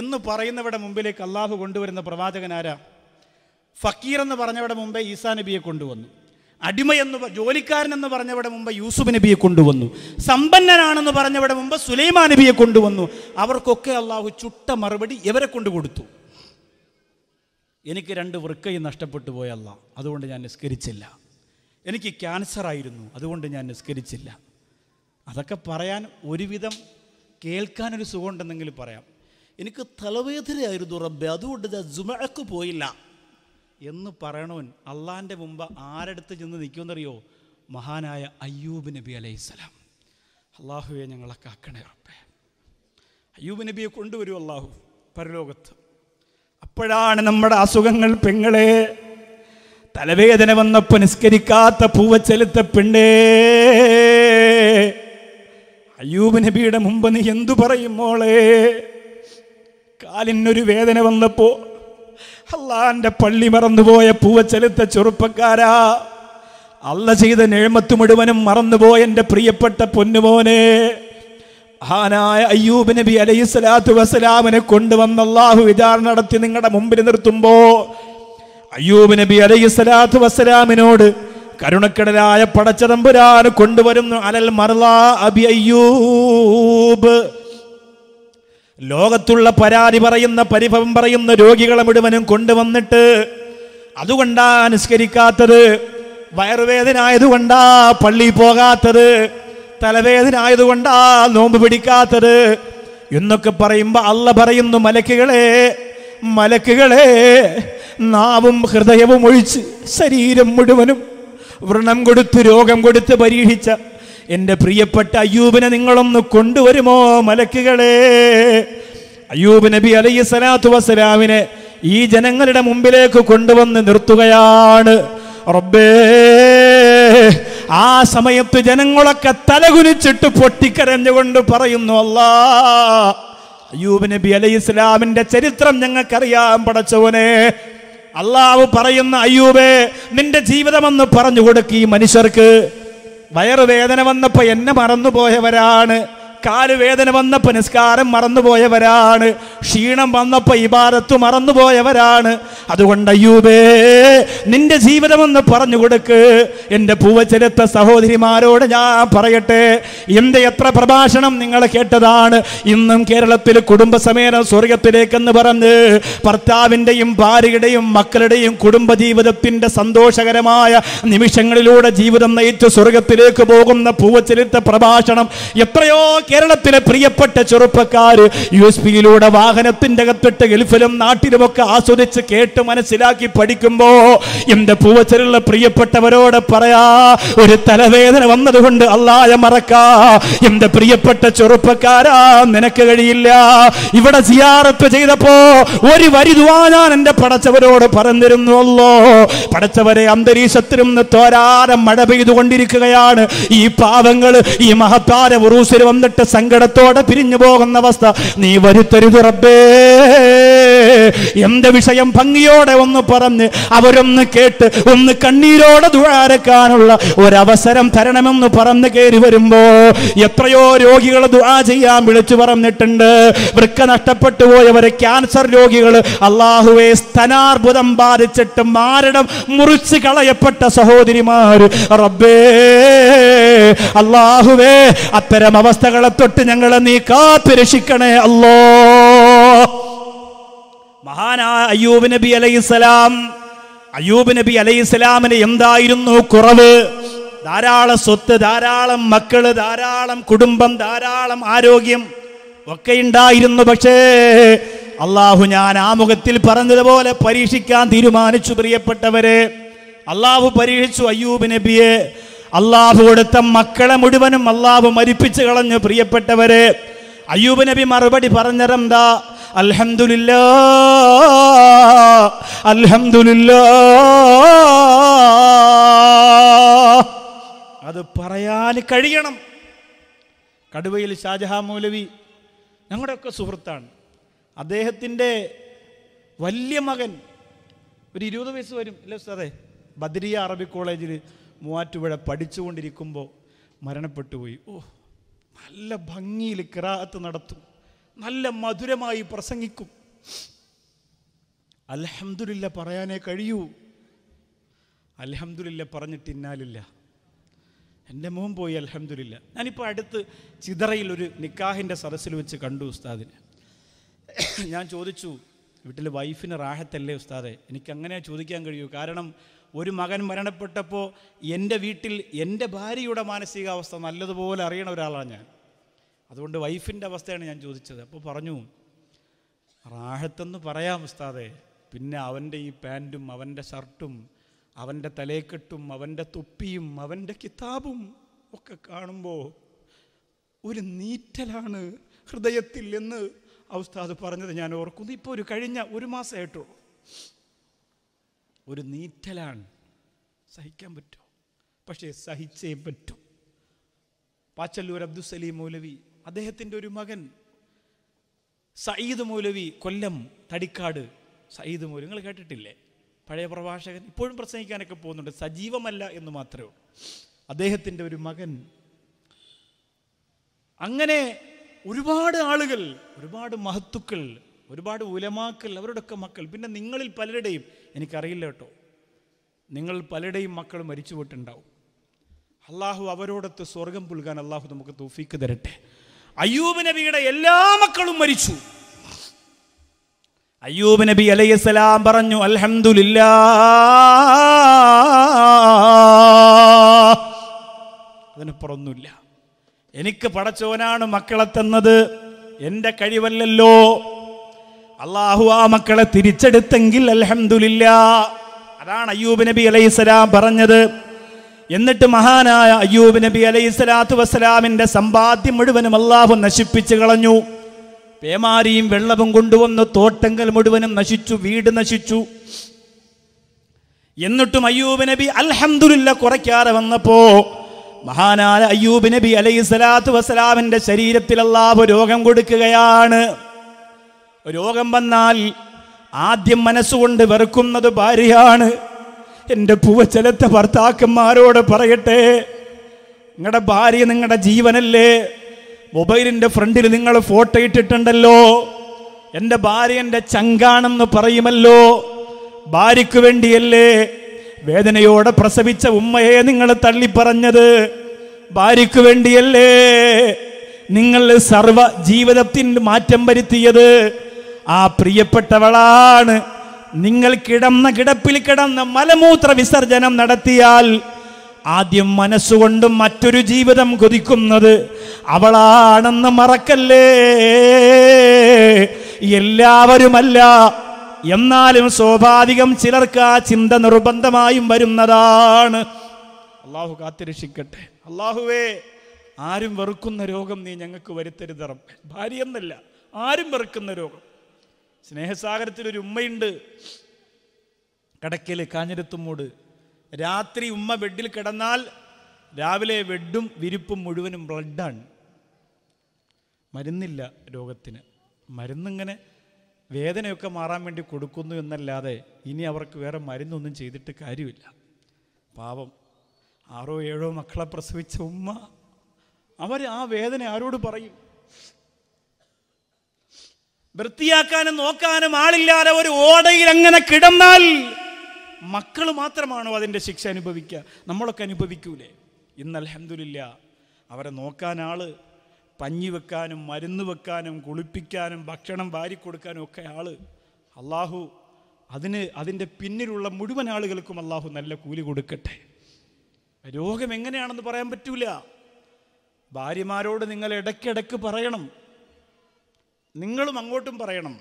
എന്ന് പറയുന്നവരുടെ മുമ്പിലേക്ക് അള്ളാഹു കൊണ്ടുവരുന്ന പ്രവാചകനാരാ ഫക്കീർ എന്ന് പറഞ്ഞവരുടെ മുമ്പേ ഈസാ നബിയെ കൊണ്ടുവന്നു അടിമയെന്ന് ജോലിക്കാരൻ എന്ന് പറഞ്ഞവിടെ മുമ്പ് യൂസുഫ് നബിയെ കൊണ്ടുവന്നു സമ്പന്നനാണെന്ന് പറഞ്ഞവിടെ മുമ്പ് സുലൈമാ നബിയെ കൊണ്ടുവന്നു അവർക്കൊക്കെ അള്ളാഹു ചുട്ട മറുപടി ഇവരെ കൊണ്ടു കൊടുത്തു എനിക്ക് രണ്ട് വൃക്കയും നഷ്ടപ്പെട്ടു പോയല്ല അതുകൊണ്ട് ഞാൻ നിസ്കരിച്ചില്ല എനിക്ക് ക്യാൻസർ ആയിരുന്നു അതുകൊണ്ട് ഞാൻ നിസ്കരിച്ചില്ല അതൊക്കെ പറയാൻ ഒരുവിധം കേൾക്കാനൊരു സുഖമുണ്ടെന്നെങ്കിൽ പറയാം എനിക്ക് തലവേദനയായിരുന്നു റബ്ബെ അതുകൊണ്ട് ഞാൻ ജുമഴക്ക് പോയില്ല എന്ന് പറയണവൻ അള്ളാൻ്റെ മുമ്പ് ആരടുത്ത് ചെന്ന് നിൽക്കുമെന്നറിയോ മഹാനായ അയ്യൂബ് നബി അലൈഹിസ്സലാം അള്ളാഹുവെ ഞങ്ങളെ കാക്കണേ റബ്ബെ അയ്യൂബ് നബിയെ കൊണ്ടുവരും അള്ളാഹു പരലോകത്ത് അപ്പോഴാണ് നമ്മുടെ അസുഖങ്ങൾ പെങ്ങളെ തലവേദന വന്നപ്പോൾ നിസ്കരിക്കാത്ത ചെലുത്ത പെണ്ണേ അയ്യൂബ് നബിയുടെ മുമ്പ് നീ എന്തു പറയും മോളെ കാലിനൊരു വേദന വന്നപ്പോൾ അള്ളാന്റെ പള്ളി മറന്നുപോയ ചെലുത്ത ചെറുപ്പക്കാരാ അല്ല ചെയ്ത നേഴ്മത്ത് മുഴുവനും മറന്നുപോയ എൻ്റെ പ്രിയപ്പെട്ട പൊന്നുമോനെ മഹാനായ അയ്യൂബ് നബി അലൈഹി സ്വലാത്തു വസ്സലാമിനെ കൊണ്ടുവന്ന അള്ളാഹു വിചാരണ നടത്തി നിങ്ങളുടെ മുമ്പിൽ നിർത്തുമ്പോ അയ്യൂബ് നബി അലൈഹി സ്വലാത്തു വസ്സലാമിനോട് കരുണക്കടലായ പടച്ചതമ്പുരാൻ കൊണ്ടുവരുന്നു അലൽ മർലാ അബി അയ്യൂബ് ലോകത്തുള്ള പരാതി പറയുന്ന പരിഭവം പറയുന്ന രോഗികളെ മുഴുവനും കൊണ്ടുവന്നിട്ട് അതുകൊണ്ടാ അനുസ്കരിക്കാത്തത് വയറുവേദന ആയതുകൊണ്ടാ പള്ളി പോകാത്തത് തലവേദന ആയതുകൊണ്ടാ നോമ്പ് പിടിക്കാത്തത് എന്നൊക്കെ പറയുമ്പോൾ അല്ല പറയുന്നു മലക്കുകളെ മലക്കുകളെ നാവും ഹൃദയവും ഒഴിച്ച് ശരീരം മുഴുവനും വ്രണം കൊടുത്ത് രോഗം കൊടുത്ത് പരീക്ഷിച്ച എൻ്റെ പ്രിയപ്പെട്ട അയ്യൂബിനെ നിങ്ങളൊന്ന് കൊണ്ടുവരുമോ മലക്കുകളെ അയ്യൂബ് നബി അലൈഹി സ്വലാത്തു വസ്സലാമിനെ ഈ ജനങ്ങളുടെ മുമ്പിലേക്ക് കൊണ്ടുവന്ന് നിർത്തുകയാണ് റബ്ബേ ആ സമയത്ത് ജനങ്ങളൊക്കെ തലകുനിച്ചിട്ട് പൊട്ടിക്കരഞ്ഞുകൊണ്ട് പറയുന്നു അല്ലാ അയ്യൂബ് നബി അലൈഹി ഇസ്ലാമിന്റെ ചരിത്രം ഞങ്ങൾക്കറിയാം പടച്ചവനെ അള്ളാവ് പറയുന്ന അയ്യൂബേ നിന്റെ ജീവിതമെന്ന് പറഞ്ഞു കൊടുക്കുക ഈ മനുഷ്യർക്ക് വയറുവേദന വന്നപ്പോൾ എന്നെ മറന്നുപോയവരാണ് കാലുവേദന വന്നപ്പോൾ നിസ്കാരം മറന്നുപോയവരാണ് ക്ഷീണം വന്നപ്പോൾ ഇബാദത്ത് മറന്നുപോയവരാണ് അതുകൊണ്ട് അയ്യൂബേ നിന്റെ ജീവിതമെന്ന് പറഞ്ഞു കൊടുക്ക് എൻ്റെ പൂവച്ചെടുത്ത സഹോദരിമാരോട് ഞാൻ പറയട്ടെ എൻ്റെ എത്ര പ്രഭാഷണം നിങ്ങൾ കേട്ടതാണ് ഇന്നും കേരളത്തിൽ കുടുംബസമേതം സ്വർഗത്തിലേക്കെന്ന് പറഞ്ഞ് ഭർത്താവിൻ്റെയും ഭാര്യയുടെയും മക്കളുടെയും കുടുംബജീവിതത്തിൻ്റെ സന്തോഷകരമായ നിമിഷങ്ങളിലൂടെ ജീവിതം നയിച്ച് സ്വർഗത്തിലേക്ക് പോകുന്ന പൂവച്ചെലുത്ത പ്രഭാഷണം എത്രയോ കേരളത്തിലെ പ്രിയപ്പെട്ട ചെറുപ്പക്കാർ യു എസ് പിയിലൂടെ വാഹനത്തിൻ്റെ അകത്തിട്ട് ഗൾഫിലും നാട്ടിലുമൊക്കെ ആസ്വദിച്ച് കേട്ട് മനസ്സിലാക്കി പഠിക്കുമ്പോൾ എൻ്റെ പൂവച്ചരുള്ള പ്രിയപ്പെട്ടവരോട് പറയാ ഒരു തലവേദന വന്നതുകൊണ്ട് അല്ലായ മറക്കാ എൻ്റെ പ്രിയപ്പെട്ട ചെറുപ്പക്കാരാ നിനക്ക് കഴിയില്ല ഇവിടെ സിയാറത്ത് ചെയ്തപ്പോ ഒരു വരിതുവാ ഞാൻ എൻ്റെ പടച്ചവരോട് പറഞ്ഞിരുന്നുവല്ലോ പടച്ചവരെ അന്തരീക്ഷത്തിൽ നിന്ന് തോരാരം മഴ പെയ്തുകൊണ്ടിരിക്കുകയാണ് ഈ പാവങ്ങൾ ഈ മഹത്താര ഉറൂസിൽ വന്നിട്ട് കേട്ട് സങ്കടത്തോടെ പിരിഞ്ഞു പോകുന്ന അവസ്ഥ നീ വരുത്തരുത് റബ്ബേ എന്റെ വിഷയം ഭംഗിയോടെ ഒന്ന് പറഞ്ഞ് അവരൊന്ന് കേട്ട് ഒന്ന് കണ്ണീരോടെ ദുഴാരക്കാനുള്ള ഒരവസരം തരണമെന്ന് പറഞ്ഞ് കയറി വരുമ്പോ എത്രയോ രോഗികൾ ദുഴാ ചെയ്യാൻ വിളിച്ചു പറഞ്ഞിട്ടുണ്ട് വൃക്ക നഷ്ടപ്പെട്ടു പോയവരെ ക്യാൻസർ രോഗികൾ അള്ളാഹുവെ സ്തനാർബുദം ബാധിച്ചിട്ട് മാരടം മുറിച്ച് കളയപ്പെട്ട സഹോദരിമാർ റബ്ബേ അള്ളാഹുവേ അത്തരം അവസ്ഥകളെ മരണങ്ങളെ തൊട്ട് ഞങ്ങളെ നീ കാത്തു രക്ഷിക്കണേ അല്ലോ മഹാനായ അയ്യൂബ് നബി അലൈഹിസ്സലാം അയ്യൂബ് നബി അലൈഹിസ്സലാമിന് എന്തായിരുന്നു കുറവ് ധാരാളം സ്വത്ത് ധാരാളം മക്കള് ധാരാളം കുടുംബം ധാരാളം ആരോഗ്യം ഒക്കെ ഉണ്ടായിരുന്നു പക്ഷേ അള്ളാഹു ഞാൻ ആമുഖത്തിൽ പറഞ്ഞതുപോലെ പരീക്ഷിക്കാൻ തീരുമാനിച്ചു പ്രിയപ്പെട്ടവരെ അള്ളാഹു പരീക്ഷിച്ചു അയ്യൂബ് നബിയെ അള്ളാഹു കൊടുത്ത മക്കളെ മുഴുവനും അള്ളാഹു മരിപ്പിച്ചു കളഞ്ഞു പ്രിയപ്പെട്ടവരെ അയ്യൂബ് നബി മറുപടി പറഞ്ഞരന്താ അൽഹമില്ലാ അൽഹമില്ലാ അത് പറയാൻ കഴിയണം കടുവയിൽ ഷാജഹാ മൗലവി ഞങ്ങളുടെയൊക്കെ സുഹൃത്താണ് അദ്ദേഹത്തിൻ്റെ വലിയ മകൻ ഒരു ഇരുപത് വയസ്സ് വരും അല്ലേ സാറേ ബദരിയ അറബി കോളേജിൽ മൂവാറ്റുപുഴ പഠിച്ചുകൊണ്ടിരിക്കുമ്പോൾ മരണപ്പെട്ടുപോയി ഓ നല്ല ഭംഗിയിൽ കിറാത്ത് നടത്തും നല്ല മധുരമായി പ്രസംഗിക്കും അലഹമുല്ല പറയാനേ കഴിയൂ അലഹമുല്ല പറഞ്ഞിട്ട് ഇന്നാലില്ല എൻ്റെ മോൻ പോയി അലഹമില്ല ഞാനിപ്പോൾ അടുത്ത് ചിതറയിൽ ഒരു നിക്കാഹിൻ്റെ സദസ്സിൽ വെച്ച് കണ്ടു ഉസ്താദിനെ ഞാൻ ചോദിച്ചു വീട്ടിൽ വൈഫിന് റാഹത്തല്ലേ ഉസ്താദെ എനിക്ക് അങ്ങനെ ചോദിക്കാൻ കഴിയൂ കാരണം ഒരു മകൻ മരണപ്പെട്ടപ്പോൾ എൻ്റെ വീട്ടിൽ എൻ്റെ ഭാര്യയുടെ മാനസികാവസ്ഥ നല്ലതുപോലെ അറിയണ ഒരാളാണ് ഞാൻ അതുകൊണ്ട് വൈഫിൻ്റെ അവസ്ഥയാണ് ഞാൻ ചോദിച്ചത് അപ്പോൾ പറഞ്ഞു റാഹത്തെന്ന് പറയാം ഉസ്താദെ പിന്നെ അവൻ്റെ ഈ പാൻറ്റും അവൻ്റെ ഷർട്ടും അവൻ്റെ തലേക്കെട്ടും അവൻ്റെ തൊപ്പിയും അവൻ്റെ കിതാബും ഒക്കെ കാണുമ്പോൾ ഒരു നീറ്റലാണ് ഹൃദയത്തിൽ എന്ന് ഉസ്താദ് പറഞ്ഞത് ഞാൻ ഓർക്കുന്നു ഇപ്പോൾ ഒരു കഴിഞ്ഞ ഒരു മാസമായിട്ടുള്ളൂ ഒരു നീറ്റലാണ് സഹിക്കാൻ പറ്റുമോ പക്ഷേ സഹിച്ചേ പറ്റും പാച്ചല്ലൂർ അബ്ദുസലീം മൗലവി അദ്ദേഹത്തിൻ്റെ ഒരു മകൻ സയ്യിദ് മൗലവി കൊല്ലം തടിക്കാട് സയ്യിദ് മൗലവി നിങ്ങൾ കേട്ടിട്ടില്ലേ പഴയ പ്രഭാഷകൻ ഇപ്പോഴും പ്രസംഗിക്കാനൊക്കെ പോകുന്നുണ്ട് സജീവമല്ല എന്ന് മാത്രമേ ഉള്ളൂ അദ്ദേഹത്തിൻ്റെ ഒരു മകൻ അങ്ങനെ ഒരുപാട് ആളുകൾ ഒരുപാട് മഹത്തുക്കൾ ഒരുപാട് ഉലമാക്കൾ അവരുടെയൊക്കെ മക്കൾ പിന്നെ നിങ്ങളിൽ പലരുടെയും എനിക്കറിയില്ല കേട്ടോ നിങ്ങൾ പലരുടെയും മക്കൾ മരിച്ചു പോയിട്ടുണ്ടാവും അള്ളാഹു അവരോടൊത്ത് സ്വർഗം പുൽകാൻ അള്ളാഹു നമുക്ക് തൂഫീക്ക് തരട്ടെ അയ്യൂബ് നബിയുടെ എല്ലാ മക്കളും മരിച്ചു അയ്യൂബ് നബി അലൈഹിസ്സലാം പറഞ്ഞു അൽഹമില്ല അതിനപ്പുറമൊന്നുമില്ല എനിക്ക് പടച്ചോനാണ് മക്കളെ തന്നത് എൻ്റെ കഴിവല്ലല്ലോ അള്ളാഹു ആ മക്കളെ തിരിച്ചെടുത്തെങ്കിൽ അലഹമില്ല അതാണ് അയ്യൂബ് നബി അലൈഹിസ്സലാം പറഞ്ഞത് എന്നിട്ട് മഹാനായ അയ്യൂബ് നബി അലൈഹി സ്വലാത്തു സമ്പാദ്യം മുഴുവനും അള്ളാഹു നശിപ്പിച്ചു കളഞ്ഞു പേമാരിയും വെള്ളവും കൊണ്ടുവന്ന് തോട്ടങ്ങൾ മുഴുവനും നശിച്ചു വീട് നശിച്ചു എന്നിട്ടും അയ്യൂബ് നബി അൽഹംദുലില്ല കുറയ്ക്കാതെ വന്നപ്പോ മഹാനായ അയ്യൂബ് നബി അലൈഹി സ്വലാത്തു വസ്സലാമിന്റെ ശരീരത്തിൽ അള്ളാഹു രോഗം കൊടുക്കുകയാണ് രോഗം വന്നാൽ ആദ്യം മനസ്സുകൊണ്ട് വെറുക്കുന്നത് ഭാര്യയാണ് എൻ്റെ ചെലത്ത ഭർത്താക്കന്മാരോട് പറയട്ടെ നിങ്ങളുടെ ഭാര്യ നിങ്ങളുടെ ജീവനല്ലേ മൊബൈലിൻ്റെ ഫ്രണ്ടിൽ നിങ്ങൾ ഫോട്ടോ ഇട്ടിട്ടുണ്ടല്ലോ എൻ്റെ ഭാര്യ എൻ്റെ ചങ്കാണെന്ന് പറയുമല്ലോ ഭാര്യയ്ക്ക് വേണ്ടിയല്ലേ വേദനയോടെ പ്രസവിച്ച ഉമ്മയെ നിങ്ങൾ തള്ളിപ്പറഞ്ഞത് ഭാര്യയ്ക്ക് വേണ്ടിയല്ലേ നിങ്ങൾ സർവ ജീവിതത്തിൻ്റെ മാറ്റം വരുത്തിയത് ആ പ്രിയപ്പെട്ടവളാണ് നിങ്ങൾ കിടന്ന കിടപ്പിൽ കിടന്ന് മലമൂത്ര വിസർജനം നടത്തിയാൽ ആദ്യം മനസ്സുകൊണ്ടും മറ്റൊരു ജീവിതം കൊതിക്കുന്നത് അവളാണെന്ന് മറക്കല്ലേ എല്ലാവരുമല്ല എന്നാലും സ്വാഭാവികം ചിലർക്ക് ആ ചിന്ത നിർബന്ധമായും വരുന്നതാണ് അള്ളാഹു കാത്തിരക്ഷിക്കട്ടെ അള്ളാഹുവേ ആരും വെറുക്കുന്ന രോഗം നീ ഞങ്ങൾക്ക് വരുത്തരുതറം ഭാര്യ എന്നല്ല ആരും വെറുക്കുന്ന രോഗം സ്നേഹസാഗരത്തിൽ ഒരു ഉമ്മയുണ്ട് കടക്കൽ കാഞ്ഞിരത്തുമ്മൂട് രാത്രി ഉമ്മ ബെഡിൽ കിടന്നാൽ രാവിലെ ബെഡും വിരിപ്പും മുഴുവനും ബ്ലഡാണ് മരുന്നില്ല രോഗത്തിന് മരുന്നിങ്ങനെ വേദനയൊക്കെ മാറാൻ വേണ്ടി കൊടുക്കുന്നു എന്നല്ലാതെ ഇനി അവർക്ക് വേറെ മരുന്നൊന്നും ചെയ്തിട്ട് കാര്യമില്ല പാവം ആറോ ഏഴോ മക്കളെ പ്രസവിച്ച ഉമ്മ അവർ ആ വേദന ആരോട് പറയും വൃത്തിയാക്കാനും നോക്കാനും ആളില്ലാതെ ഒരു ഓടയിൽ അങ്ങനെ കിടന്നാൽ മക്കൾ മാത്രമാണോ അതിൻ്റെ ശിക്ഷ അനുഭവിക്കുക നമ്മളൊക്കെ അനുഭവിക്കൂലേ ഇന്ന് അലഹമില്ല അവരെ നോക്കാൻ ആൾ പഞ്ഞി വെക്കാനും മരുന്ന് വെക്കാനും കുളിപ്പിക്കാനും ഭക്ഷണം വാരി കൊടുക്കാനും ഒക്കെ ആൾ അള്ളാഹു അതിന് അതിൻ്റെ പിന്നിലുള്ള മുഴുവൻ ആളുകൾക്കും അള്ളാഹു നല്ല കൂലി കൊടുക്കട്ടെ രോഗം എങ്ങനെയാണെന്ന് പറയാൻ പറ്റൂല ഭാര്യമാരോട് നിങ്ങൾ ഇടയ്ക്കിടയ്ക്ക് പറയണം നിങ്ങളും അങ്ങോട്ടും പറയണം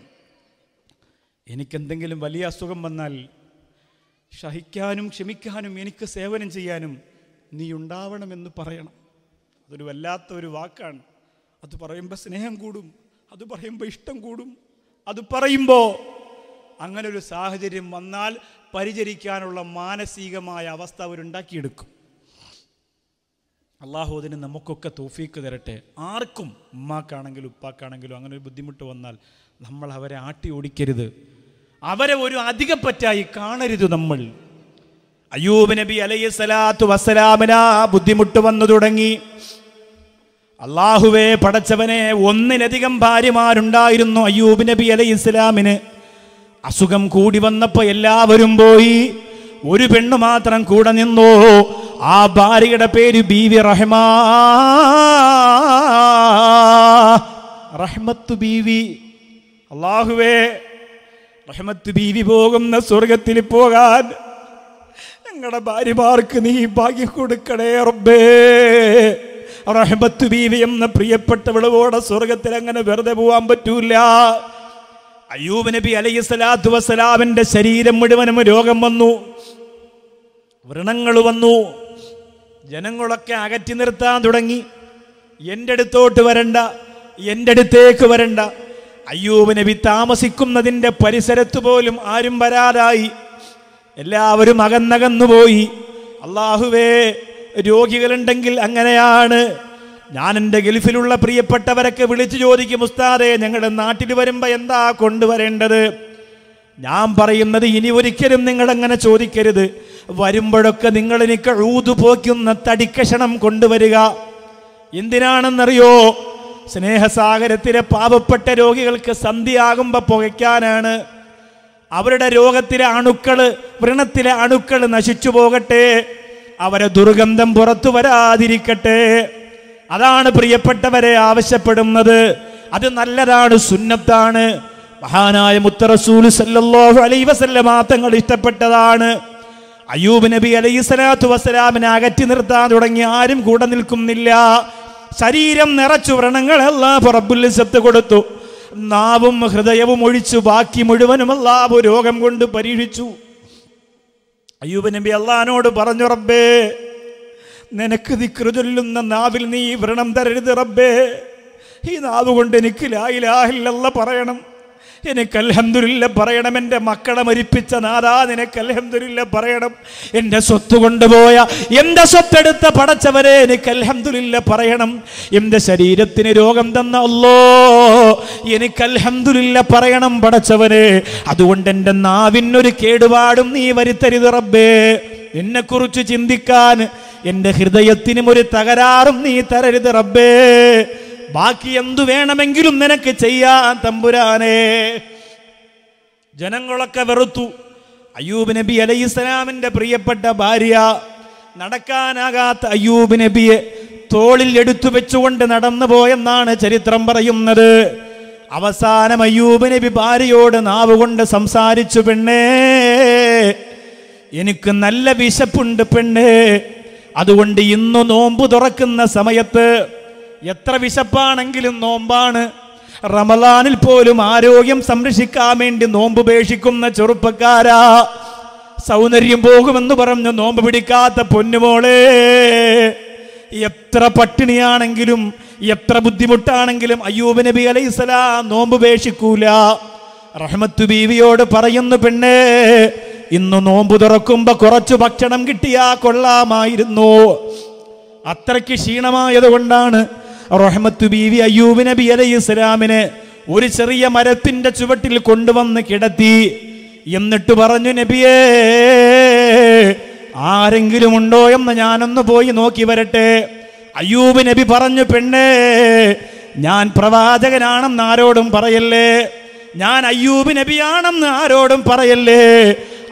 എനിക്കെന്തെങ്കിലും വലിയ അസുഖം വന്നാൽ ഷഹിക്കാനും ക്ഷമിക്കാനും എനിക്ക് സേവനം ചെയ്യാനും നീ ഉണ്ടാവണമെന്ന് പറയണം അതൊരു വല്ലാത്ത ഒരു വാക്കാണ് അത് പറയുമ്പോൾ സ്നേഹം കൂടും അത് പറയുമ്പോൾ ഇഷ്ടം കൂടും അത് പറയുമ്പോൾ അങ്ങനെ ഒരു സാഹചര്യം വന്നാൽ പരിചരിക്കാനുള്ള മാനസികമായ അവസ്ഥ അവരുണ്ടാക്കിയെടുക്കും അള്ളാഹു അതിന് നമുക്കൊക്കെ തോഫീക്ക് തരട്ടെ ആർക്കും ഉമ്മാക്കാണെങ്കിലും ഉപ്പാക്കാണെങ്കിലും അങ്ങനെ ഒരു ബുദ്ധിമുട്ട് വന്നാൽ നമ്മൾ അവരെ ആട്ടി ഓടിക്കരുത് അവരെ ഒരു അധികപ്പറ്റായി കാണരുത് നമ്മൾ അയ്യൂബ് നബി അലൈഹി സ്വലാത്തു വസ്സലാമിന ബുദ്ധിമുട്ട് വന്നു തുടങ്ങി അള്ളാഹുവേ പടച്ചവനെ ഒന്നിലധികം ഭാര്യമാരുണ്ടായിരുന്നു അയ്യൂബ് നബി അലൈഹി ഇസ്ലാമിന് അസുഖം കൂടി വന്നപ്പോൾ എല്ലാവരും പോയി ഒരു പെണ്ണു മാത്രം കൂടെ നിന്നോ ആ ഭാര്യയുടെ പേര് ബീവി റഹ്മാ റഹ്മത്ത് ബീവി അള്ളാഹുവേ റഹ്മത്ത് ബീവി പോകുന്ന സ്വർഗത്തിൽ പോകാൻ ഞങ്ങളുടെ ഭാര്യമാർക്ക് നീ ഭാഗ്യം കൊടുക്കണേ റബ്ബേ റഹ്മത്ത് ബീവി എന്ന പ്രിയപ്പെട്ടവളോടെ സ്വർഗത്തിൽ അങ്ങനെ വെറുതെ പോകാൻ പറ്റൂല അയ്യൂബ് നബി അലൈഹി സ്വലാത്തു വസ്സലാമിന്റെ ശരീരം മുഴുവനും രോഗം വന്നു വ്രണങ്ങൾ വന്നു ജനങ്ങളൊക്കെ അകറ്റി നിർത്താൻ തുടങ്ങി എൻ്റെ അടുത്തോട്ട് വരണ്ട എൻ്റെ അടുത്തേക്ക് വരണ്ട അയ്യൂബ് നബി താമസിക്കുന്നതിൻ്റെ പരിസരത്ത് പോലും ആരും വരാതായി എല്ലാവരും അകന്നകന്നുപോയി അള്ളാഹുവേ രോഗികളുണ്ടെങ്കിൽ അങ്ങനെയാണ് ഞാൻ എൻ്റെ ഗൾഫിലുള്ള പ്രിയപ്പെട്ടവരൊക്കെ വിളിച്ചു ചോദിക്കും ഉസ്താദേ ഞങ്ങളുടെ നാട്ടിൽ വരുമ്പോൾ എന്താ കൊണ്ടുവരേണ്ടത് ഞാൻ പറയുന്നത് ഇനി ഒരിക്കലും നിങ്ങൾ അങ്ങനെ ചോദിക്കരുത് വരുമ്പോഴൊക്കെ നിങ്ങൾ എനിക്ക് ഊതു പോക്കുന്ന തടിക്കഷണം കൊണ്ടുവരിക എന്തിനാണെന്നറിയോ സ്നേഹസാഗരത്തിലെ പാപപ്പെട്ട രോഗികൾക്ക് സന്ധിയാകുമ്പോൾ പുകയ്ക്കാനാണ് അവരുടെ രോഗത്തിലെ അണുക്കൾ വ്രണത്തിലെ അണുക്കൾ നശിച്ചു പോകട്ടെ അവരെ ദുർഗന്ധം പുറത്തു വരാതിരിക്കട്ടെ അതാണ് പ്രിയപ്പെട്ടവരെ ആവശ്യപ്പെടുന്നത് അത് നല്ലതാണ് സുന്നത്താണ് മഹാനായ മുത്തറസൂൽ സല്ലല്ലാഹു അലൈ വസല്ലമ തങ്ങൾ ഇഷ്ടപ്പെട്ടതാണ് അയ്യൂബ് നബി അലൈഹി സ്വലാത്തു വസ്സലാമിനെ അകറ്റി നിർത്താൻ തുടങ്ങി ആരും കൂടെ നിൽക്കുന്നില്ല ശരീരം നിറച്ചു വ്രണങ്ങളെല്ലാം പുറബുല്ലിസത്ത് കൊടുത്തു നാവും ഹൃദയവും ഒഴിച്ചു ബാക്കി മുഴുവനും അല്ലാഹു രോഗം കൊണ്ട് പരീക്ഷിച്ചു അയ്യൂബ് നബി അള്ളഹാനോട് പറഞ്ഞു റബ്ബേ നിനക്ക് ദിക്രു ചൊല്ലുന്ന നാവിൽ നീ വ്രണം തരരുത് റബ്ബേ ഈ നാവ് കൊണ്ട് എനിക്ക് ലായിലാഹില്ലല്ല പറയണം എനിക്ക് അലഹമില്ല പറയണം എൻ്റെ മക്കളെ മരിപ്പിച്ച നാദാ നിനക്ക് അലഹമില്ല പറയണം എൻ്റെ സ്വത്ത് കൊണ്ടുപോയ എൻ്റെ സ്വത്തെടുത്ത പടച്ചവരെ എനിക്ക് അലഹമില്ല പറയണം എൻ്റെ ശരീരത്തിന് രോഗം തന്ന അല്ലോ എനിക്ക് അലഹമില്ല പറയണം പടച്ചവരെ അതുകൊണ്ട് എൻ്റെ നാവിനൊരു കേടുപാടും നീ വരുത്തരുത് റബ്ബേ എന്നെക്കുറിച്ച് ചിന്തിക്കാൻ എൻ്റെ ഹൃദയത്തിനും ഒരു തകരാറും നീ തരരുത് റബ്ബേ ബാക്കി എന്തു വേണമെങ്കിലും നിനക്ക് ചെയ്യാൻ തമ്പുരാനെ ജനങ്ങളൊക്കെ വെറുത്തു അയ്യൂബ് നബി അലൈഹി ഇസ്ലാമിന്റെ പ്രിയപ്പെട്ട ഭാര്യ നടക്കാനാകാത്ത അയ്യൂബ് നബിയെ തോളിൽ എടുത്തു വെച്ചുകൊണ്ട് നടന്നു പോയെന്നാണ് ചരിത്രം പറയുന്നത് അവസാനം അയ്യൂബ് നബി ഭാര്യയോട് നാവ് കൊണ്ട് സംസാരിച്ചു പെണ്ണേ എനിക്ക് നല്ല വിശപ്പുണ്ട് പെണ്ണേ അതുകൊണ്ട് ഇന്ന് നോമ്പ് തുറക്കുന്ന സമയത്ത് എത്ര വിശപ്പാണെങ്കിലും നോമ്പാണ് റമലാനിൽ പോലും ആരോഗ്യം സംരക്ഷിക്കാൻ വേണ്ടി നോമ്പ് ഉപേക്ഷിക്കുന്ന ചെറുപ്പക്കാരാ സൗന്ദര്യം പോകുമെന്ന് പറഞ്ഞ് നോമ്പ് പിടിക്കാത്ത പൊന്നുമോളെ എത്ര പട്ടിണിയാണെങ്കിലും എത്ര ബുദ്ധിമുട്ടാണെങ്കിലും അയ്യൂബ് നബി അലൈഹി നോമ്പ് ഉപേക്ഷിക്കൂല റഹ്മത്തു ബീവിയോട് പറയുന്നു പെണ്ണേ ഇന്ന് നോമ്പ് തുറക്കുമ്പോ കുറച്ചു ഭക്ഷണം കിട്ടിയാ കൊള്ളാമായിരുന്നു അത്രയ്ക്ക് ക്ഷീണമായത് കൊണ്ടാണ് റഹ്മത്ത് ബീവി അയ്യൂബ് നബി അലൈഹി ഇസ്ലാമിനെ ഒരു ചെറിയ മരത്തിന്റെ ചുവട്ടിൽ കൊണ്ടുവന്ന് കിടത്തി എന്നിട്ട് പറഞ്ഞു നബിയേ ആരെങ്കിലും ഉണ്ടോ എന്ന് ഞാനൊന്ന് പോയി നോക്കി വരട്ടെ അയ്യൂബ് നബി പറഞ്ഞു പെണ്ണേ ഞാൻ പ്രവാചകനാണെന്ന് ആരോടും പറയല്ലേ ഞാൻ അയ്യൂബ് നബിയാണെന്ന് ആരോടും പറയല്ലേ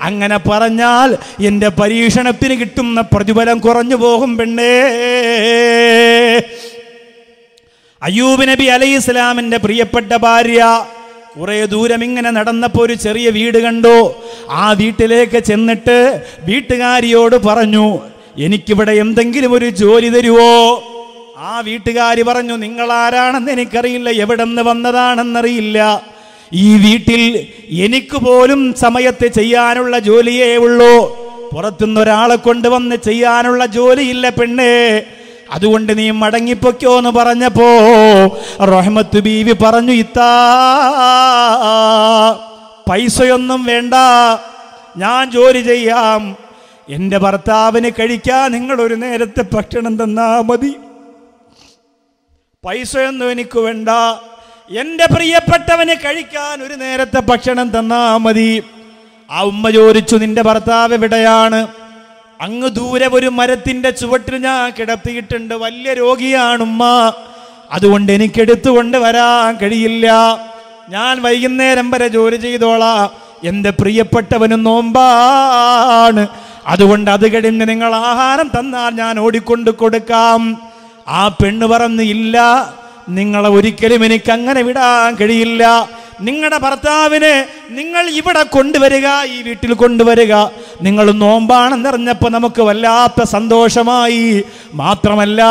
അങ്ങനെ പറഞ്ഞാൽ എൻ്റെ പരീക്ഷണത്തിന് കിട്ടുന്ന പ്രതിഫലം കുറഞ്ഞു പോകും പെണ്ണേ അയ്യൂബ് നബി അലൈഹി ഇസ്ലാമിൻ്റെ പ്രിയപ്പെട്ട ഭാര്യ കുറേ ദൂരം ഇങ്ങനെ നടന്നപ്പോൾ ഒരു ചെറിയ വീട് കണ്ടു ആ വീട്ടിലേക്ക് ചെന്നിട്ട് വീട്ടുകാരിയോട് പറഞ്ഞു എനിക്കിവിടെ എന്തെങ്കിലും ഒരു ജോലി തരുവോ ആ വീട്ടുകാരി പറഞ്ഞു നിങ്ങൾ ആരാണെന്ന് എനിക്കറിയില്ല എവിടെ നിന്ന് വന്നതാണെന്നറിയില്ല ഈ വീട്ടിൽ എനിക്ക് പോലും സമയത്ത് ചെയ്യാനുള്ള ജോലിയേ ഉള്ളൂ പുറത്തുനിന്ന് ഒരാളെ കൊണ്ടുവന്ന് ചെയ്യാനുള്ള ജോലിയില്ല പെണ്ണേ അതുകൊണ്ട് നീ മടങ്ങിപ്പൊക്കോ എന്ന് പറഞ്ഞപ്പോ റഹ്മത്ത് ബീവി പറഞ്ഞു ഇത്താ പൈസയൊന്നും വേണ്ട ഞാൻ ജോലി ചെയ്യാം എൻ്റെ ഭർത്താവിന് കഴിക്കാൻ നിങ്ങൾ ഒരു നേരത്തെ ഭക്ഷണം തന്നാ മതി പൈസയൊന്നും എനിക്ക് വേണ്ട എൻ്റെ പ്രിയപ്പെട്ടവന് കഴിക്കാൻ ഒരു നേരത്തെ ഭക്ഷണം തന്നാ മതി ആ ഉമ്മ ചോദിച്ചു നിന്റെ ഭർത്താവ് എവിടെയാണ് അങ്ങ് ദൂരെ ഒരു മരത്തിന്റെ ചുവട്ടിൽ ഞാൻ കിടത്തിയിട്ടുണ്ട് വലിയ രോഗിയാണുമ്മ അതുകൊണ്ട് എനിക്ക് എടുത്തുകൊണ്ട് വരാൻ കഴിയില്ല ഞാൻ വൈകുന്നേരം വരെ ജോലി ചെയ്തോളാ എൻ്റെ പ്രിയപ്പെട്ടവനും നോമ്പാണ് അതുകൊണ്ട് അത് കഴിഞ്ഞ് നിങ്ങൾ ആഹാരം തന്നാൽ ഞാൻ ഓടിക്കൊണ്ട് കൊടുക്കാം ആ പെണ്ണ് പറഞ്ഞ് ഇല്ല നിങ്ങളെ ഒരിക്കലും എനിക്ക് അങ്ങനെ വിടാൻ കഴിയില്ല നിങ്ങളുടെ ഭർത്താവിനെ നിങ്ങൾ ഇവിടെ കൊണ്ടുവരിക ഈ വീട്ടിൽ കൊണ്ടുവരിക നിങ്ങൾ നോമ്പാണെന്നറിഞ്ഞപ്പോൾ നമുക്ക് വല്ലാത്ത സന്തോഷമായി മാത്രമല്ല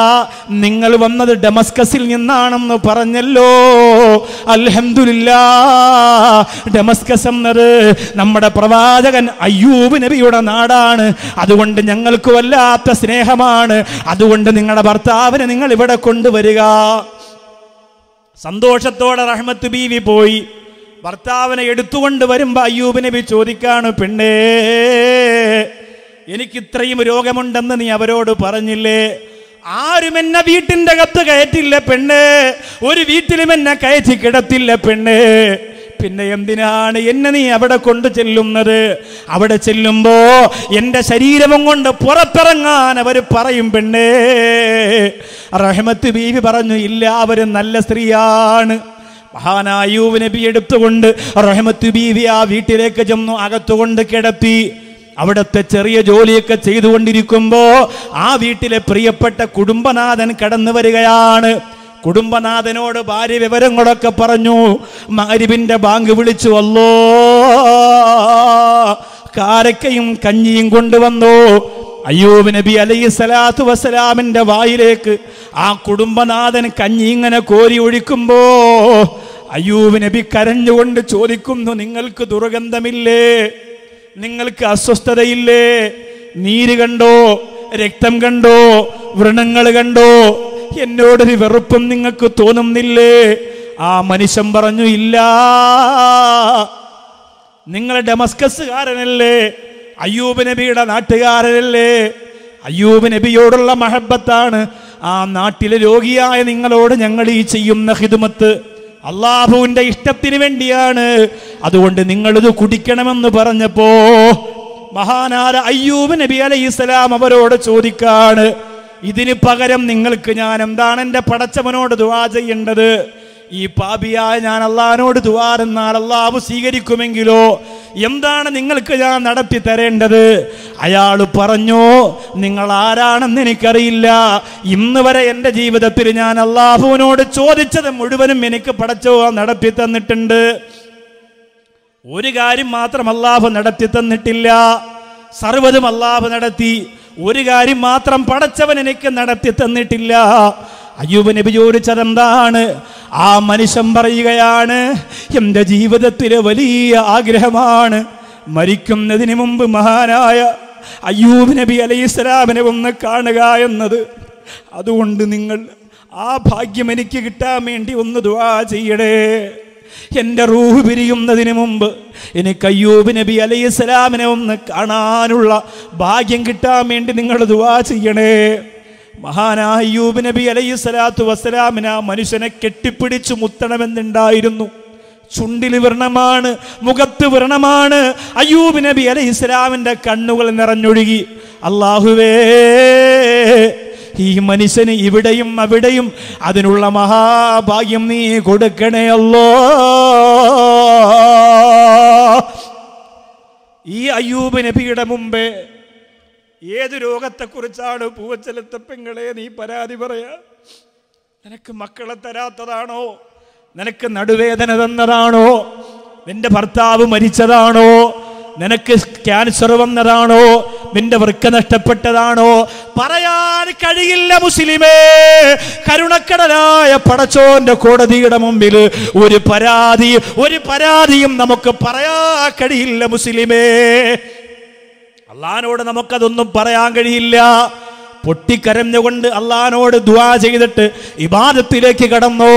നിങ്ങൾ വന്നത് ഡെമസ്കസിൽ നിന്നാണെന്ന് പറഞ്ഞല്ലോ അൽഹമില്ല ഡെമസ്കസ് എന്നത് നമ്മുടെ പ്രവാചകൻ അയ്യൂബ് നബിയുടെ നാടാണ് അതുകൊണ്ട് ഞങ്ങൾക്ക് വല്ലാത്ത സ്നേഹമാണ് അതുകൊണ്ട് നിങ്ങളുടെ ഭർത്താവിനെ നിങ്ങൾ ഇവിടെ കൊണ്ടുവരിക സന്തോഷത്തോടെ റഹ്മത്ത് ബീവി പോയി ഭർത്താവിനെ എടുത്തുകൊണ്ട് വരുമ്പോൾ അയ്യൂബ് നബി ചോദിക്കാണ് പെണ്ണേ എനിക്കിത്രയും രോഗമുണ്ടെന്ന് നീ അവരോട് പറഞ്ഞില്ലേ ആരും എന്നെ വീട്ടിന്റെ കത്ത് കയറ്റില്ല പെണ്ണേ ഒരു വീട്ടിലും എന്നെ കയറ്റി കിടത്തില്ല പെണ്ണേ പിന്നെ എന്തിനാണ് എന്നെ നീ അവിടെ കൊണ്ടു ചെല്ലുന്നത് അവിടെ ചെല്ലുമ്പോ എൻ്റെ ശരീരവും കൊണ്ട് പുറത്തിറങ്ങാൻ അവർ പറയും പെണ്ണേ റഹ്മത്ത് ബീവി പറഞ്ഞു ഇല്ല അവരും നല്ല സ്ത്രീയാണ് മഹാനായൂബ് നബി എടുത്തുകൊണ്ട് റഹ്മത്ത് ബീവി ആ വീട്ടിലേക്ക് ചെന്നു അകത്തുകൊണ്ട് കിടത്തി അവിടുത്തെ ചെറിയ ജോലിയൊക്കെ ചെയ്തുകൊണ്ടിരിക്കുമ്പോ ആ വീട്ടിലെ പ്രിയപ്പെട്ട കുടുംബനാഥൻ കടന്നു വരികയാണ് കുടുംബനാഥനോട് ഭാര്യ വിവരങ്ങളൊക്കെ പറഞ്ഞു മകരിവിന്റെ ബാങ്ക് വിളിച്ചു വല്ലോ കാരക്കയും കഞ്ഞിയും കൊണ്ടുവന്നു അയ്യൂബ് നബി അലൈഹി സലാത്തു വസ്സലാമിന്റെ വായിലേക്ക് ആ കുടുംബനാഥൻ കഞ്ഞി ഇങ്ങനെ കോരി ഒഴിക്കുമ്പോ അയ്യൂബ് നബി കരഞ്ഞുകൊണ്ട് ചോദിക്കുന്നു നിങ്ങൾക്ക് ദുർഗന്ധമില്ലേ നിങ്ങൾക്ക് അസ്വസ്ഥതയില്ലേ നീര് കണ്ടോ രക്തം കണ്ടോ വ്രണങ്ങൾ കണ്ടോ എന്നോടൊരു വെറുപ്പും നിങ്ങൾക്ക് തോന്നുന്നില്ലേ ആ മനുഷ്യൻ പറഞ്ഞു ഇല്ല നിങ്ങൾ കാരനല്ലേ അയ്യൂബ് നബിയുടെ നാട്ടുകാരനല്ലേ അയ്യൂബ് നബിയോടുള്ള മഹബത്താണ് ആ നാട്ടിലെ രോഗിയായ നിങ്ങളോട് ഞങ്ങൾ ഈ ചെയ്യുന്ന ഹിതുമത്ത് അള്ളാഹുവിന്റെ ഇഷ്ടത്തിന് വേണ്ടിയാണ് അതുകൊണ്ട് നിങ്ങളിത് കുടിക്കണമെന്ന് പറഞ്ഞപ്പോ മഹാനാര അയ്യൂബ് നബി അലൈഹിസ്സലാം അവരോട് ചോദിക്കാണ് ഇതിന് പകരം നിങ്ങൾക്ക് ഞാൻ എന്താണ് എൻ്റെ പടച്ചവനോട് ദുവാ ചെയ്യേണ്ടത് ഈ പാപിയായ ഞാൻ അള്ളഹാനോട് എന്നാൽ അള്ളാഹു സ്വീകരിക്കുമെങ്കിലോ എന്താണ് നിങ്ങൾക്ക് ഞാൻ നടത്തി തരേണ്ടത് അയാൾ പറഞ്ഞു നിങ്ങൾ ആരാണെന്ന് എനിക്കറിയില്ല ഇന്ന് വരെ എൻ്റെ ജീവിതത്തിൽ ഞാൻ അള്ളാഹുവിനോട് ചോദിച്ചത് മുഴുവനും എനിക്ക് പടച്ചോ നടത്തി തന്നിട്ടുണ്ട് ഒരു കാര്യം മാത്രം അള്ളാഹു നടത്തി തന്നിട്ടില്ല സർവ്വതും അള്ളാഹു നടത്തി ഒരു കാര്യം മാത്രം പടച്ചവൻ എനിക്ക് നടത്തി തന്നിട്ടില്ല അയ്യൂബ് നബി ചോദിച്ചതെന്താണ് ആ മനുഷ്യൻ പറയുകയാണ് എൻ്റെ ജീവിതത്തിലെ വലിയ ആഗ്രഹമാണ് മരിക്കുന്നതിന് മുമ്പ് മഹാനായ അയ്യൂബ് നബി അലൈഹി സ്വലാമിനെ ഒന്ന് കാണുക എന്നത് അതുകൊണ്ട് നിങ്ങൾ ആ ഭാഗ്യം എനിക്ക് കിട്ടാൻ വേണ്ടി ഒന്ന് ദുവാ ചെയ്യണേ എൻ്റെ റൂഹ് പിരിയുന്നതിന് മുമ്പ് എനിക്ക് അയ്യൂബ് നബി അലൈഹി സ്വലാമിനെ ഒന്ന് കാണാനുള്ള ഭാഗ്യം കിട്ടാൻ വേണ്ടി നിങ്ങൾ ദുവാ ചെയ്യണേ മഹാനായ അയ്യൂബ് നബി അലൈഹി സ്വലാത്തു വസ്സലാമിന് ആ മനുഷ്യനെ കെട്ടിപ്പിടിച്ചു മുത്തണമെന്നുണ്ടായിരുന്നു ചുണ്ടിൽ വ്രണമാണ് മുഖത്ത് വ്രണമാണ് അയ്യൂബ് നബി അലൈഹി സ്വലാമിൻ്റെ കണ്ണുകൾ നിറഞ്ഞൊഴുകി അള്ളാഹുവേ ഈ മനുഷ്യന് ഇവിടെയും അവിടെയും അതിനുള്ള മഹാഭാഗ്യം നീ കൊടുക്കണേയല്ലോ ഈ അയ്യൂബ് നബിയുടെ മുമ്പേ ഏത് രോഗത്തെക്കുറിച്ചാണ് പൂവച്ചലത്തെ പെങ്ങളെ നീ പരാതി പറയാ നിനക്ക് മക്കളെ തരാത്തതാണോ നിനക്ക് നടുവേദന തന്നതാണോ നിന്റെ ഭർത്താവ് മരിച്ചതാണോ നിനക്ക് ക്യാൻസർ വന്നതാണോ നിന്റെ വൃക്ക നഷ്ടപ്പെട്ടതാണോ പറയാൻ കഴിയില്ല മുസ്ലിമേ കരുണക്കടലായ പടച്ചോന്റെ കോടതിയുടെ മുമ്പിൽ ഒരു പരാതി ഒരു പരാതിയും നമുക്ക് പറയാൻ കഴിയില്ല മുസ്ലിമേ അള്ളഹാനോട് നമുക്കതൊന്നും പറയാൻ കഴിയില്ല പൊട്ടിക്കരഞ്ഞുകൊണ്ട് അള്ളഹാനോട് ദ്വാ ചെയ്തിട്ട് ഇബാദത്തിലേക്ക് കടന്നോ